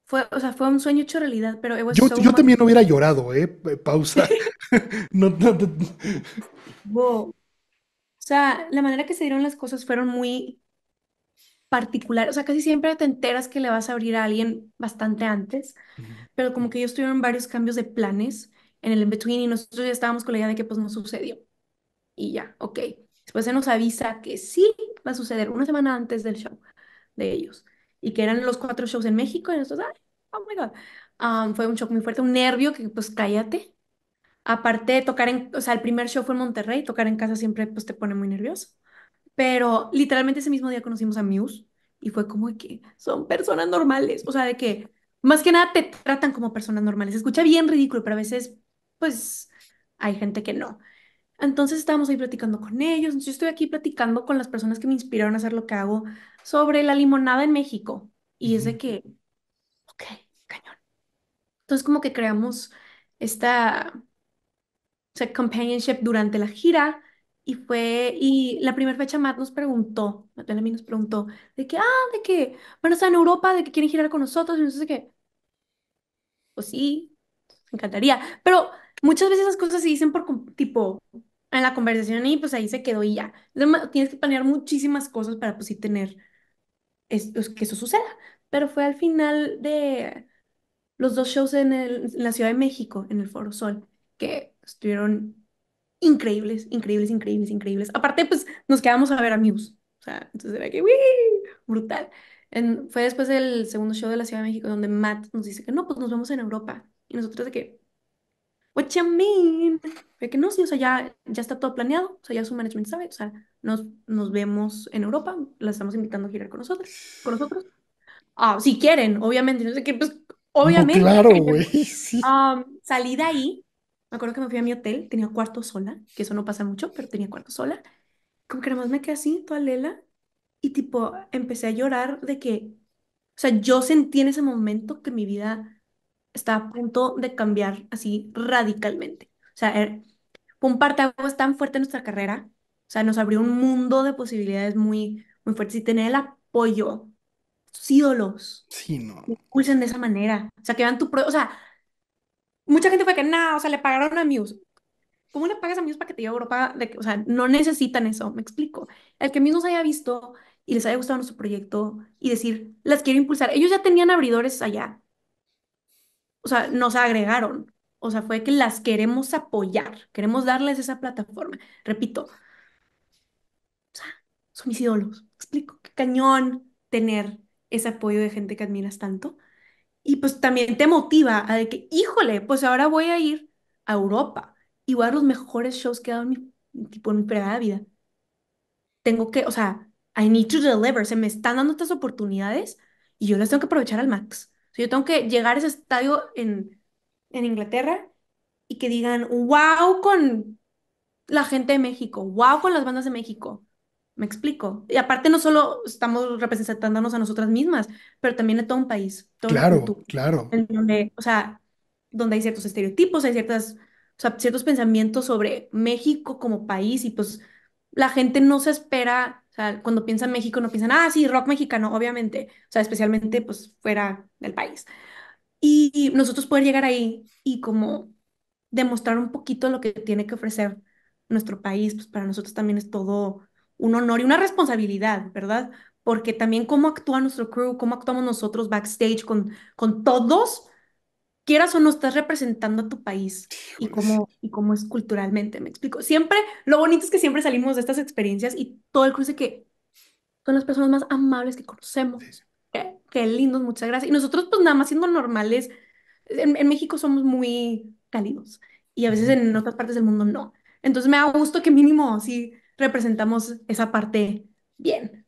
S2: fue, o sea, fue un sueño hecho realidad, pero... Yo, yo también
S1: hubiera llorado, ¿eh? eh pausa. *laughs* *laughs* no,
S2: O sea, la manera que se dieron las cosas fueron muy particulares. O sea, casi siempre te enteras que le vas a abrir a alguien bastante antes, pero como que ellos tuvieron varios cambios de planes en el in-between y nosotros ya estábamos con la idea de que pues no sucedió. Y ya, ok. Después se nos avisa que sí va a suceder una semana antes del show de ellos y que eran los cuatro shows en México y nosotros, ay, oh my God. fue un shock muy fuerte, un nervio que pues cállate. Aparte de tocar en, o sea, el primer show fue en Monterrey, tocar en casa siempre pues te pone muy nervioso. Pero literalmente ese mismo día conocimos a Muse y fue como que son personas normales, o sea, de que más que nada te tratan como personas normales. Escucha bien ridículo, pero a veces pues hay gente que no. Entonces estábamos ahí platicando con ellos. Yo estoy aquí platicando con las personas que me inspiraron a hacer lo que hago, sobre la limonada en México. Y es de que, ok, cañón. Entonces como que creamos esta o companionship durante la gira y fue, y la primera fecha Matt nos preguntó, Matt mí nos preguntó, de que, ah, de que bueno, está en Europa, de que quieren girar con nosotros, y entonces de que, pues sí, me encantaría, pero muchas veces esas cosas se dicen por tipo en la conversación y pues ahí se quedó y ya. Tienes que planear muchísimas cosas para pues sí tener que eso suceda. Pero fue al final de los dos shows en, la Ciudad de México, en el Foro Sol, que estuvieron increíbles, increíbles, increíbles, increíbles. Aparte, pues nos quedamos a ver a Muse. O sea, entonces era que, Brutal. En, fue después del segundo show de la Ciudad de México donde Matt nos dice que no, pues nos vemos en Europa. Y nosotros de que, what you mean? que no, sí, o sea, ya, ya está todo planeado, o sea, ya su management sabe, o sea, nos, nos vemos en Europa, la estamos invitando a girar con nosotros, con nosotros. Ah, si quieren, obviamente, no sé qué, pues, obviamente. claro, *laughs* güey, *laughs* salí de ahí, me acuerdo que me fui a mi hotel, tenía cuarto sola, que eso no pasa mucho, pero tenía cuarto sola. Como que nada me quedé así, toda lela, y tipo, empecé a llorar de que, o sea, yo sentí en ese momento que mi vida está a punto de cambiar así radicalmente. O sea, er, fue algo parteaguas tan fuerte en nuestra carrera, o sea, nos abrió un mundo de posibilidades muy, muy fuertes y tener el apoyo, sus ídolos, sí, no. impulsen de esa manera, o sea, que vean tu, pro o sea, mucha gente fue que, nada, o sea, le pagaron a Muse. ¿Cómo le pagas a Muse para que te lleve a Europa? De que, o sea, no necesitan eso, me explico. El que Muse nos haya visto y les haya gustado nuestro proyecto y decir, las quiero impulsar. Ellos ya tenían abridores allá, o sea, nos agregaron. O sea, fue que las queremos apoyar, queremos darles esa plataforma. Repito, son mis ídolos. Explico, qué cañón tener ese apoyo de gente que admiras tanto. Y pues también te motiva a de que, híjole, pues ahora voy a ir a Europa y voy a dar los mejores shows que he dado en mi, tipo, mi vida. Tengo que, o sea, I need to deliver. Se me están dando estas oportunidades y yo las tengo que aprovechar al max yo tengo que llegar a ese estadio en, en Inglaterra y que digan, wow, con la gente de México, wow, con las bandas de México. Me explico. Y aparte no solo estamos representándonos a nosotras mismas, pero también a todo un país. Todo claro, claro. o sea, donde hay ciertos estereotipos, hay ciertas, o sea, ciertos pensamientos sobre México como país y pues la gente no se espera sea, cuando piensan México no piensan, ah, sí, rock mexicano, obviamente, o sea, especialmente pues fuera del país. Y, y nosotros poder llegar ahí y como demostrar un poquito lo que tiene que ofrecer nuestro país, pues para nosotros también es todo un honor y una responsabilidad, ¿verdad? Porque también cómo actúa nuestro crew, cómo actuamos nosotros backstage con, con todos, quieras o no, estás representando a tu país y cómo, y cómo es culturalmente, me explico. Siempre, lo bonito es que siempre salimos de estas experiencias y todo el cruce que son las personas más amables que conocemos. que ¿eh? Qué lindos, muchas gracias. Y nosotros, pues nada más siendo normales, en, México somos muy cálidos y a veces en otras partes del mundo no. Entonces me da gusto que mínimo sí representamos esa parte
S1: bien.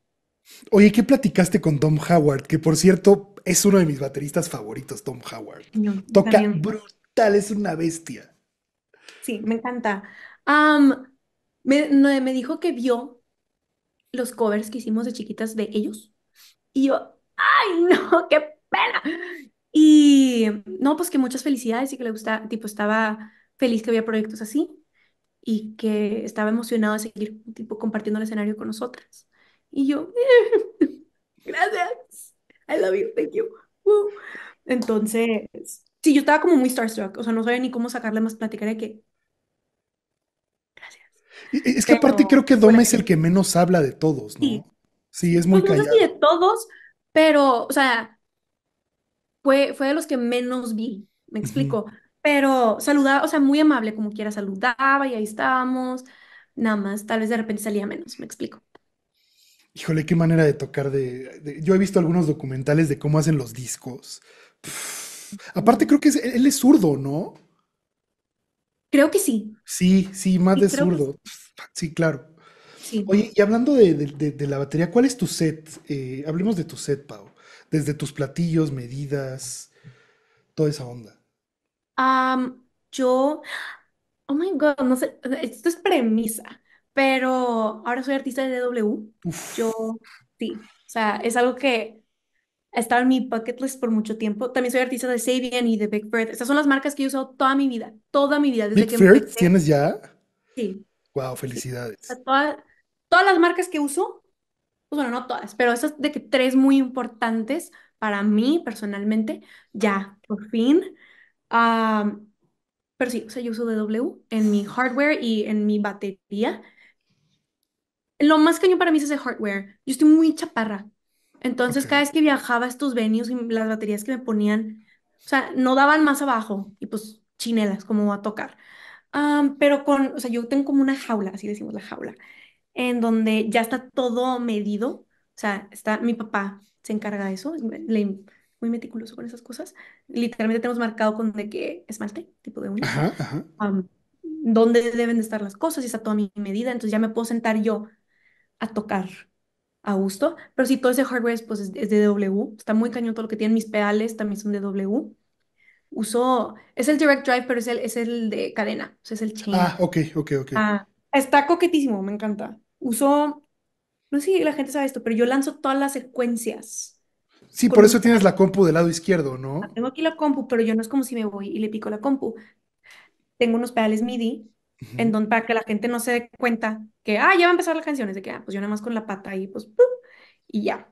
S1: Oye, ¿qué platicaste con Tom Howard? Que por cierto, es uno de mis bateristas favoritos, Tom Howard. Toca brutal, es una bestia.
S2: Sí, me encanta. me, me dijo que vio los covers que hicimos de chiquitas de ellos. Y yo, ¡ay, no! ¡Qué pena! Y no, pues que muchas felicidades y que le gusta, tipo, estaba feliz que había proyectos así y que estaba emocionado de seguir, tipo, compartiendo el escenario con nosotras. Y yo, *laughs* gracias, I love you, thank you. Entonces, sí, yo estaba como muy starstruck, o sea, no sabía ni cómo sacarle más plática de que,
S1: gracias. es que aparte creo que Doma es el que menos habla de todos, ¿no? Sí, sí es muy pues callado. No de
S2: todos, pero, o sea, fue, fue de los que menos vi, me explico. Pero saludaba, o sea, muy amable como quiera, saludaba y ahí estábamos. Nada más, tal vez de repente salía menos, me explico.
S1: Híjole, qué manera de tocar de, Yo he visto algunos documentales de cómo hacen los discos. Aparte creo que él es zurdo, ¿no? Creo que sí. Sí, sí, más de zurdo. Sí, claro. Oye, y hablando de, la batería, ¿cuál es tu set? Eh, hablemos de tu set, Pau. Desde tus platillos, medidas, toda esa onda.
S2: yo, oh my god, no sé, esto es premisa pero ahora soy artista de DW. Yo, sí, o sea, es algo que ha estado en mi bucket list por mucho tiempo. También soy artista de Sabian y de Big Bird. Estas son las marcas que he usado toda mi vida, toda mi vida. Desde ¿Big Bird
S1: tienes ya? Sí. Wow, felicidades.
S2: todas las marcas que uso, pues bueno, no todas, pero esas de que tres muy importantes para mí personalmente, ya, por fin. Ah, pero sí, o sea, yo uso DW en mi hardware y en mi batería. Lo más cañón para mí es ese hardware. Yo estoy muy chaparra. Entonces, cada vez que viajaba a estos venues y las baterías que me ponían, o sea, no daban más abajo. Y pues, chinelas, como a tocar. pero con, o sea, yo tengo como una jaula, así decimos la jaula, en donde ya está todo medido. O sea, está, mi papá se encarga de eso. Le, muy meticuloso con esas cosas. Literalmente tenemos marcado con de qué esmalte, tipo de uña, ajá, ajá. dónde deben de estar las cosas y está toda mi medida. Entonces ya me puedo sentar yo a tocar a gusto. Pero si todo ese hardware es, pues, es de W, está muy cañón todo lo que tienen. Mis pedales también son de W. Uso, es el direct drive, pero es el, es el de cadena, o sea, es el chain. Ah,
S1: ok, ok, ok. Ah,
S2: está coquetísimo, me encanta. Uso, no sé si la gente sabe esto, pero yo lanzo todas las secuencias.
S1: Sí, por eso tienes la compu del lado izquierdo, ¿no? Ah,
S2: tengo aquí la compu, pero yo no es como si me voy y le pico la compu. Tengo unos pedales MIDI en donde, para que la gente no se dé cuenta que, ah, ya va a empezar las canciones, de que, ah, pues yo nada más con la pata ahí, pues, y ya.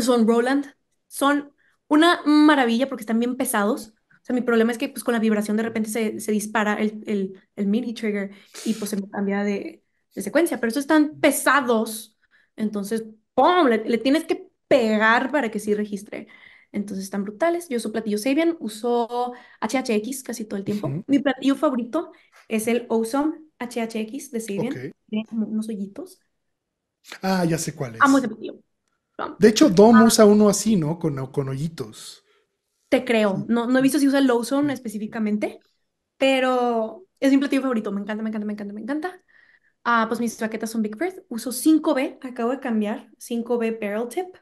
S2: Son Roland, son una maravilla porque están bien pesados. O sea, mi problema es que pues con la vibración de repente se, dispara el, el, el mini trigger y pues se cambia de, secuencia, pero estos están pesados, entonces, Le, tienes que pegar para que sí registre. Entonces están brutales. Yo uso platillo Sabian, uso HHX casi todo el tiempo. Mi platillo favorito es el Ozone HHX de Tiene unos hoyitos.
S1: Ah, ya sé cuál ah, es. De hecho, Dom ah. usa uno así, ¿no? Con, con hoyitos.
S2: Te creo. No, no he visto si usa el Ozone específicamente, pero es mi platillo favorito. Me encanta, me encanta, me encanta, me encanta. Ah, pues mis baquetas son Big Bird. Uso 5B, acabo de cambiar. 5B Barrel Tip.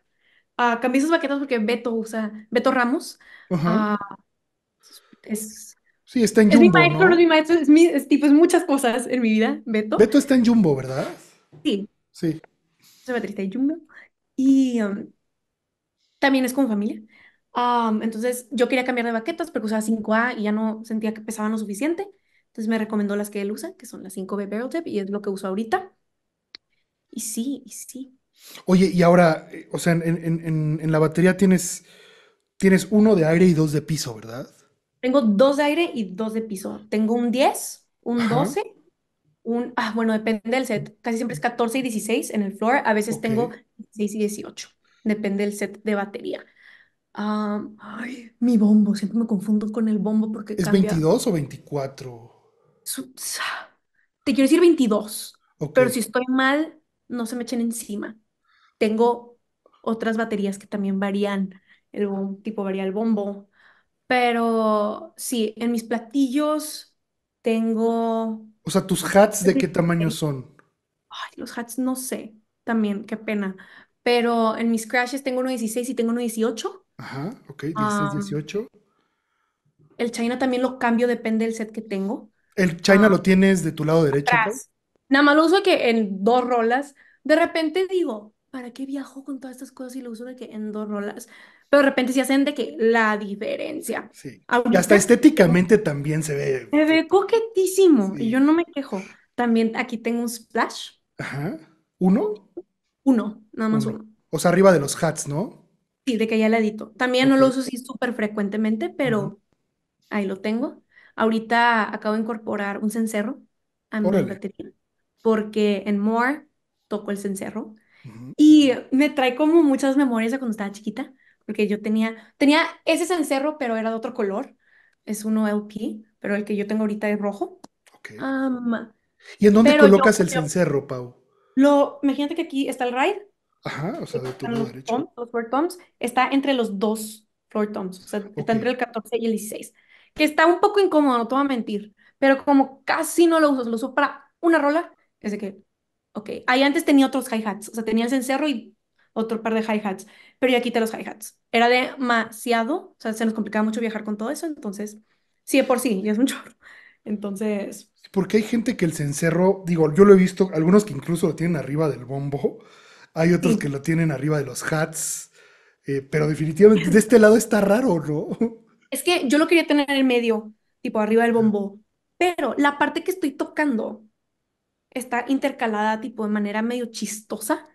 S2: Ah, cambié esas baquetas porque Beto usa, Beto Ramos. Ah, es
S1: Sí, está en Jumbo. Es mi maestro, es mi
S2: maestro, es, mi, tipo, es muchas cosas en mi vida, Beto. Beto está
S1: en Jumbo, ¿verdad? Sí. Sí.
S2: Se está de Jumbo. Y um, también es con familia. Um, entonces yo quería cambiar de baquetas porque usaba 5A y ya no sentía que pesaban lo suficiente. Entonces me recomendó las que él usa, que son las 5B Barrel Tip y es lo que uso ahorita. Y sí, y sí.
S1: Oye, y ahora, eh, o sea, en, en la batería tienes, tienes uno de aire y dos de piso, ¿verdad?
S2: Tengo dos de aire y dos de piso. Tengo un 10, un 12, un... Ah, bueno, depende del set. Casi siempre es 14 y 16 en el floor. A veces tengo 16 y 18. Depende del set de batería. ay, mi bombo. Siempre me confundo con el bombo porque ¿Es 22
S1: o 24?
S2: Te quiero decir 22. Pero si estoy mal, no se me echen encima. Tengo otras baterías que también varían. El tipo varía el bombo, pero sí, en mis platillos tengo...
S1: O sea, ¿tus hats de qué tamaño son?
S2: Ay, los hats no sé, también, qué pena. Pero en mis crashes tengo uno 16 y tengo uno 18.
S1: Ajá, ok, 16, 18.
S2: El China también lo cambio, depende del set que tengo.
S1: ¿El China lo tienes de tu lado derecho?
S2: Nada más lo uso que en dos rolas. De repente digo, ¿para qué viajo con todas estas cosas y lo uso de que en dos rolas? Pero de repente se hacen de que la diferencia. Sí.
S1: y hasta estéticamente también se ve.
S2: Se ve coquetísimo y yo no me quejo. También aquí tengo un splash.
S1: Ajá. ¿Uno?
S2: Uno, nada más uno.
S1: O sea, arriba de los hats, ¿no?
S2: Sí, de que ya ladito. También no lo uso sí súper frecuentemente, pero ahí lo tengo. Ahorita acabo de incorporar un cencerro a mi porque en More toco el cencerro. Y me trae como muchas memorias de cuando estaba chiquita, porque yo tenía, tenía ese cencerro, pero era de otro color. Es uno LP, pero el que yo tengo ahorita es rojo. ¿Y en dónde colocas el
S1: cencerro, Pau?
S2: Lo, imagínate que aquí está el ride.
S1: Ajá, o sea, de tu lado
S2: derecho. los floor toms, está entre los dos floor toms, o sea, está entre el 14 y el 16, que está un poco incómodo, no te voy a mentir, pero como casi no lo uso, lo uso para una rola, es de que Ok, ahí antes tenía otros hi-hats, o sea, tenía el cencerro y otro par de hi-hats, pero ya quité los hi-hats. Era demasiado, o sea, se nos complicaba mucho viajar con todo eso, entonces, sí, de por sí, ya es un *laughs* chorro. Entonces...
S1: Porque hay gente que el cencerro, digo, yo lo he visto, algunos que incluso lo tienen arriba del bombo, hay otros que lo tienen arriba de los hats, eh, pero definitivamente de este lado está raro, ¿no?
S2: Es que yo lo quería tener en medio, tipo arriba del bombo, pero la parte que estoy tocando está intercalada tipo de manera medio chistosa.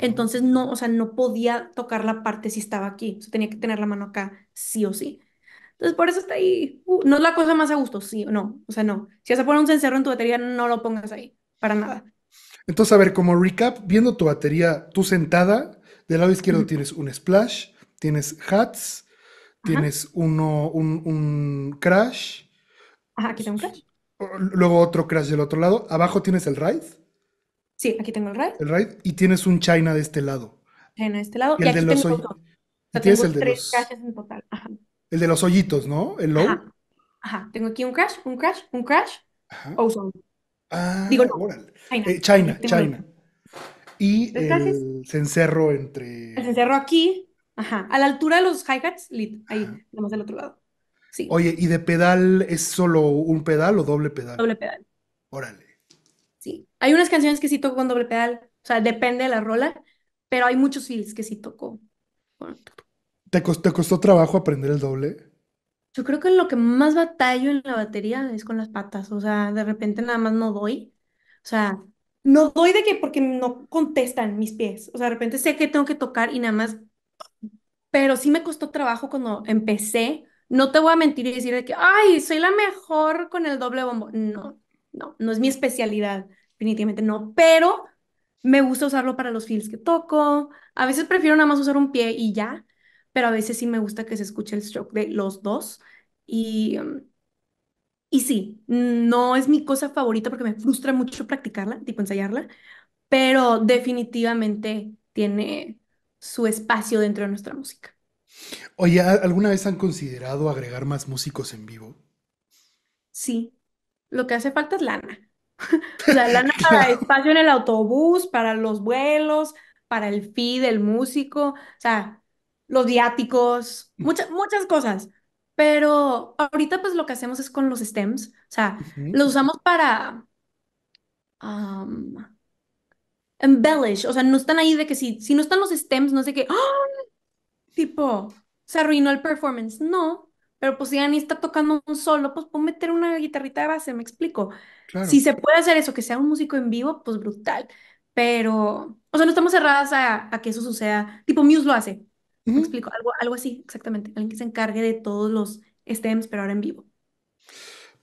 S2: Entonces no, o sea, no podía tocar la parte si estaba aquí. O tenía que tener la mano acá, sí o sí. Entonces por eso está ahí. Uh, no es la cosa más a gusto, sí o no. O sea, no. Si vas a poner un cencerro en tu batería, no lo pongas ahí, para nada.
S1: Entonces, a ver, como recap, viendo tu batería, tú sentada, del lado izquierdo tienes un splash, tienes hats, tienes uno, un, un crash.
S2: Ajá, aquí tengo un crash.
S1: Luego otro crash del otro lado. Abajo tienes el RAID.
S2: Sí, aquí tengo el RAID.
S1: El Y tienes un China de este lado.
S2: China de este lado. Y, el de los hoyitos
S1: tienes el de tres
S2: los... en total.
S1: El de los hoyitos, ¿no? El low.
S2: Ajá. Tengo aquí un crash, un crash, un crash. Ajá. Ozone. Ah, Digo, China, eh, China. Y el
S1: cencerro entre.
S2: El cencerro aquí. Ajá. A la altura de los hi-hats, lit. Ahí, nada más del otro lado.
S1: Oye, ¿y de pedal es solo un pedal o doble pedal? Doble pedal. Órale.
S2: Sí. Hay unas canciones que sí toco con doble pedal, o sea, depende de la rola, pero hay muchos fills que sí toco.
S1: ¿Te, costó, ¿Te costó trabajo aprender el doble?
S2: Yo creo que lo que más batallo en la batería es con las patas, o sea, de repente nada más no doy, o sea, no doy de que porque no contestan mis pies, o sea, de repente sé que tengo que tocar y nada más, pero sí me costó trabajo cuando empecé no te voy a mentir y decir que, ay, soy la mejor con el doble bombo. No, no, no es mi especialidad, definitivamente no, pero me gusta usarlo para los feels que toco. A veces prefiero nada más usar un pie y ya, pero a veces sí me gusta que se escuche el stroke de los dos. Y, y sí, no es mi cosa favorita porque me frustra mucho practicarla, tipo ensayarla, pero definitivamente tiene su espacio dentro de nuestra música.
S1: Oye, ¿alguna vez han considerado agregar más músicos en vivo?
S2: Sí, lo que hace falta es lana. *laughs* o sea, lana para *laughs* espacio en el autobús, para los vuelos, para el fee del músico, o sea, los diáticos, muchas, mm. muchas cosas. Pero ahorita pues lo que hacemos es con los stems, o sea, los usamos para embellish, o sea, no están ahí de que si, si no están los stems, no sé qué, ¡ah! tipo, se arruinó el performance. No, pero pues si Annie está tocando un solo, pues puedo meter una guitarrita de base, me explico. Si se puede hacer eso, que sea un músico en vivo, pues brutal. Pero, o sea, no estamos cerradas a, que eso suceda. Tipo, Muse lo hace. Me explico, algo, algo así, exactamente. Alguien que se encargue de todos los stems, pero ahora en vivo.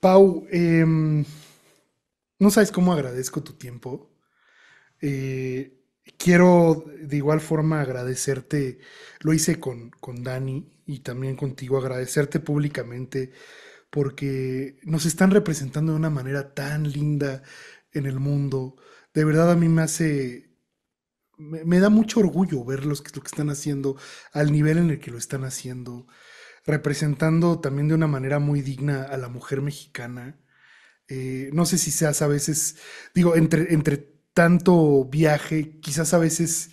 S1: Pau, em, no sabes cómo agradezco tu tiempo. Eh, quiero de igual forma agradecerte, lo hice con, con Dani y también contigo, agradecerte públicamente porque nos están representando de una manera tan linda en el mundo. De verdad a mí me hace, me, da mucho orgullo ver los, lo que están haciendo, al nivel en el que lo están haciendo, representando también de una manera muy digna a la mujer mexicana. Eh, no sé si seas a veces, digo, entre, entre tanto viaje, quizás a veces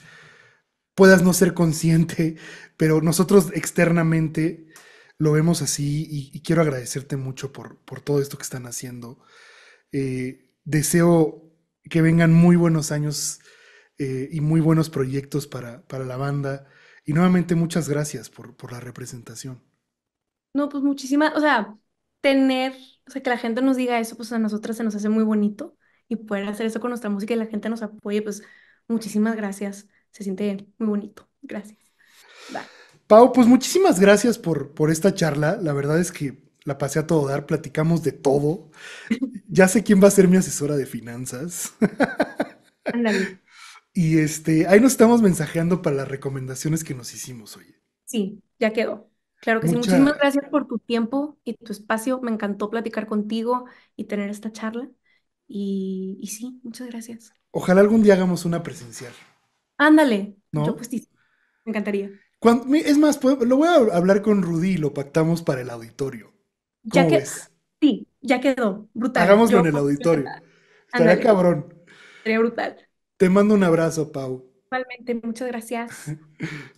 S1: puedas no ser consciente, pero nosotros externamente lo vemos así y, quiero agradecerte mucho por, por, todo esto que están haciendo. Eh, deseo que vengan muy buenos años eh, y muy buenos proyectos para, la banda. Y nuevamente muchas gracias por, por la representación.
S2: No, pues muchísimas, o sea, tener, o sea, que la gente nos diga eso, pues a nosotras se nos hace muy bonito y poder hacer eso con nuestra música y la gente nos apoye, pues muchísimas gracias. Se siente muy bonito. Gracias.
S1: Pau, pues muchísimas gracias por, por esta charla. La verdad es que la pasé a todo dar, platicamos de todo. *laughs* Ya sé quién va a ser mi asesora de finanzas. *laughs* Y este, ahí nos estamos mensajeando para las recomendaciones que nos hicimos, hoy
S2: Sí, ya quedó. Claro que sí. Muchísimas gracias por tu tiempo y tu espacio. Me encantó platicar contigo y tener esta charla. Y, sí, muchas gracias.
S1: Ojalá algún día hagamos una presencial.
S2: Ándale, yo pues, me encantaría.
S1: es más, lo voy a hablar con Rudy y lo pactamos para el auditorio. ya que,
S2: Sí, ya quedó. Brutal. Hagámoslo en el auditorio.
S1: Estaría cabrón. Sería brutal. Te mando un abrazo, Pau. Igualmente, muchas gracias. *laughs*